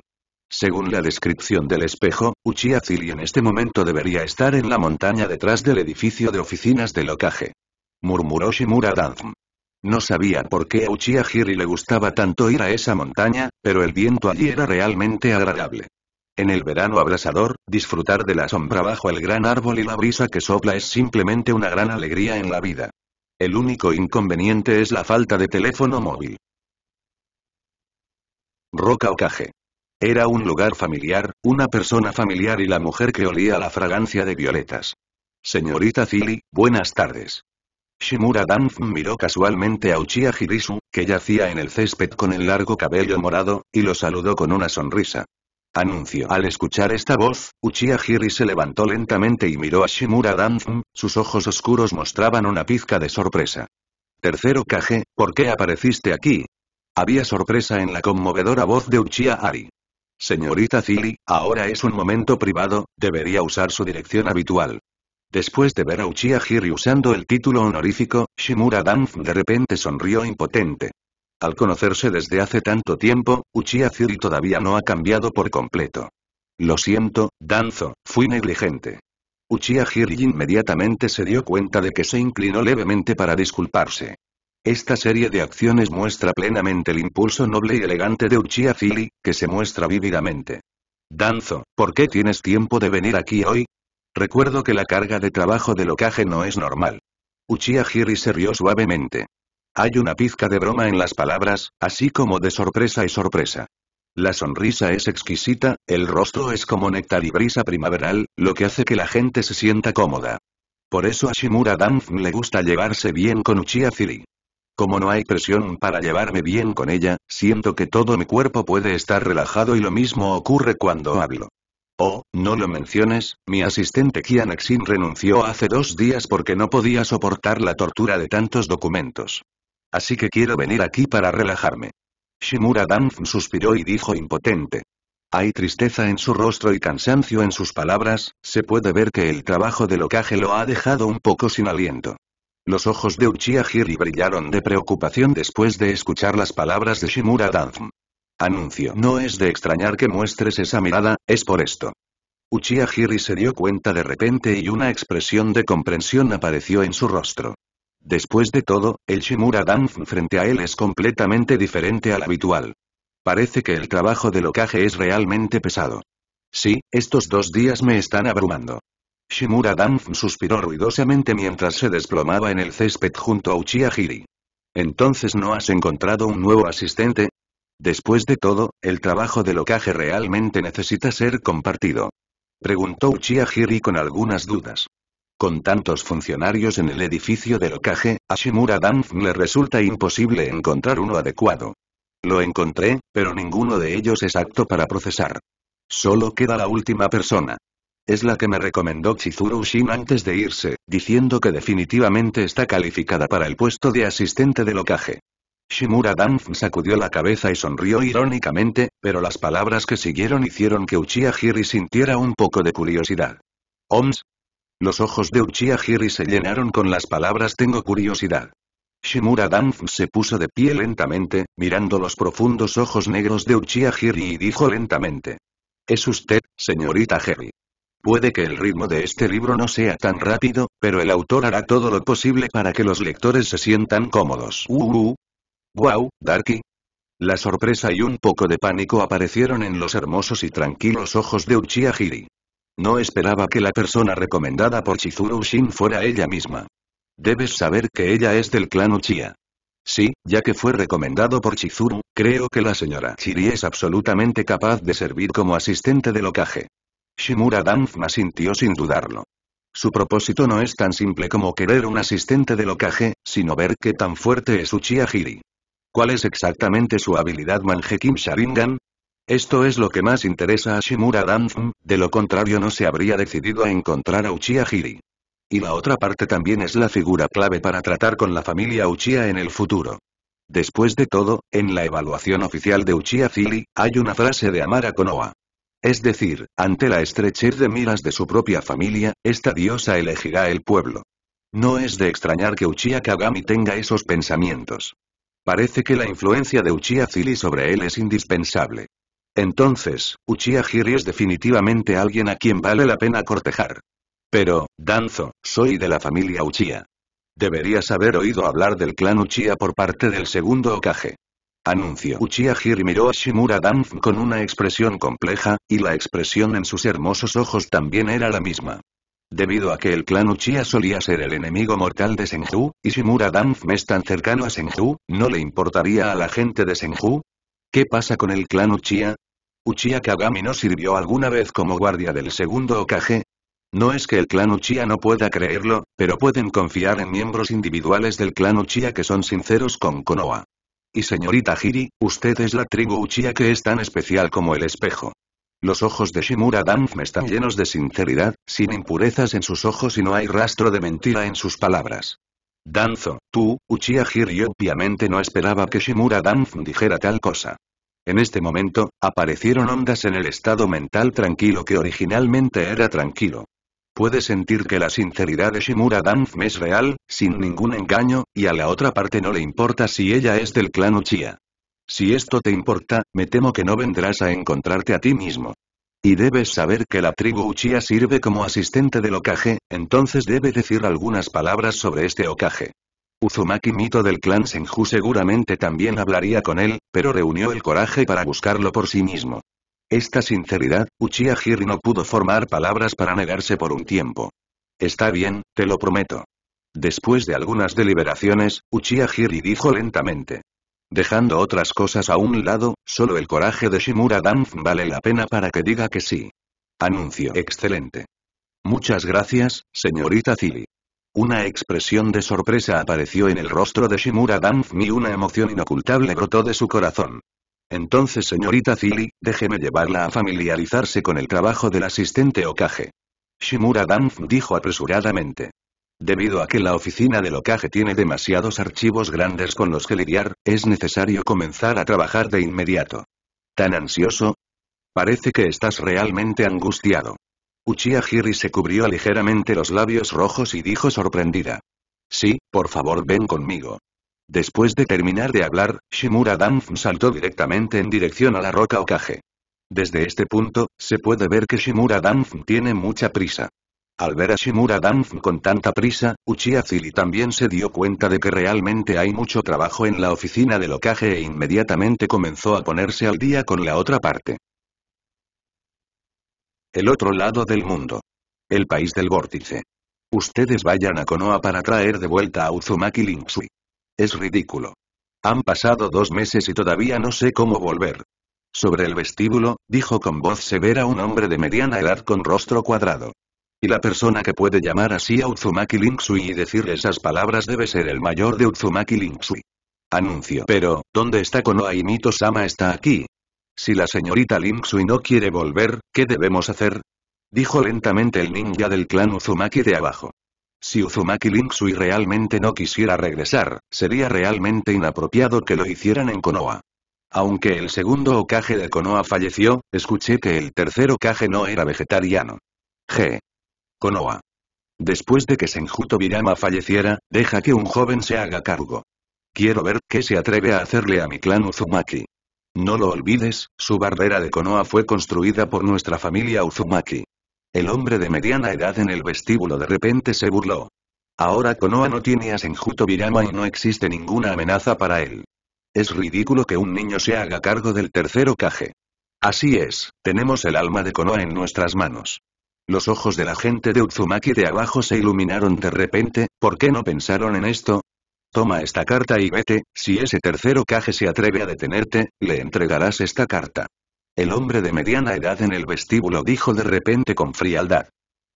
Según la descripción del espejo, Uchiha Zili en este momento debería estar en la montaña detrás del edificio de oficinas de Okage. Murmuró Shimura Danzm. No sabía por qué a Uchiha le gustaba tanto ir a esa montaña, pero el viento allí era realmente agradable. En el verano abrasador, disfrutar de la sombra bajo el gran árbol y la brisa que sopla es simplemente una gran alegría en la vida. El único inconveniente es la falta de teléfono móvil. Roca Okage. Era un lugar familiar, una persona familiar y la mujer que olía la fragancia de violetas. Señorita Zili, buenas tardes. Shimura Danf miró casualmente a Uchiha Hirisu, que yacía en el césped con el largo cabello morado, y lo saludó con una sonrisa. Anuncio. Al escuchar esta voz, Uchiha Hiri se levantó lentamente y miró a Shimura Danfum, sus ojos oscuros mostraban una pizca de sorpresa. Tercero Kage, ¿por qué apareciste aquí? Había sorpresa en la conmovedora voz de Uchiha Ari. Señorita Ciri, ahora es un momento privado, debería usar su dirección habitual. Después de ver a Uchiha Hiri usando el título honorífico, Shimura Danf de repente sonrió impotente. Al conocerse desde hace tanto tiempo, Uchiha Hiri todavía no ha cambiado por completo. Lo siento, Danzo, fui negligente. Uchiha Hiri inmediatamente se dio cuenta de que se inclinó levemente para disculparse. Esta serie de acciones muestra plenamente el impulso noble y elegante de Uchiha Zili, que se muestra vívidamente. Danzo, ¿por qué tienes tiempo de venir aquí hoy? Recuerdo que la carga de trabajo del locaje no es normal. Uchiha Hiri se rió suavemente. Hay una pizca de broma en las palabras, así como de sorpresa y sorpresa. La sonrisa es exquisita, el rostro es como néctar y brisa primaveral, lo que hace que la gente se sienta cómoda. Por eso a Shimura Danz le gusta llevarse bien con Uchiha Fili. Como no hay presión para llevarme bien con ella, siento que todo mi cuerpo puede estar relajado y lo mismo ocurre cuando hablo. Oh, no lo menciones, mi asistente Kian Xin renunció hace dos días porque no podía soportar la tortura de tantos documentos. Así que quiero venir aquí para relajarme. Shimura Dan suspiró y dijo impotente. Hay tristeza en su rostro y cansancio en sus palabras, se puede ver que el trabajo de locaje lo ha dejado un poco sin aliento. Los ojos de Uchiha Hiri brillaron de preocupación después de escuchar las palabras de Shimura Danzm. Anuncio. No es de extrañar que muestres esa mirada, es por esto. Uchiha Hiri se dio cuenta de repente y una expresión de comprensión apareció en su rostro. Después de todo, el Shimura Danzm frente a él es completamente diferente al habitual. Parece que el trabajo de locaje es realmente pesado. Sí, estos dos días me están abrumando. Shimura Danf suspiró ruidosamente mientras se desplomaba en el césped junto a Uchiha Hiri. ¿Entonces no has encontrado un nuevo asistente? Después de todo, el trabajo del Okage realmente necesita ser compartido. Preguntó Uchiha Hiri con algunas dudas. Con tantos funcionarios en el edificio del ocaje, a Shimura Danf le resulta imposible encontrar uno adecuado. Lo encontré, pero ninguno de ellos es apto para procesar. Solo queda la última persona. Es la que me recomendó Chizuru Shin antes de irse, diciendo que definitivamente está calificada para el puesto de asistente de locaje. Shimura Danf sacudió la cabeza y sonrió irónicamente, pero las palabras que siguieron hicieron que Uchiha Hiri sintiera un poco de curiosidad. ¿Oms? Los ojos de Uchiha Hiri se llenaron con las palabras tengo curiosidad. Shimura Danf se puso de pie lentamente, mirando los profundos ojos negros de Uchiha Hiri y dijo lentamente. Es usted, señorita Hiri. Puede que el ritmo de este libro no sea tan rápido, pero el autor hará todo lo posible para que los lectores se sientan cómodos. Uh, Wow, uh, uh. Darky. La sorpresa y un poco de pánico aparecieron en los hermosos y tranquilos ojos de Uchiha Hiri. No esperaba que la persona recomendada por Chizuru Shin fuera ella misma. Debes saber que ella es del clan Uchiha. Sí, ya que fue recomendado por Chizuru, creo que la señora Chiri es absolutamente capaz de servir como asistente de locaje. Shimura Danfma sintió sin dudarlo. Su propósito no es tan simple como querer un asistente de locaje, sino ver qué tan fuerte es Uchiha Hiri. ¿Cuál es exactamente su habilidad Manjekim Sharingan? Esto es lo que más interesa a Shimura danfma de lo contrario no se habría decidido a encontrar a Uchiha Hiri. Y la otra parte también es la figura clave para tratar con la familia Uchiha en el futuro. Después de todo, en la evaluación oficial de Uchiha Hiri, hay una frase de Amara Konoha. Es decir, ante la estrechez de miras de su propia familia, esta diosa elegirá el pueblo. No es de extrañar que Uchiha Kagami tenga esos pensamientos. Parece que la influencia de Uchiha Zili sobre él es indispensable. Entonces, Uchiha Hiri es definitivamente alguien a quien vale la pena cortejar. Pero, Danzo, soy de la familia Uchiha. Deberías haber oído hablar del clan Uchiha por parte del segundo Okage. Anuncio Uchiha Hiri miró a Shimura Danf con una expresión compleja, y la expresión en sus hermosos ojos también era la misma. Debido a que el clan Uchiha solía ser el enemigo mortal de Senju, y Shimura Danf es tan cercano a Senju, ¿no le importaría a la gente de Senju? ¿Qué pasa con el clan Uchiha? ¿Uchiha Kagami no sirvió alguna vez como guardia del segundo Okage? No es que el clan Uchiha no pueda creerlo, pero pueden confiar en miembros individuales del clan Uchiha que son sinceros con Konoha. Y señorita Hiri, usted es la tribu Uchiha que es tan especial como el espejo. Los ojos de Shimura me están llenos de sinceridad, sin impurezas en sus ojos y no hay rastro de mentira en sus palabras. Danzo, tú, Uchiha Hiri obviamente no esperaba que Shimura Danfme dijera tal cosa. En este momento, aparecieron ondas en el estado mental tranquilo que originalmente era tranquilo puede sentir que la sinceridad de Shimura me es real, sin ningún engaño, y a la otra parte no le importa si ella es del clan Uchiha. Si esto te importa, me temo que no vendrás a encontrarte a ti mismo. Y debes saber que la tribu Uchiha sirve como asistente del Okage, entonces debe decir algunas palabras sobre este Okage. Uzumaki Mito del clan Senju seguramente también hablaría con él, pero reunió el coraje para buscarlo por sí mismo. Esta sinceridad, Uchiha no pudo formar palabras para negarse por un tiempo. Está bien, te lo prometo. Después de algunas deliberaciones, Uchiha Hiri dijo lentamente. Dejando otras cosas a un lado, solo el coraje de Shimura Danf vale la pena para que diga que sí. Anuncio excelente. Muchas gracias, señorita Zili. Una expresión de sorpresa apareció en el rostro de Shimura Danf y una emoción inocultable brotó de su corazón. Entonces señorita Zili, déjeme llevarla a familiarizarse con el trabajo del asistente Okage. Shimura Danf dijo apresuradamente. Debido a que la oficina del Okage tiene demasiados archivos grandes con los que lidiar, es necesario comenzar a trabajar de inmediato. ¿Tan ansioso? Parece que estás realmente angustiado. Uchiha Hiri se cubrió ligeramente los labios rojos y dijo sorprendida. Sí, por favor ven conmigo. Después de terminar de hablar, Shimura Danf saltó directamente en dirección a la roca Okage. Desde este punto, se puede ver que Shimura Danf tiene mucha prisa. Al ver a Shimura Danf con tanta prisa, Uchiha Zili también se dio cuenta de que realmente hay mucho trabajo en la oficina del Okage e inmediatamente comenzó a ponerse al día con la otra parte. El otro lado del mundo. El país del vórtice. Ustedes vayan a Konoha para traer de vuelta a Uzumaki Linksui. Es ridículo. Han pasado dos meses y todavía no sé cómo volver. Sobre el vestíbulo, dijo con voz severa un hombre de mediana edad con rostro cuadrado. Y la persona que puede llamar así a Uzumaki Linksui y decir esas palabras debe ser el mayor de Uzumaki Linksui. Anuncio. Pero, ¿dónde está Konoha y Mito-sama está aquí? Si la señorita Linksui no quiere volver, ¿qué debemos hacer? Dijo lentamente el ninja del clan Uzumaki de abajo. Si Uzumaki Linksui realmente no quisiera regresar, sería realmente inapropiado que lo hicieran en Konoha. Aunque el segundo ocaje de Konoha falleció, escuché que el tercer Okage no era vegetariano. G. Konoha. Después de que Senjuto Birama falleciera, deja que un joven se haga cargo. Quiero ver qué se atreve a hacerle a mi clan Uzumaki. No lo olvides, su barrera de Konoha fue construida por nuestra familia Uzumaki. El hombre de mediana edad en el vestíbulo de repente se burló. Ahora Konoha no tiene a Senjuto y no existe ninguna amenaza para él. Es ridículo que un niño se haga cargo del tercero Kage. Así es, tenemos el alma de Konoha en nuestras manos. Los ojos de la gente de Utsumaki de abajo se iluminaron de repente, ¿por qué no pensaron en esto? Toma esta carta y vete, si ese tercero Kage se atreve a detenerte, le entregarás esta carta. El hombre de mediana edad en el vestíbulo dijo de repente con frialdad.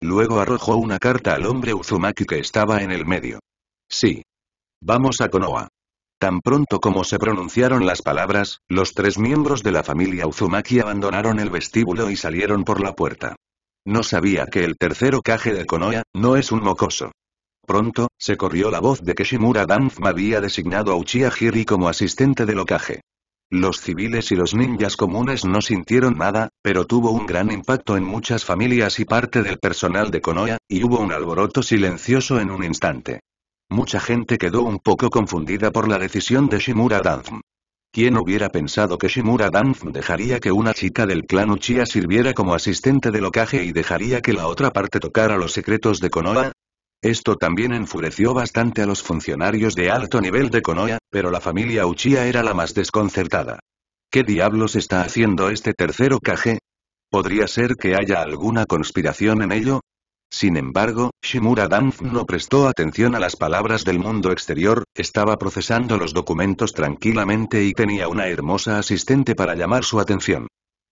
Luego arrojó una carta al hombre Uzumaki que estaba en el medio. Sí. Vamos a Konoha. Tan pronto como se pronunciaron las palabras, los tres miembros de la familia Uzumaki abandonaron el vestíbulo y salieron por la puerta. No sabía que el tercer Kage de Konoha, no es un mocoso. Pronto, se corrió la voz de que Shimura Danzma había designado a Uchiha Hiri como asistente del ocaje. Los civiles y los ninjas comunes no sintieron nada, pero tuvo un gran impacto en muchas familias y parte del personal de Konoha, y hubo un alboroto silencioso en un instante. Mucha gente quedó un poco confundida por la decisión de Shimura Danzm. ¿Quién hubiera pensado que Shimura Danzm dejaría que una chica del clan Uchiha sirviera como asistente de locaje y dejaría que la otra parte tocara los secretos de Konoha? Esto también enfureció bastante a los funcionarios de alto nivel de Konoya, pero la familia Uchiha era la más desconcertada. ¿Qué diablos está haciendo este tercero Kage? ¿Podría ser que haya alguna conspiración en ello? Sin embargo, Shimura Danf no prestó atención a las palabras del mundo exterior, estaba procesando los documentos tranquilamente y tenía una hermosa asistente para llamar su atención.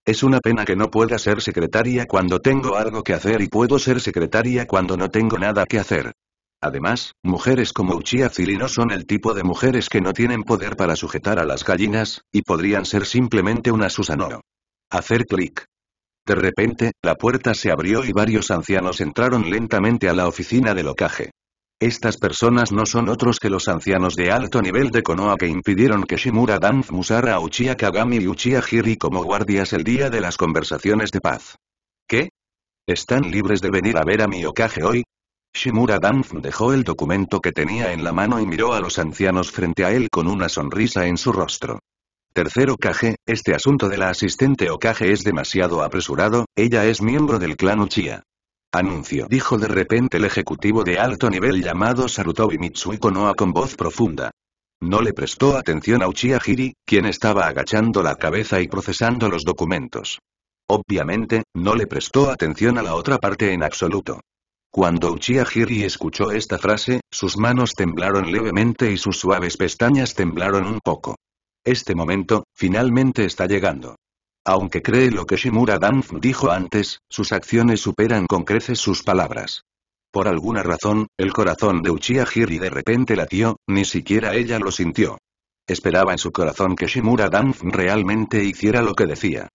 Es una pena que no pueda ser secretaria cuando tengo algo que hacer y puedo ser secretaria cuando no tengo nada que hacer. Además, mujeres como Uchiha no son el tipo de mujeres que no tienen poder para sujetar a las gallinas, y podrían ser simplemente una Susanoo. Hacer clic. De repente, la puerta se abrió y varios ancianos entraron lentamente a la oficina del locaje. Estas personas no son otros que los ancianos de alto nivel de Konoha que impidieron que Shimura Danf musara a Uchiha Kagami y Uchiha Hiri como guardias el día de las conversaciones de paz. ¿Qué? ¿Están libres de venir a ver a mi Okage hoy? Shimura Danf dejó el documento que tenía en la mano y miró a los ancianos frente a él con una sonrisa en su rostro. Tercer Okage, este asunto de la asistente Okage es demasiado apresurado, ella es miembro del clan Uchiha. Anuncio, dijo de repente el ejecutivo de alto nivel llamado Sarutobi Mitsui con voz profunda. No le prestó atención a Uchiha Hiri, quien estaba agachando la cabeza y procesando los documentos. Obviamente, no le prestó atención a la otra parte en absoluto. Cuando Uchiha Hiri escuchó esta frase, sus manos temblaron levemente y sus suaves pestañas temblaron un poco. Este momento, finalmente está llegando. Aunque cree lo que Shimura Danf dijo antes, sus acciones superan con creces sus palabras. Por alguna razón, el corazón de Uchiha Hiri de repente latió, ni siquiera ella lo sintió. Esperaba en su corazón que Shimura Danf realmente hiciera lo que decía.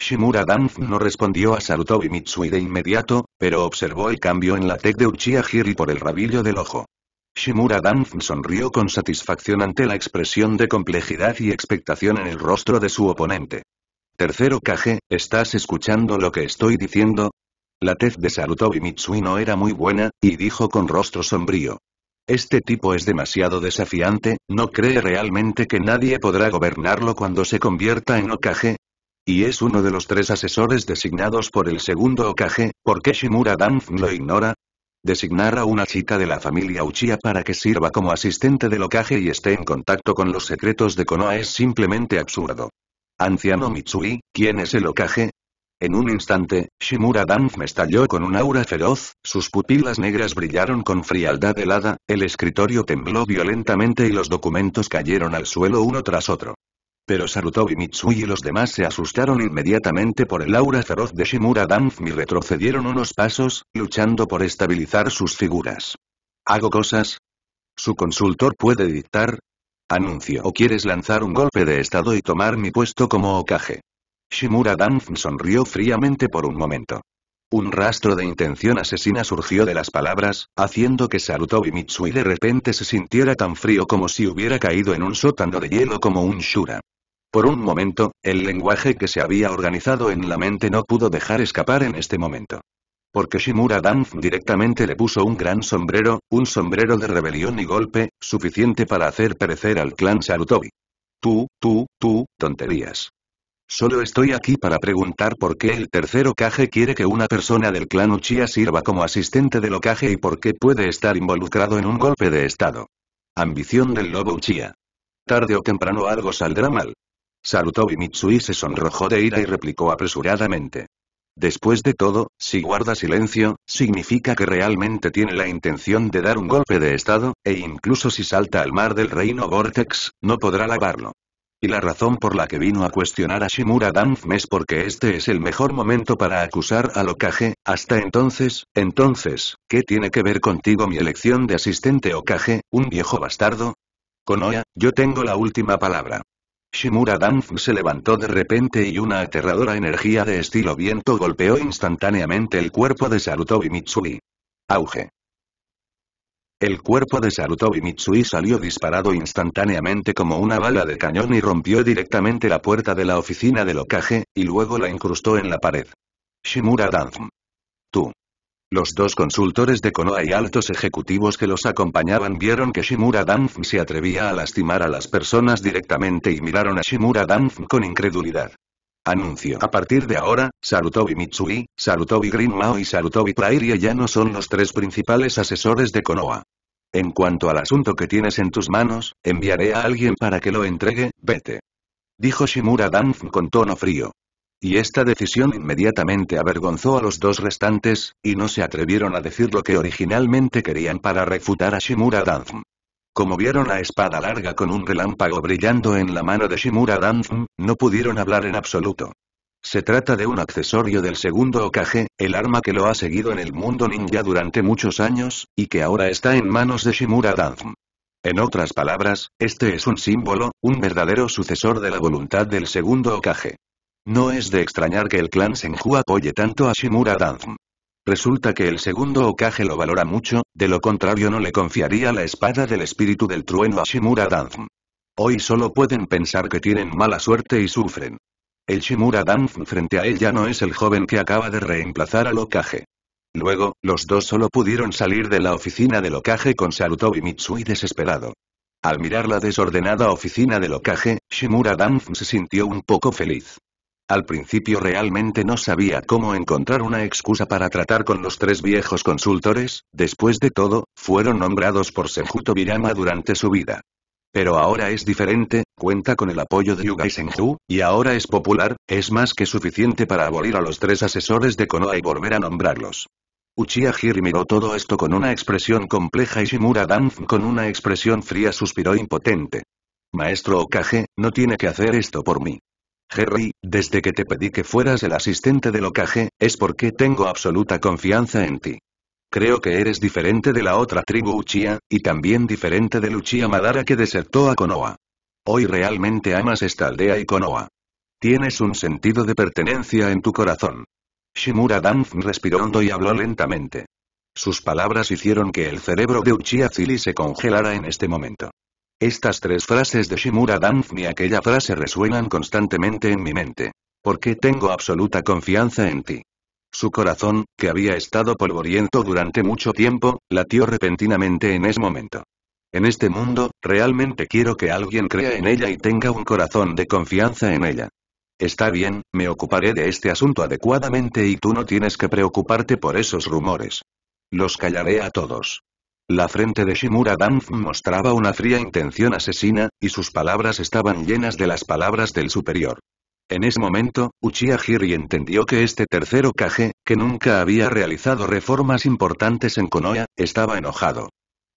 Shimura Danf no respondió a Sarutobi Mitsui de inmediato, pero observó el cambio en la tec de Uchiha Hiri por el rabillo del ojo. Shimura Danf sonrió con satisfacción ante la expresión de complejidad y expectación en el rostro de su oponente. Tercero Okage, ¿estás escuchando lo que estoy diciendo? La tez de y Mitsui no era muy buena, y dijo con rostro sombrío. Este tipo es demasiado desafiante, ¿no cree realmente que nadie podrá gobernarlo cuando se convierta en Okage? Y es uno de los tres asesores designados por el segundo Okage, ¿por qué Shimura Danf lo ignora? Designar a una chica de la familia Uchiha para que sirva como asistente del Okage y esté en contacto con los secretos de Konoha es simplemente absurdo. Anciano Mitsui, ¿quién es el Okage? En un instante, Shimura me estalló con un aura feroz, sus pupilas negras brillaron con frialdad helada, el escritorio tembló violentamente y los documentos cayeron al suelo uno tras otro. Pero Sarutobi Mitsui y los demás se asustaron inmediatamente por el aura feroz de Shimura Danf y retrocedieron unos pasos, luchando por estabilizar sus figuras. ¿Hago cosas? Su consultor puede dictar, Anuncio o quieres lanzar un golpe de estado y tomar mi puesto como ocaje. Shimura Danf sonrió fríamente por un momento. Un rastro de intención asesina surgió de las palabras, haciendo que Sarutobi Mitsui de repente se sintiera tan frío como si hubiera caído en un sótano de hielo como un Shura. Por un momento, el lenguaje que se había organizado en la mente no pudo dejar escapar en este momento. Porque Shimura Danf directamente le puso un gran sombrero, un sombrero de rebelión y golpe, suficiente para hacer perecer al clan Sarutobi. Tú, tú, tú, tonterías. Solo estoy aquí para preguntar por qué el tercero Kage quiere que una persona del clan Uchiha sirva como asistente del Okage y por qué puede estar involucrado en un golpe de estado. Ambición del lobo Uchiha. Tarde o temprano algo saldrá mal. Sarutobi Mitsui se sonrojó de ira y replicó apresuradamente. Después de todo, si guarda silencio, significa que realmente tiene la intención de dar un golpe de estado, e incluso si salta al mar del reino Vortex, no podrá lavarlo. Y la razón por la que vino a cuestionar a Shimura Danfme es porque este es el mejor momento para acusar a Okage, hasta entonces, entonces, ¿qué tiene que ver contigo mi elección de asistente Okage, un viejo bastardo? Konoha, yo tengo la última palabra. Shimura Danf se levantó de repente y una aterradora energía de estilo viento golpeó instantáneamente el cuerpo de Sarutobi Mitsui. Auge. El cuerpo de Sarutobi Mitsui salió disparado instantáneamente como una bala de cañón y rompió directamente la puerta de la oficina del locaje y luego la incrustó en la pared. Shimura Danf. Tú. Los dos consultores de Konoha y altos ejecutivos que los acompañaban vieron que Shimura Danf se atrevía a lastimar a las personas directamente y miraron a Shimura Danf con incredulidad. Anuncio. A partir de ahora, Sarutobi Mitsui, Sarutobi Green y Sarutobi Prairie ya no son los tres principales asesores de Konoha. En cuanto al asunto que tienes en tus manos, enviaré a alguien para que lo entregue, vete. Dijo Shimura Danf con tono frío. Y esta decisión inmediatamente avergonzó a los dos restantes, y no se atrevieron a decir lo que originalmente querían para refutar a Shimura Danzm. Como vieron la espada larga con un relámpago brillando en la mano de Shimura Danzm, no pudieron hablar en absoluto. Se trata de un accesorio del segundo Okage, el arma que lo ha seguido en el mundo ninja durante muchos años, y que ahora está en manos de Shimura Danzm. En otras palabras, este es un símbolo, un verdadero sucesor de la voluntad del segundo Okage. No es de extrañar que el clan Senju apoye tanto a Shimura Danz. Resulta que el segundo Okage lo valora mucho, de lo contrario no le confiaría la espada del espíritu del trueno a Shimura Danf. Hoy solo pueden pensar que tienen mala suerte y sufren. El Shimura Danf frente a ella no es el joven que acaba de reemplazar al Okage. Luego, los dos solo pudieron salir de la oficina del Okage con y Mitsui desesperado. Al mirar la desordenada oficina del Okage, Shimura Danf se sintió un poco feliz. Al principio realmente no sabía cómo encontrar una excusa para tratar con los tres viejos consultores, después de todo, fueron nombrados por Senjuto Virama durante su vida. Pero ahora es diferente, cuenta con el apoyo de Yuga y Senju, y ahora es popular, es más que suficiente para abolir a los tres asesores de Konoha y volver a nombrarlos. Uchiha Hiri miró todo esto con una expresión compleja y Shimura Danf con una expresión fría suspiró impotente. Maestro Okage, no tiene que hacer esto por mí. Jerry, desde que te pedí que fueras el asistente de locaje es porque tengo absoluta confianza en ti. Creo que eres diferente de la otra tribu Uchiha, y también diferente de Uchiha Madara que desertó a Konoha. Hoy realmente amas esta aldea y Konoha. Tienes un sentido de pertenencia en tu corazón. Shimura Danf respiró hondo y habló lentamente. Sus palabras hicieron que el cerebro de Uchiha Zili se congelara en este momento. Estas tres frases de Shimura Danf y aquella frase resuenan constantemente en mi mente. Porque tengo absoluta confianza en ti. Su corazón, que había estado polvoriento durante mucho tiempo, latió repentinamente en ese momento. En este mundo, realmente quiero que alguien crea en ella y tenga un corazón de confianza en ella. Está bien, me ocuparé de este asunto adecuadamente y tú no tienes que preocuparte por esos rumores. Los callaré a todos. La frente de Shimura Danf mostraba una fría intención asesina, y sus palabras estaban llenas de las palabras del superior. En ese momento, Uchiha Hiri entendió que este tercero Kage, que nunca había realizado reformas importantes en Konoha, estaba enojado.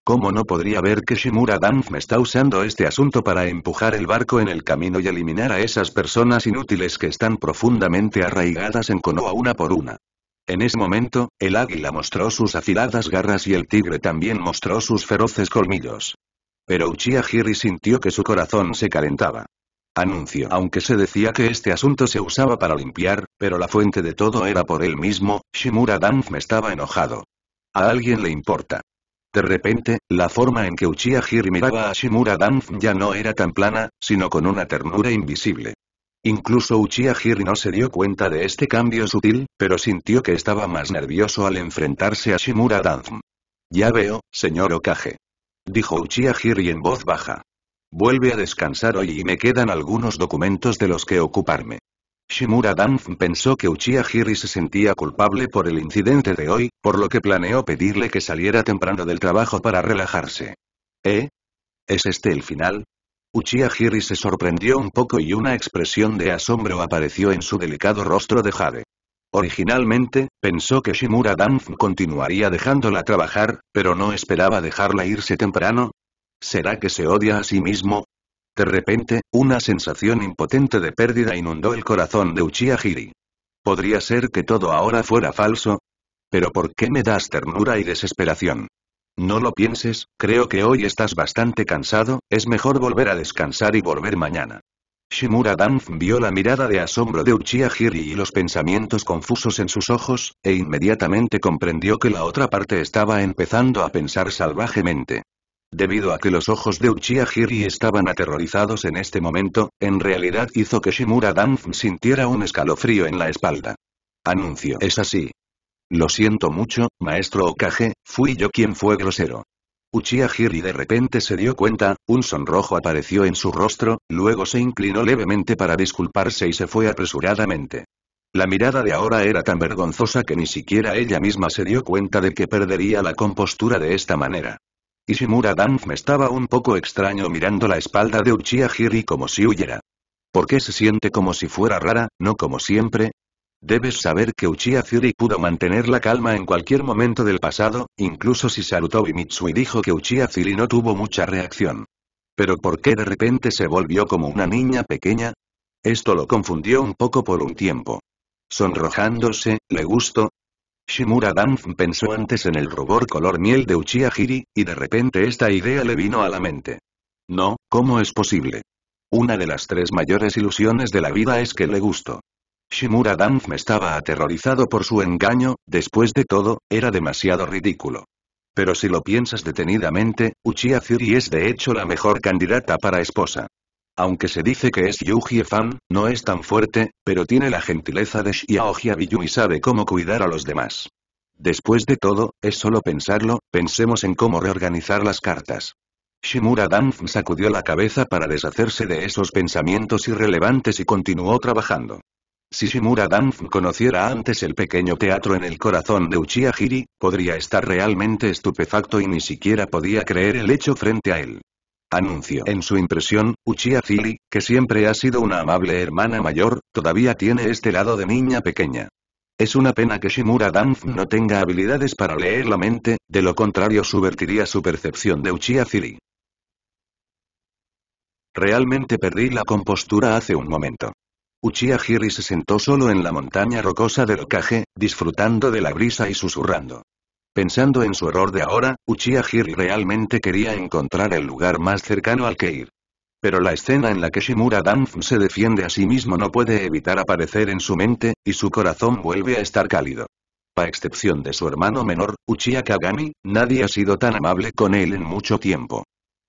¿Cómo no podría ver que Shimura Danf está usando este asunto para empujar el barco en el camino y eliminar a esas personas inútiles que están profundamente arraigadas en Konoha una por una? En ese momento, el águila mostró sus afiladas garras y el tigre también mostró sus feroces colmillos. Pero Uchiha Hiri sintió que su corazón se calentaba. Anuncio Aunque se decía que este asunto se usaba para limpiar, pero la fuente de todo era por él mismo, Shimura me estaba enojado. A alguien le importa. De repente, la forma en que Uchiha Hiri miraba a Shimura Danf ya no era tan plana, sino con una ternura invisible. Incluso Uchiha Hiri no se dio cuenta de este cambio sutil, pero sintió que estaba más nervioso al enfrentarse a Shimura Danzm. Ya veo, señor Okage. Dijo Uchiha Hiri en voz baja. Vuelve a descansar hoy y me quedan algunos documentos de los que ocuparme. Shimura Danzm pensó que Uchiha Hiri se sentía culpable por el incidente de hoy, por lo que planeó pedirle que saliera temprano del trabajo para relajarse. ¿Eh? ¿Es este el final? Uchiha Hiri se sorprendió un poco y una expresión de asombro apareció en su delicado rostro de Jade. Originalmente, pensó que Shimura Danf continuaría dejándola trabajar, pero no esperaba dejarla irse temprano. ¿Será que se odia a sí mismo? De repente, una sensación impotente de pérdida inundó el corazón de Uchiha Hiri. ¿Podría ser que todo ahora fuera falso? ¿Pero por qué me das ternura y desesperación? No lo pienses, creo que hoy estás bastante cansado, es mejor volver a descansar y volver mañana. Shimura Danf vio la mirada de asombro de Uchiha Hiri y los pensamientos confusos en sus ojos, e inmediatamente comprendió que la otra parte estaba empezando a pensar salvajemente. Debido a que los ojos de Uchiha Hiri estaban aterrorizados en este momento, en realidad hizo que Shimura Danf sintiera un escalofrío en la espalda. Anuncio. Es así, lo siento mucho, maestro Okage, fui yo quien fue grosero. Uchiha Hiri de repente se dio cuenta, un sonrojo apareció en su rostro, luego se inclinó levemente para disculparse y se fue apresuradamente. La mirada de ahora era tan vergonzosa que ni siquiera ella misma se dio cuenta de que perdería la compostura de esta manera. Ishimura Danf me estaba un poco extraño mirando la espalda de Uchiha Hiri como si huyera. ¿Por qué se siente como si fuera rara, no como siempre? Debes saber que Uchiha Fury pudo mantener la calma en cualquier momento del pasado, incluso si Sarutobi Mitsui dijo que Uchiha Fury no tuvo mucha reacción. ¿Pero por qué de repente se volvió como una niña pequeña? Esto lo confundió un poco por un tiempo. Sonrojándose, le gustó. Shimura Danf pensó antes en el rubor color miel de Uchiha Hiri, y de repente esta idea le vino a la mente. No, ¿cómo es posible? Una de las tres mayores ilusiones de la vida es que le gustó. Shimura Danf estaba aterrorizado por su engaño, después de todo, era demasiado ridículo. Pero si lo piensas detenidamente, Uchiha Fury es de hecho la mejor candidata para esposa. Aunque se dice que es Yuji Fan, no es tan fuerte, pero tiene la gentileza de Xiao Biyu y sabe cómo cuidar a los demás. Después de todo, es solo pensarlo, pensemos en cómo reorganizar las cartas. Shimura Danf sacudió la cabeza para deshacerse de esos pensamientos irrelevantes y continuó trabajando. Si Shimura Danf conociera antes el pequeño teatro en el corazón de Uchiha Hiri, podría estar realmente estupefacto y ni siquiera podía creer el hecho frente a él. Anuncio. En su impresión, Uchiha Hiri, que siempre ha sido una amable hermana mayor, todavía tiene este lado de niña pequeña. Es una pena que Shimura Danf no tenga habilidades para leer la mente, de lo contrario subvertiría su percepción de Uchiha Hiri. Realmente perdí la compostura hace un momento. Uchiha Hiri se sentó solo en la montaña rocosa de Rokage, disfrutando de la brisa y susurrando. Pensando en su error de ahora, Uchiha Hiri realmente quería encontrar el lugar más cercano al que ir. Pero la escena en la que Shimura Danf se defiende a sí mismo no puede evitar aparecer en su mente, y su corazón vuelve a estar cálido. A excepción de su hermano menor, Uchiha Kagami, nadie ha sido tan amable con él en mucho tiempo.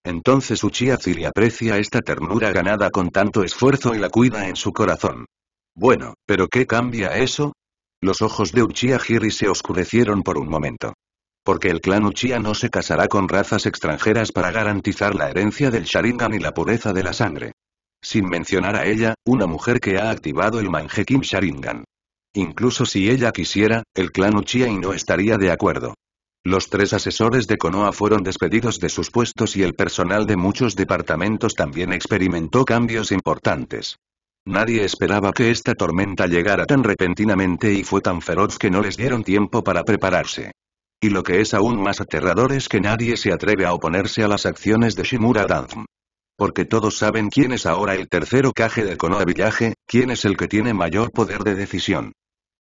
Entonces Uchiha-Ziri aprecia esta ternura ganada con tanto esfuerzo y la cuida en su corazón. Bueno, ¿pero qué cambia eso? Los ojos de Uchiha-Hiri se oscurecieron por un momento. Porque el clan Uchiha no se casará con razas extranjeras para garantizar la herencia del Sharingan y la pureza de la sangre. Sin mencionar a ella, una mujer que ha activado el Manjekim Sharingan. Incluso si ella quisiera, el clan Uchiha y no estaría de acuerdo. Los tres asesores de Konoha fueron despedidos de sus puestos y el personal de muchos departamentos también experimentó cambios importantes. Nadie esperaba que esta tormenta llegara tan repentinamente y fue tan feroz que no les dieron tiempo para prepararse. Y lo que es aún más aterrador es que nadie se atreve a oponerse a las acciones de Shimura Danzm. Porque todos saben quién es ahora el tercero caje de Konoha Villaje, quién es el que tiene mayor poder de decisión.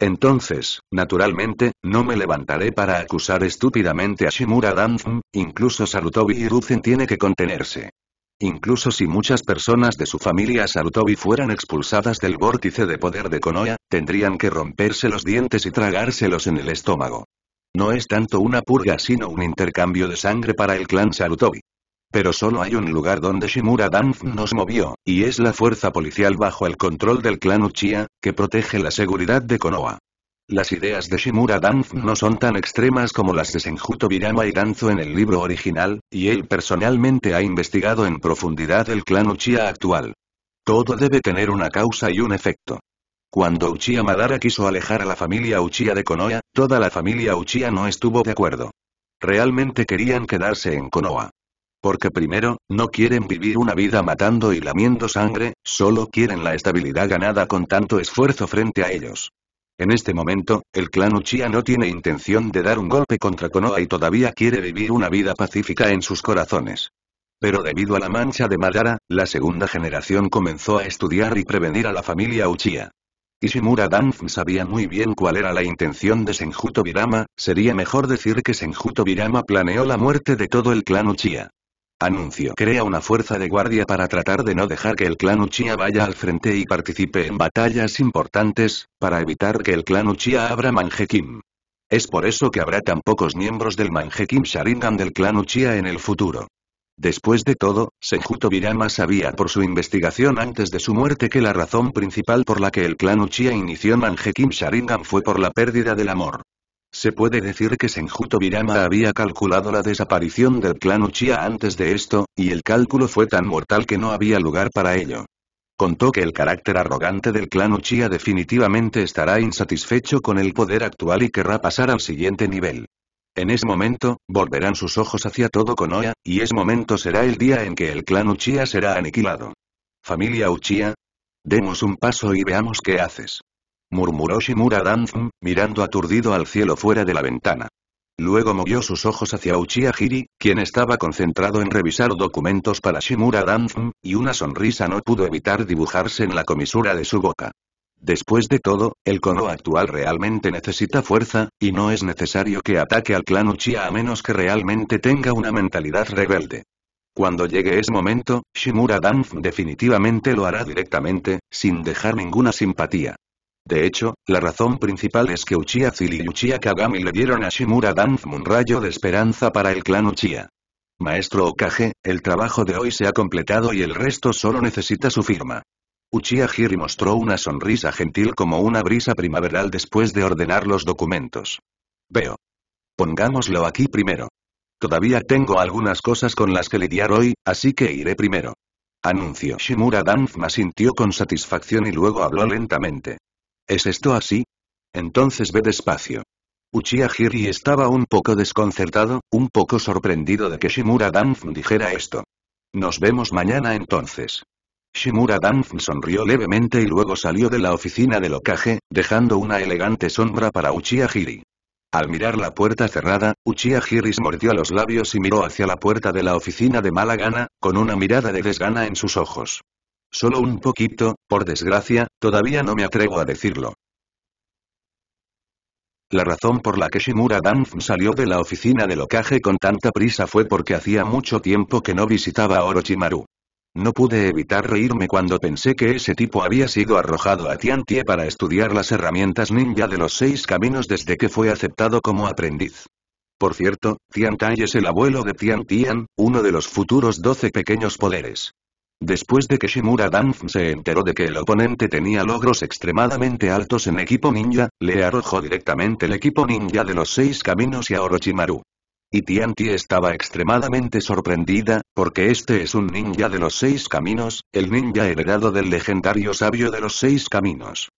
Entonces, naturalmente, no me levantaré para acusar estúpidamente a Shimura danzum incluso Sarutobi Hiruzen tiene que contenerse. Incluso si muchas personas de su familia Sarutobi fueran expulsadas del vórtice de poder de Konoha, tendrían que romperse los dientes y tragárselos en el estómago. No es tanto una purga sino un intercambio de sangre para el clan Sarutobi. Pero solo hay un lugar donde Shimura Danf nos movió, y es la fuerza policial bajo el control del clan Uchiha, que protege la seguridad de Konoha. Las ideas de Shimura Danf no son tan extremas como las de Senjuto Birama y Danzo en el libro original, y él personalmente ha investigado en profundidad el clan Uchiha actual. Todo debe tener una causa y un efecto. Cuando Uchiha Madara quiso alejar a la familia Uchiha de Konoha, toda la familia Uchiha no estuvo de acuerdo. Realmente querían quedarse en Konoha. Porque primero, no quieren vivir una vida matando y lamiendo sangre, solo quieren la estabilidad ganada con tanto esfuerzo frente a ellos. En este momento, el clan Uchiha no tiene intención de dar un golpe contra Konoha y todavía quiere vivir una vida pacífica en sus corazones. Pero debido a la mancha de Madara, la segunda generación comenzó a estudiar y prevenir a la familia Uchiha. Ishimura Danf sabía muy bien cuál era la intención de Senjuto Virama, sería mejor decir que Senjuto Virama planeó la muerte de todo el clan Uchiha. Anuncio. Crea una fuerza de guardia para tratar de no dejar que el clan Uchiha vaya al frente y participe en batallas importantes, para evitar que el clan Uchiha abra Manjekim. Es por eso que habrá tan pocos miembros del Manjekim Sharingan del clan Uchiha en el futuro. Después de todo, Senjuto Birama sabía por su investigación antes de su muerte que la razón principal por la que el clan Uchiha inició Manjekim Sharingan fue por la pérdida del amor. Se puede decir que Senjuto Birama había calculado la desaparición del clan Uchiha antes de esto, y el cálculo fue tan mortal que no había lugar para ello. Contó que el carácter arrogante del clan Uchiha definitivamente estará insatisfecho con el poder actual y querrá pasar al siguiente nivel. En ese momento, volverán sus ojos hacia todo Konoha, y ese momento será el día en que el clan Uchiha será aniquilado. Familia Uchiha. Demos un paso y veamos qué haces murmuró Shimura Danzum, mirando aturdido al cielo fuera de la ventana. Luego movió sus ojos hacia Uchiha Hiri, quien estaba concentrado en revisar documentos para Shimura Danzum, y una sonrisa no pudo evitar dibujarse en la comisura de su boca. Después de todo, el Kono actual realmente necesita fuerza, y no es necesario que ataque al clan Uchiha a menos que realmente tenga una mentalidad rebelde. Cuando llegue ese momento, Shimura Danf definitivamente lo hará directamente, sin dejar ninguna simpatía. De hecho, la razón principal es que Uchiha Zil y Uchiha Kagami le dieron a Shimura Danz un rayo de esperanza para el clan Uchiha. Maestro Okage, el trabajo de hoy se ha completado y el resto solo necesita su firma. Uchiha Hiri mostró una sonrisa gentil como una brisa primaveral después de ordenar los documentos. Veo. Pongámoslo aquí primero. Todavía tengo algunas cosas con las que lidiar hoy, así que iré primero. Anuncio. Shimura Danzma sintió con satisfacción y luego habló lentamente. ¿Es esto así? Entonces ve despacio. Uchiha estaba un poco desconcertado, un poco sorprendido de que Shimura Danfn dijera esto. Nos vemos mañana entonces. Shimura Danfn sonrió levemente y luego salió de la oficina del locaje, dejando una elegante sombra para Uchiha Al mirar la puerta cerrada, Uchiha se mordió los labios y miró hacia la puerta de la oficina de mala gana, con una mirada de desgana en sus ojos. Solo un poquito, por desgracia, todavía no me atrevo a decirlo. La razón por la que Shimura Danf salió de la oficina de locaje con tanta prisa fue porque hacía mucho tiempo que no visitaba a Orochimaru. No pude evitar reírme cuando pensé que ese tipo había sido arrojado a Tiantie para estudiar las herramientas ninja de los seis caminos desde que fue aceptado como aprendiz. Por cierto, Tiantai es el abuelo de Tian Tian, uno de los futuros doce pequeños poderes. Después de que Shimura Danf se enteró de que el oponente tenía logros extremadamente altos en equipo ninja, le arrojó directamente el equipo ninja de los seis caminos y a Orochimaru. Y Tianti estaba extremadamente sorprendida, porque este es un ninja de los seis caminos, el ninja heredado del legendario sabio de los seis caminos.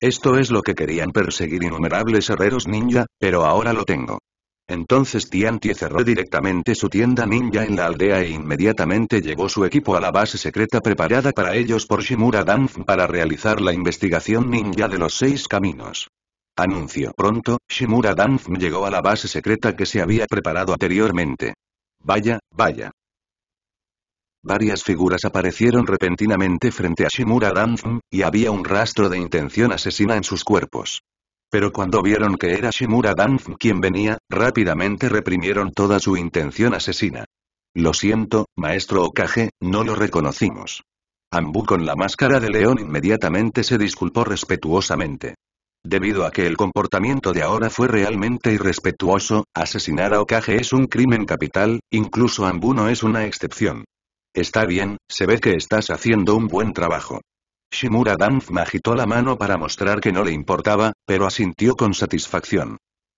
Esto es lo que querían perseguir innumerables herreros ninja, pero ahora lo tengo. Entonces Tianti cerró directamente su tienda ninja en la aldea e inmediatamente llevó su equipo a la base secreta preparada para ellos por Shimura Danf para realizar la investigación ninja de los seis caminos. Anuncio pronto, Shimura Danf llegó a la base secreta que se había preparado anteriormente. Vaya, vaya. Varias figuras aparecieron repentinamente frente a Shimura Danzm, y había un rastro de intención asesina en sus cuerpos. Pero cuando vieron que era Shimura Danf quien venía, rápidamente reprimieron toda su intención asesina. Lo siento, maestro Okage, no lo reconocimos. Ambu con la máscara de león inmediatamente se disculpó respetuosamente. Debido a que el comportamiento de ahora fue realmente irrespetuoso, asesinar a Okage es un crimen capital, incluso Ambu no es una excepción. Está bien, se ve que estás haciendo un buen trabajo. Shimura me agitó la mano para mostrar que no le importaba, pero asintió con satisfacción.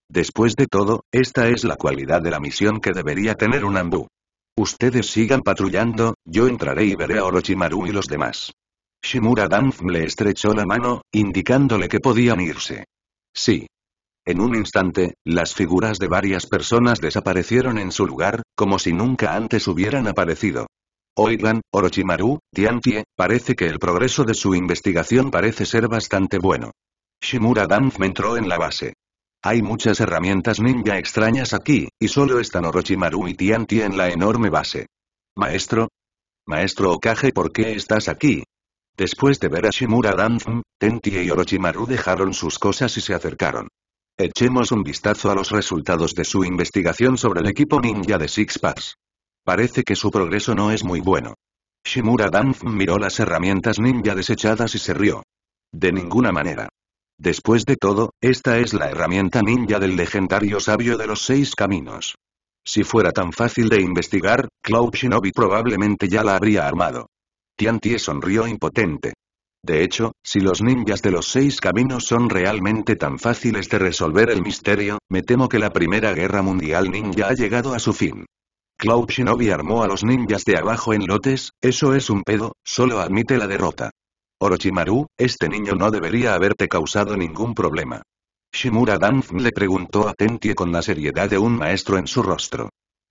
Después de todo, esta es la cualidad de la misión que debería tener un ambú. Ustedes sigan patrullando, yo entraré y veré a Orochimaru y los demás. Shimura Danf le estrechó la mano, indicándole que podían irse. Sí. En un instante, las figuras de varias personas desaparecieron en su lugar, como si nunca antes hubieran aparecido. Oigan, Orochimaru, Tiantie, parece que el progreso de su investigación parece ser bastante bueno. Shimura Danz entró en la base. Hay muchas herramientas ninja extrañas aquí, y solo están Orochimaru y Tiantie en la enorme base. Maestro. Maestro Okage ¿por qué estás aquí? Después de ver a Shimura Danzm, Tentie y Orochimaru dejaron sus cosas y se acercaron. Echemos un vistazo a los resultados de su investigación sobre el equipo ninja de Six Pass. Parece que su progreso no es muy bueno. Shimura Danf miró las herramientas ninja desechadas y se rió. De ninguna manera. Después de todo, esta es la herramienta ninja del legendario sabio de los seis caminos. Si fuera tan fácil de investigar, Cloud Shinobi probablemente ya la habría armado. Tian Tie sonrió impotente. De hecho, si los ninjas de los seis caminos son realmente tan fáciles de resolver el misterio, me temo que la Primera Guerra Mundial Ninja ha llegado a su fin. Cloud Shinobi armó a los ninjas de abajo en lotes, eso es un pedo, solo admite la derrota. Orochimaru, este niño no debería haberte causado ningún problema. Shimura Danf le preguntó a Tentie con la seriedad de un maestro en su rostro.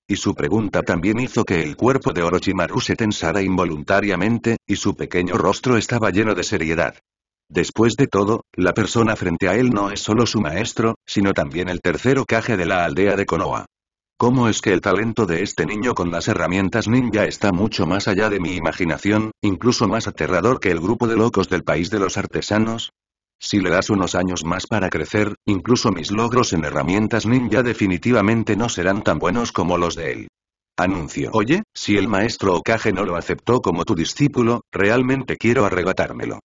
Y su pregunta también hizo que el cuerpo de Orochimaru se tensara involuntariamente, y su pequeño rostro estaba lleno de seriedad. Después de todo, la persona frente a él no es solo su maestro, sino también el tercero Kage de la aldea de Konoha. ¿Cómo es que el talento de este niño con las herramientas ninja está mucho más allá de mi imaginación, incluso más aterrador que el grupo de locos del país de los artesanos? Si le das unos años más para crecer, incluso mis logros en herramientas ninja definitivamente no serán tan buenos como los de él. Anuncio. Oye, si el maestro Okage no lo aceptó como tu discípulo, realmente quiero arrebatármelo.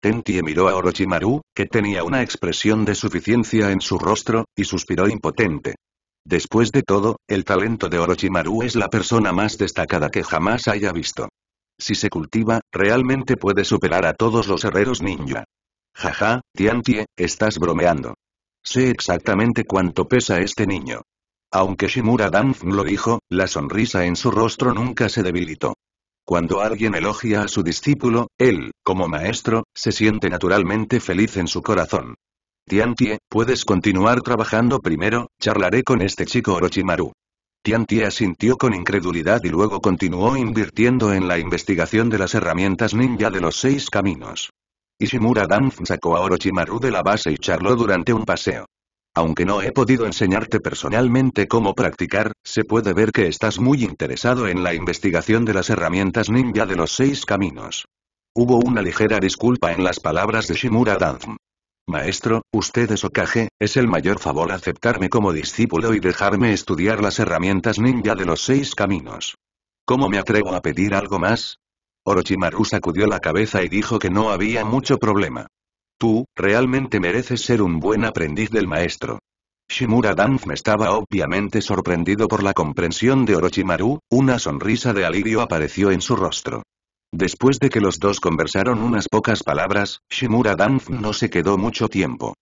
Tentie miró a Orochimaru, que tenía una expresión de suficiencia en su rostro, y suspiró impotente. Después de todo, el talento de Orochimaru es la persona más destacada que jamás haya visto. Si se cultiva, realmente puede superar a todos los herreros ninja. Jaja, Tiantie, estás bromeando. Sé exactamente cuánto pesa este niño. Aunque Shimura no lo dijo, la sonrisa en su rostro nunca se debilitó. Cuando alguien elogia a su discípulo, él, como maestro, se siente naturalmente feliz en su corazón. Tiantie, puedes continuar trabajando primero, charlaré con este chico Orochimaru. Tiantie asintió con incredulidad y luego continuó invirtiendo en la investigación de las herramientas ninja de los seis caminos. Ishimura Danf sacó a Orochimaru de la base y charló durante un paseo. Aunque no he podido enseñarte personalmente cómo practicar, se puede ver que estás muy interesado en la investigación de las herramientas ninja de los seis caminos. Hubo una ligera disculpa en las palabras de Shimura Danzm. Maestro, usted es Okage, es el mayor favor aceptarme como discípulo y dejarme estudiar las herramientas ninja de los seis caminos. ¿Cómo me atrevo a pedir algo más? Orochimaru sacudió la cabeza y dijo que no había mucho problema. Tú, realmente mereces ser un buen aprendiz del maestro. Shimura me estaba obviamente sorprendido por la comprensión de Orochimaru, una sonrisa de alivio apareció en su rostro. Después de que los dos conversaron unas pocas palabras, Shimura Danf no se quedó mucho tiempo.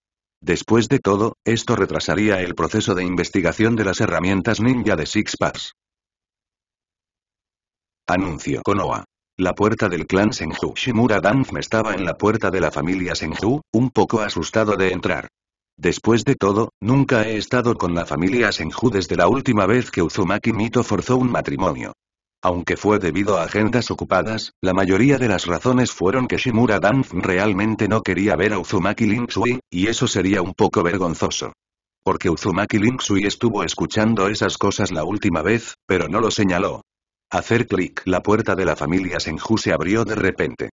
Después de todo, esto retrasaría el proceso de investigación de las herramientas ninja de Six Pass. Anuncio Konoha. La puerta del clan Senju Shimura Danf estaba en la puerta de la familia Senju, un poco asustado de entrar. Después de todo, nunca he estado con la familia Senju desde la última vez que Uzumaki Mito forzó un matrimonio. Aunque fue debido a agendas ocupadas, la mayoría de las razones fueron que Shimura Danf realmente no quería ver a Uzumaki Linksui, y eso sería un poco vergonzoso. Porque Uzumaki Linksui estuvo escuchando esas cosas la última vez, pero no lo señaló. Hacer clic. La puerta de la familia Senju se abrió de repente.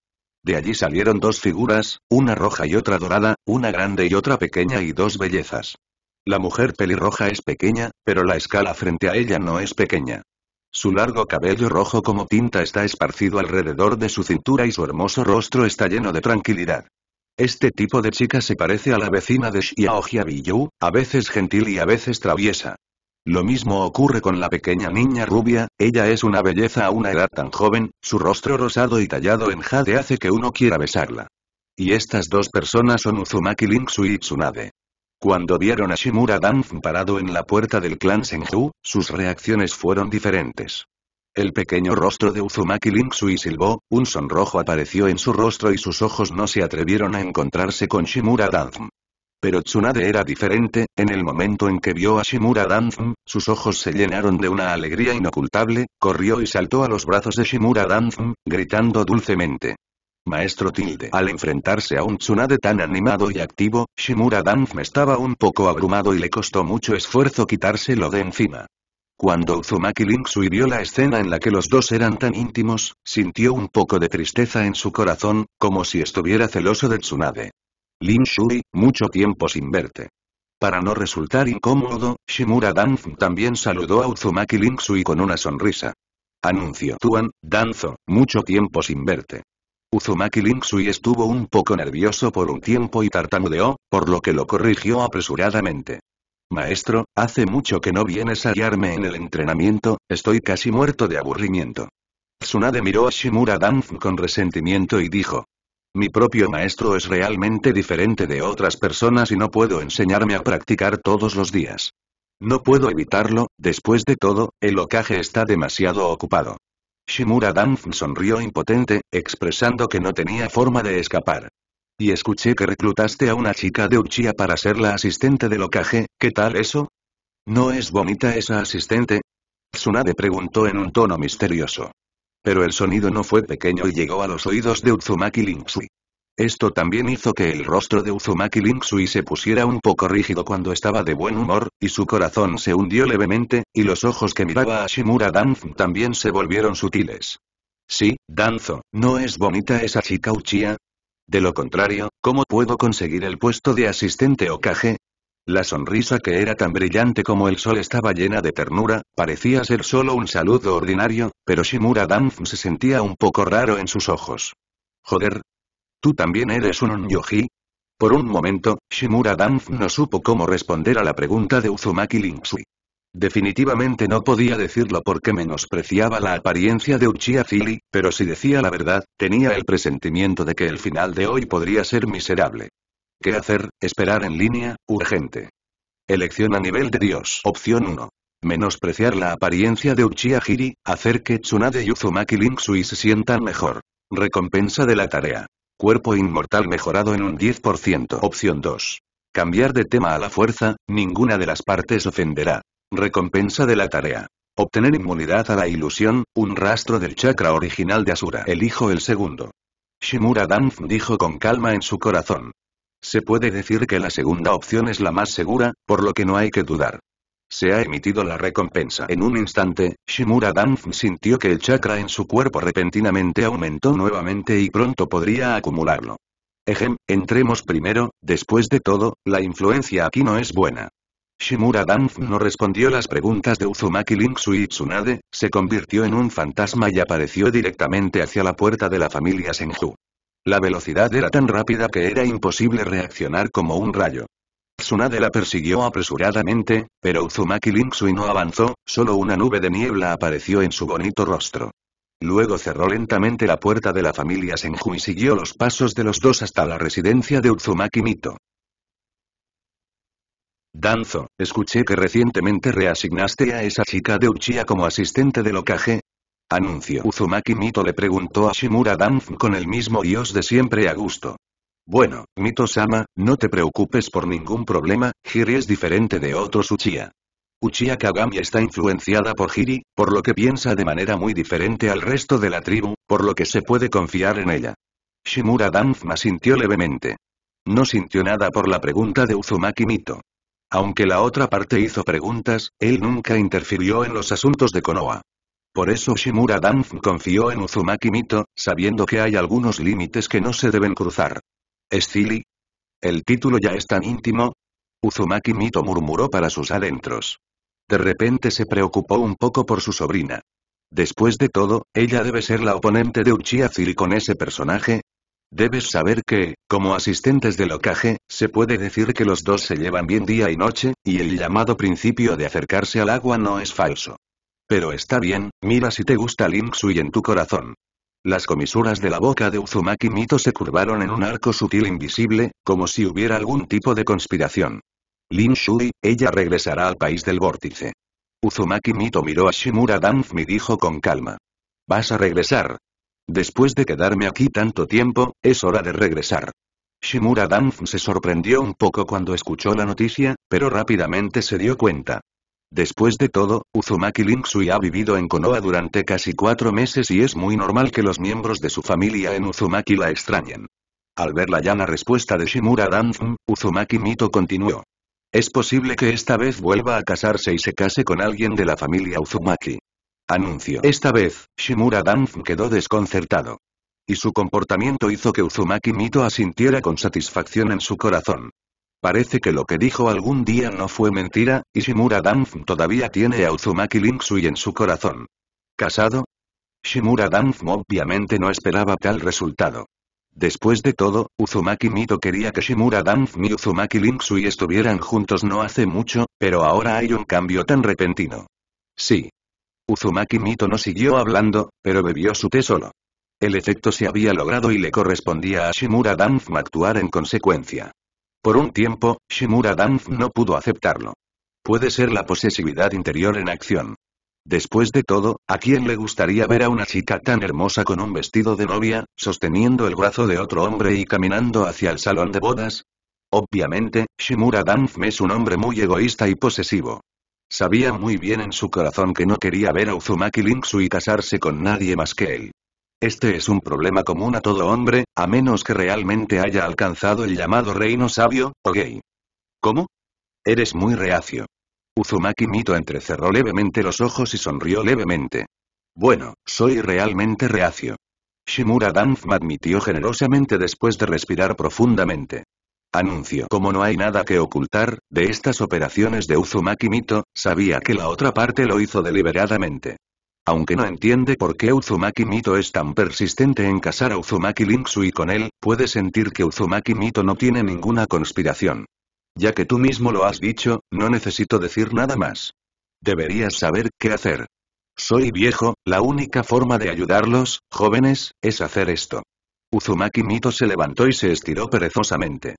De allí salieron dos figuras, una roja y otra dorada, una grande y otra pequeña y dos bellezas. La mujer pelirroja es pequeña, pero la escala frente a ella no es pequeña. Su largo cabello rojo como tinta está esparcido alrededor de su cintura y su hermoso rostro está lleno de tranquilidad. Este tipo de chica se parece a la vecina de Xiao Jiabiyu, a veces gentil y a veces traviesa. Lo mismo ocurre con la pequeña niña rubia, ella es una belleza a una edad tan joven, su rostro rosado y tallado en jade hace que uno quiera besarla. Y estas dos personas son Uzumaki Linksu y Tsunade. Cuando vieron a Shimura Danf parado en la puerta del clan Senju, sus reacciones fueron diferentes. El pequeño rostro de Uzumaki Linksui silbó, un sonrojo apareció en su rostro y sus ojos no se atrevieron a encontrarse con Shimura Danzum. Pero Tsunade era diferente, en el momento en que vio a Shimura Danzm, sus ojos se llenaron de una alegría inocultable, corrió y saltó a los brazos de Shimura Danzm, gritando dulcemente. Maestro Tilde. Al enfrentarse a un Tsunade tan animado y activo, Shimura Danfm estaba un poco abrumado y le costó mucho esfuerzo quitárselo de encima. Cuando Uzumaki Linksui vio la escena en la que los dos eran tan íntimos, sintió un poco de tristeza en su corazón, como si estuviera celoso de Tsunade. Lin Shui, mucho tiempo sin verte. Para no resultar incómodo, Shimura Danfm también saludó a Uzumaki Linksui con una sonrisa. Anuncio Tuan, Danzo, mucho tiempo sin verte. Uzumaki Linksui estuvo un poco nervioso por un tiempo y tartamudeó, por lo que lo corrigió apresuradamente. Maestro, hace mucho que no vienes a guiarme en el entrenamiento, estoy casi muerto de aburrimiento. Tsunade miró a Shimura Danf con resentimiento y dijo. Mi propio maestro es realmente diferente de otras personas y no puedo enseñarme a practicar todos los días. No puedo evitarlo, después de todo, el ocaje está demasiado ocupado. Shimura Danf sonrió impotente, expresando que no tenía forma de escapar. Y escuché que reclutaste a una chica de Uchiha para ser la asistente de Lokage, ¿qué tal eso? ¿No es bonita esa asistente? Tsunade preguntó en un tono misterioso. Pero el sonido no fue pequeño y llegó a los oídos de Uzumaki Linksui. Esto también hizo que el rostro de Uzumaki Linksui se pusiera un poco rígido cuando estaba de buen humor, y su corazón se hundió levemente, y los ojos que miraba a Shimura Danzo también se volvieron sutiles. Sí, Danzo, ¿no es bonita esa chica Uchiha? De lo contrario, ¿cómo puedo conseguir el puesto de asistente o Okage? La sonrisa que era tan brillante como el sol estaba llena de ternura, parecía ser solo un saludo ordinario, pero Shimura Danz se sentía un poco raro en sus ojos. Joder, ¿Tú también eres un Onyoji? Por un momento, Shimura Danf no supo cómo responder a la pregunta de Uzumaki Linksui. Definitivamente no podía decirlo porque menospreciaba la apariencia de Uchiha Zili, pero si decía la verdad, tenía el presentimiento de que el final de hoy podría ser miserable. ¿Qué hacer? Esperar en línea, urgente. Elección a nivel de Dios. Opción 1. Menospreciar la apariencia de Uchiha Hiri, hacer que Tsunade y Uzumaki Linksui se sientan mejor. Recompensa de la tarea. Cuerpo inmortal mejorado en un 10%. Opción 2. Cambiar de tema a la fuerza, ninguna de las partes ofenderá. Recompensa de la tarea. Obtener inmunidad a la ilusión, un rastro del chakra original de Asura. Elijo el segundo. Shimura Danf dijo con calma en su corazón. Se puede decir que la segunda opción es la más segura, por lo que no hay que dudar. Se ha emitido la recompensa. En un instante, Shimura Danf sintió que el chakra en su cuerpo repentinamente aumentó nuevamente y pronto podría acumularlo. Ejem, entremos primero, después de todo, la influencia aquí no es buena. Shimura Danf no respondió las preguntas de Uzumaki Linksu Tsunade, se convirtió en un fantasma y apareció directamente hacia la puerta de la familia Senju. La velocidad era tan rápida que era imposible reaccionar como un rayo. Tsunade la persiguió apresuradamente, pero Uzumaki Linksui no avanzó, solo una nube de niebla apareció en su bonito rostro. Luego cerró lentamente la puerta de la familia Senju y siguió los pasos de los dos hasta la residencia de Uzumaki Mito. Danzo, escuché que recientemente reasignaste a esa chica de Uchiha como asistente del Okage. Anuncio. Uzumaki Mito le preguntó a Shimura Danzo con el mismo dios de siempre a gusto. Bueno, Mito-sama, no te preocupes por ningún problema, Hiri es diferente de otros Uchiha. Uchiha Kagami está influenciada por Hiri, por lo que piensa de manera muy diferente al resto de la tribu, por lo que se puede confiar en ella. Shimura Danzma sintió levemente. No sintió nada por la pregunta de Uzumaki Mito. Aunque la otra parte hizo preguntas, él nunca interfirió en los asuntos de Konoha. Por eso Shimura Danz confió en Uzumaki Mito, sabiendo que hay algunos límites que no se deben cruzar. Cili? El título ya es tan íntimo. Uzumaki Mito murmuró para sus adentros. De repente se preocupó un poco por su sobrina. Después de todo, ella debe ser la oponente de Uchiha Zili con ese personaje. Debes saber que, como asistentes del locaje, se puede decir que los dos se llevan bien día y noche, y el llamado principio de acercarse al agua no es falso. Pero está bien, mira si te gusta Link y en tu corazón. Las comisuras de la boca de Uzumaki Mito se curvaron en un arco sutil e invisible, como si hubiera algún tipo de conspiración. Lin Shui, ella regresará al país del vórtice. Uzumaki Mito miró a Shimura Danf y dijo con calma. Vas a regresar. Después de quedarme aquí tanto tiempo, es hora de regresar. Shimura Danf se sorprendió un poco cuando escuchó la noticia, pero rápidamente se dio cuenta. Después de todo, Uzumaki Linksui ha vivido en Konoha durante casi cuatro meses y es muy normal que los miembros de su familia en Uzumaki la extrañen. Al ver la llana respuesta de Shimura Danzum, Uzumaki Mito continuó. Es posible que esta vez vuelva a casarse y se case con alguien de la familia Uzumaki. Anuncio. Esta vez, Shimura Danzum quedó desconcertado. Y su comportamiento hizo que Uzumaki Mito asintiera con satisfacción en su corazón. Parece que lo que dijo algún día no fue mentira, y Shimura Danf todavía tiene a Uzumaki Linksui en su corazón. ¿Casado? Shimura Danf obviamente no esperaba tal resultado. Después de todo, Uzumaki Mito quería que Shimura Danf y Uzumaki Linksui estuvieran juntos no hace mucho, pero ahora hay un cambio tan repentino. Sí. Uzumaki Mito no siguió hablando, pero bebió su té solo. El efecto se había logrado y le correspondía a Shimura Danf actuar en consecuencia. Por un tiempo, Shimura Danf no pudo aceptarlo. Puede ser la posesividad interior en acción. Después de todo, ¿a quién le gustaría ver a una chica tan hermosa con un vestido de novia, sosteniendo el brazo de otro hombre y caminando hacia el salón de bodas? Obviamente, Shimura Danf es un hombre muy egoísta y posesivo. Sabía muy bien en su corazón que no quería ver a Uzumaki Linksu y casarse con nadie más que él. Este es un problema común a todo hombre, a menos que realmente haya alcanzado el llamado reino sabio, o gay. ¿Cómo? Eres muy reacio. Uzumaki Mito entrecerró levemente los ojos y sonrió levemente. Bueno, soy realmente reacio. Shimura Danzma admitió generosamente después de respirar profundamente. Anuncio. Como no hay nada que ocultar, de estas operaciones de Uzumaki Mito, sabía que la otra parte lo hizo deliberadamente. Aunque no entiende por qué Uzumaki Mito es tan persistente en casar a Uzumaki y con él, puede sentir que Uzumaki Mito no tiene ninguna conspiración. Ya que tú mismo lo has dicho, no necesito decir nada más. Deberías saber qué hacer. Soy viejo, la única forma de ayudarlos, jóvenes, es hacer esto. Uzumaki Mito se levantó y se estiró perezosamente.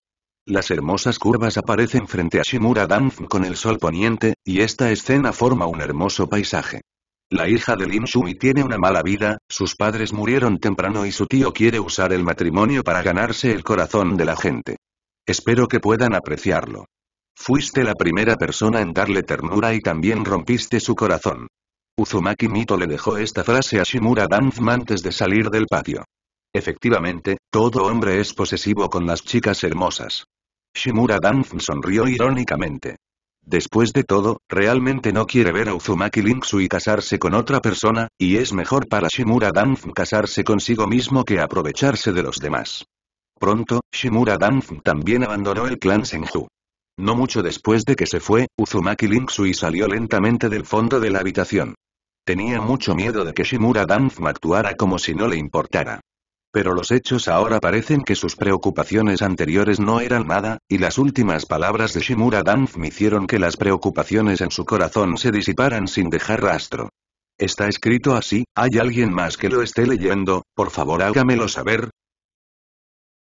Las hermosas curvas aparecen frente a Shimura Danf con el sol poniente, y esta escena forma un hermoso paisaje. La hija de Lin tiene una mala vida, sus padres murieron temprano y su tío quiere usar el matrimonio para ganarse el corazón de la gente. Espero que puedan apreciarlo. Fuiste la primera persona en darle ternura y también rompiste su corazón. Uzumaki Mito le dejó esta frase a Shimura Danzma antes de salir del patio. Efectivamente, todo hombre es posesivo con las chicas hermosas. Shimura Danzma sonrió irónicamente. Después de todo, realmente no quiere ver a Uzumaki Linksui casarse con otra persona, y es mejor para Shimura Danf casarse consigo mismo que aprovecharse de los demás. Pronto, Shimura Danf también abandonó el clan Senju. No mucho después de que se fue, Uzumaki Linksui salió lentamente del fondo de la habitación. Tenía mucho miedo de que Shimura Danf actuara como si no le importara. Pero los hechos ahora parecen que sus preocupaciones anteriores no eran nada, y las últimas palabras de Shimura Danf hicieron que las preocupaciones en su corazón se disiparan sin dejar rastro. Está escrito así, hay alguien más que lo esté leyendo, por favor hágamelo saber,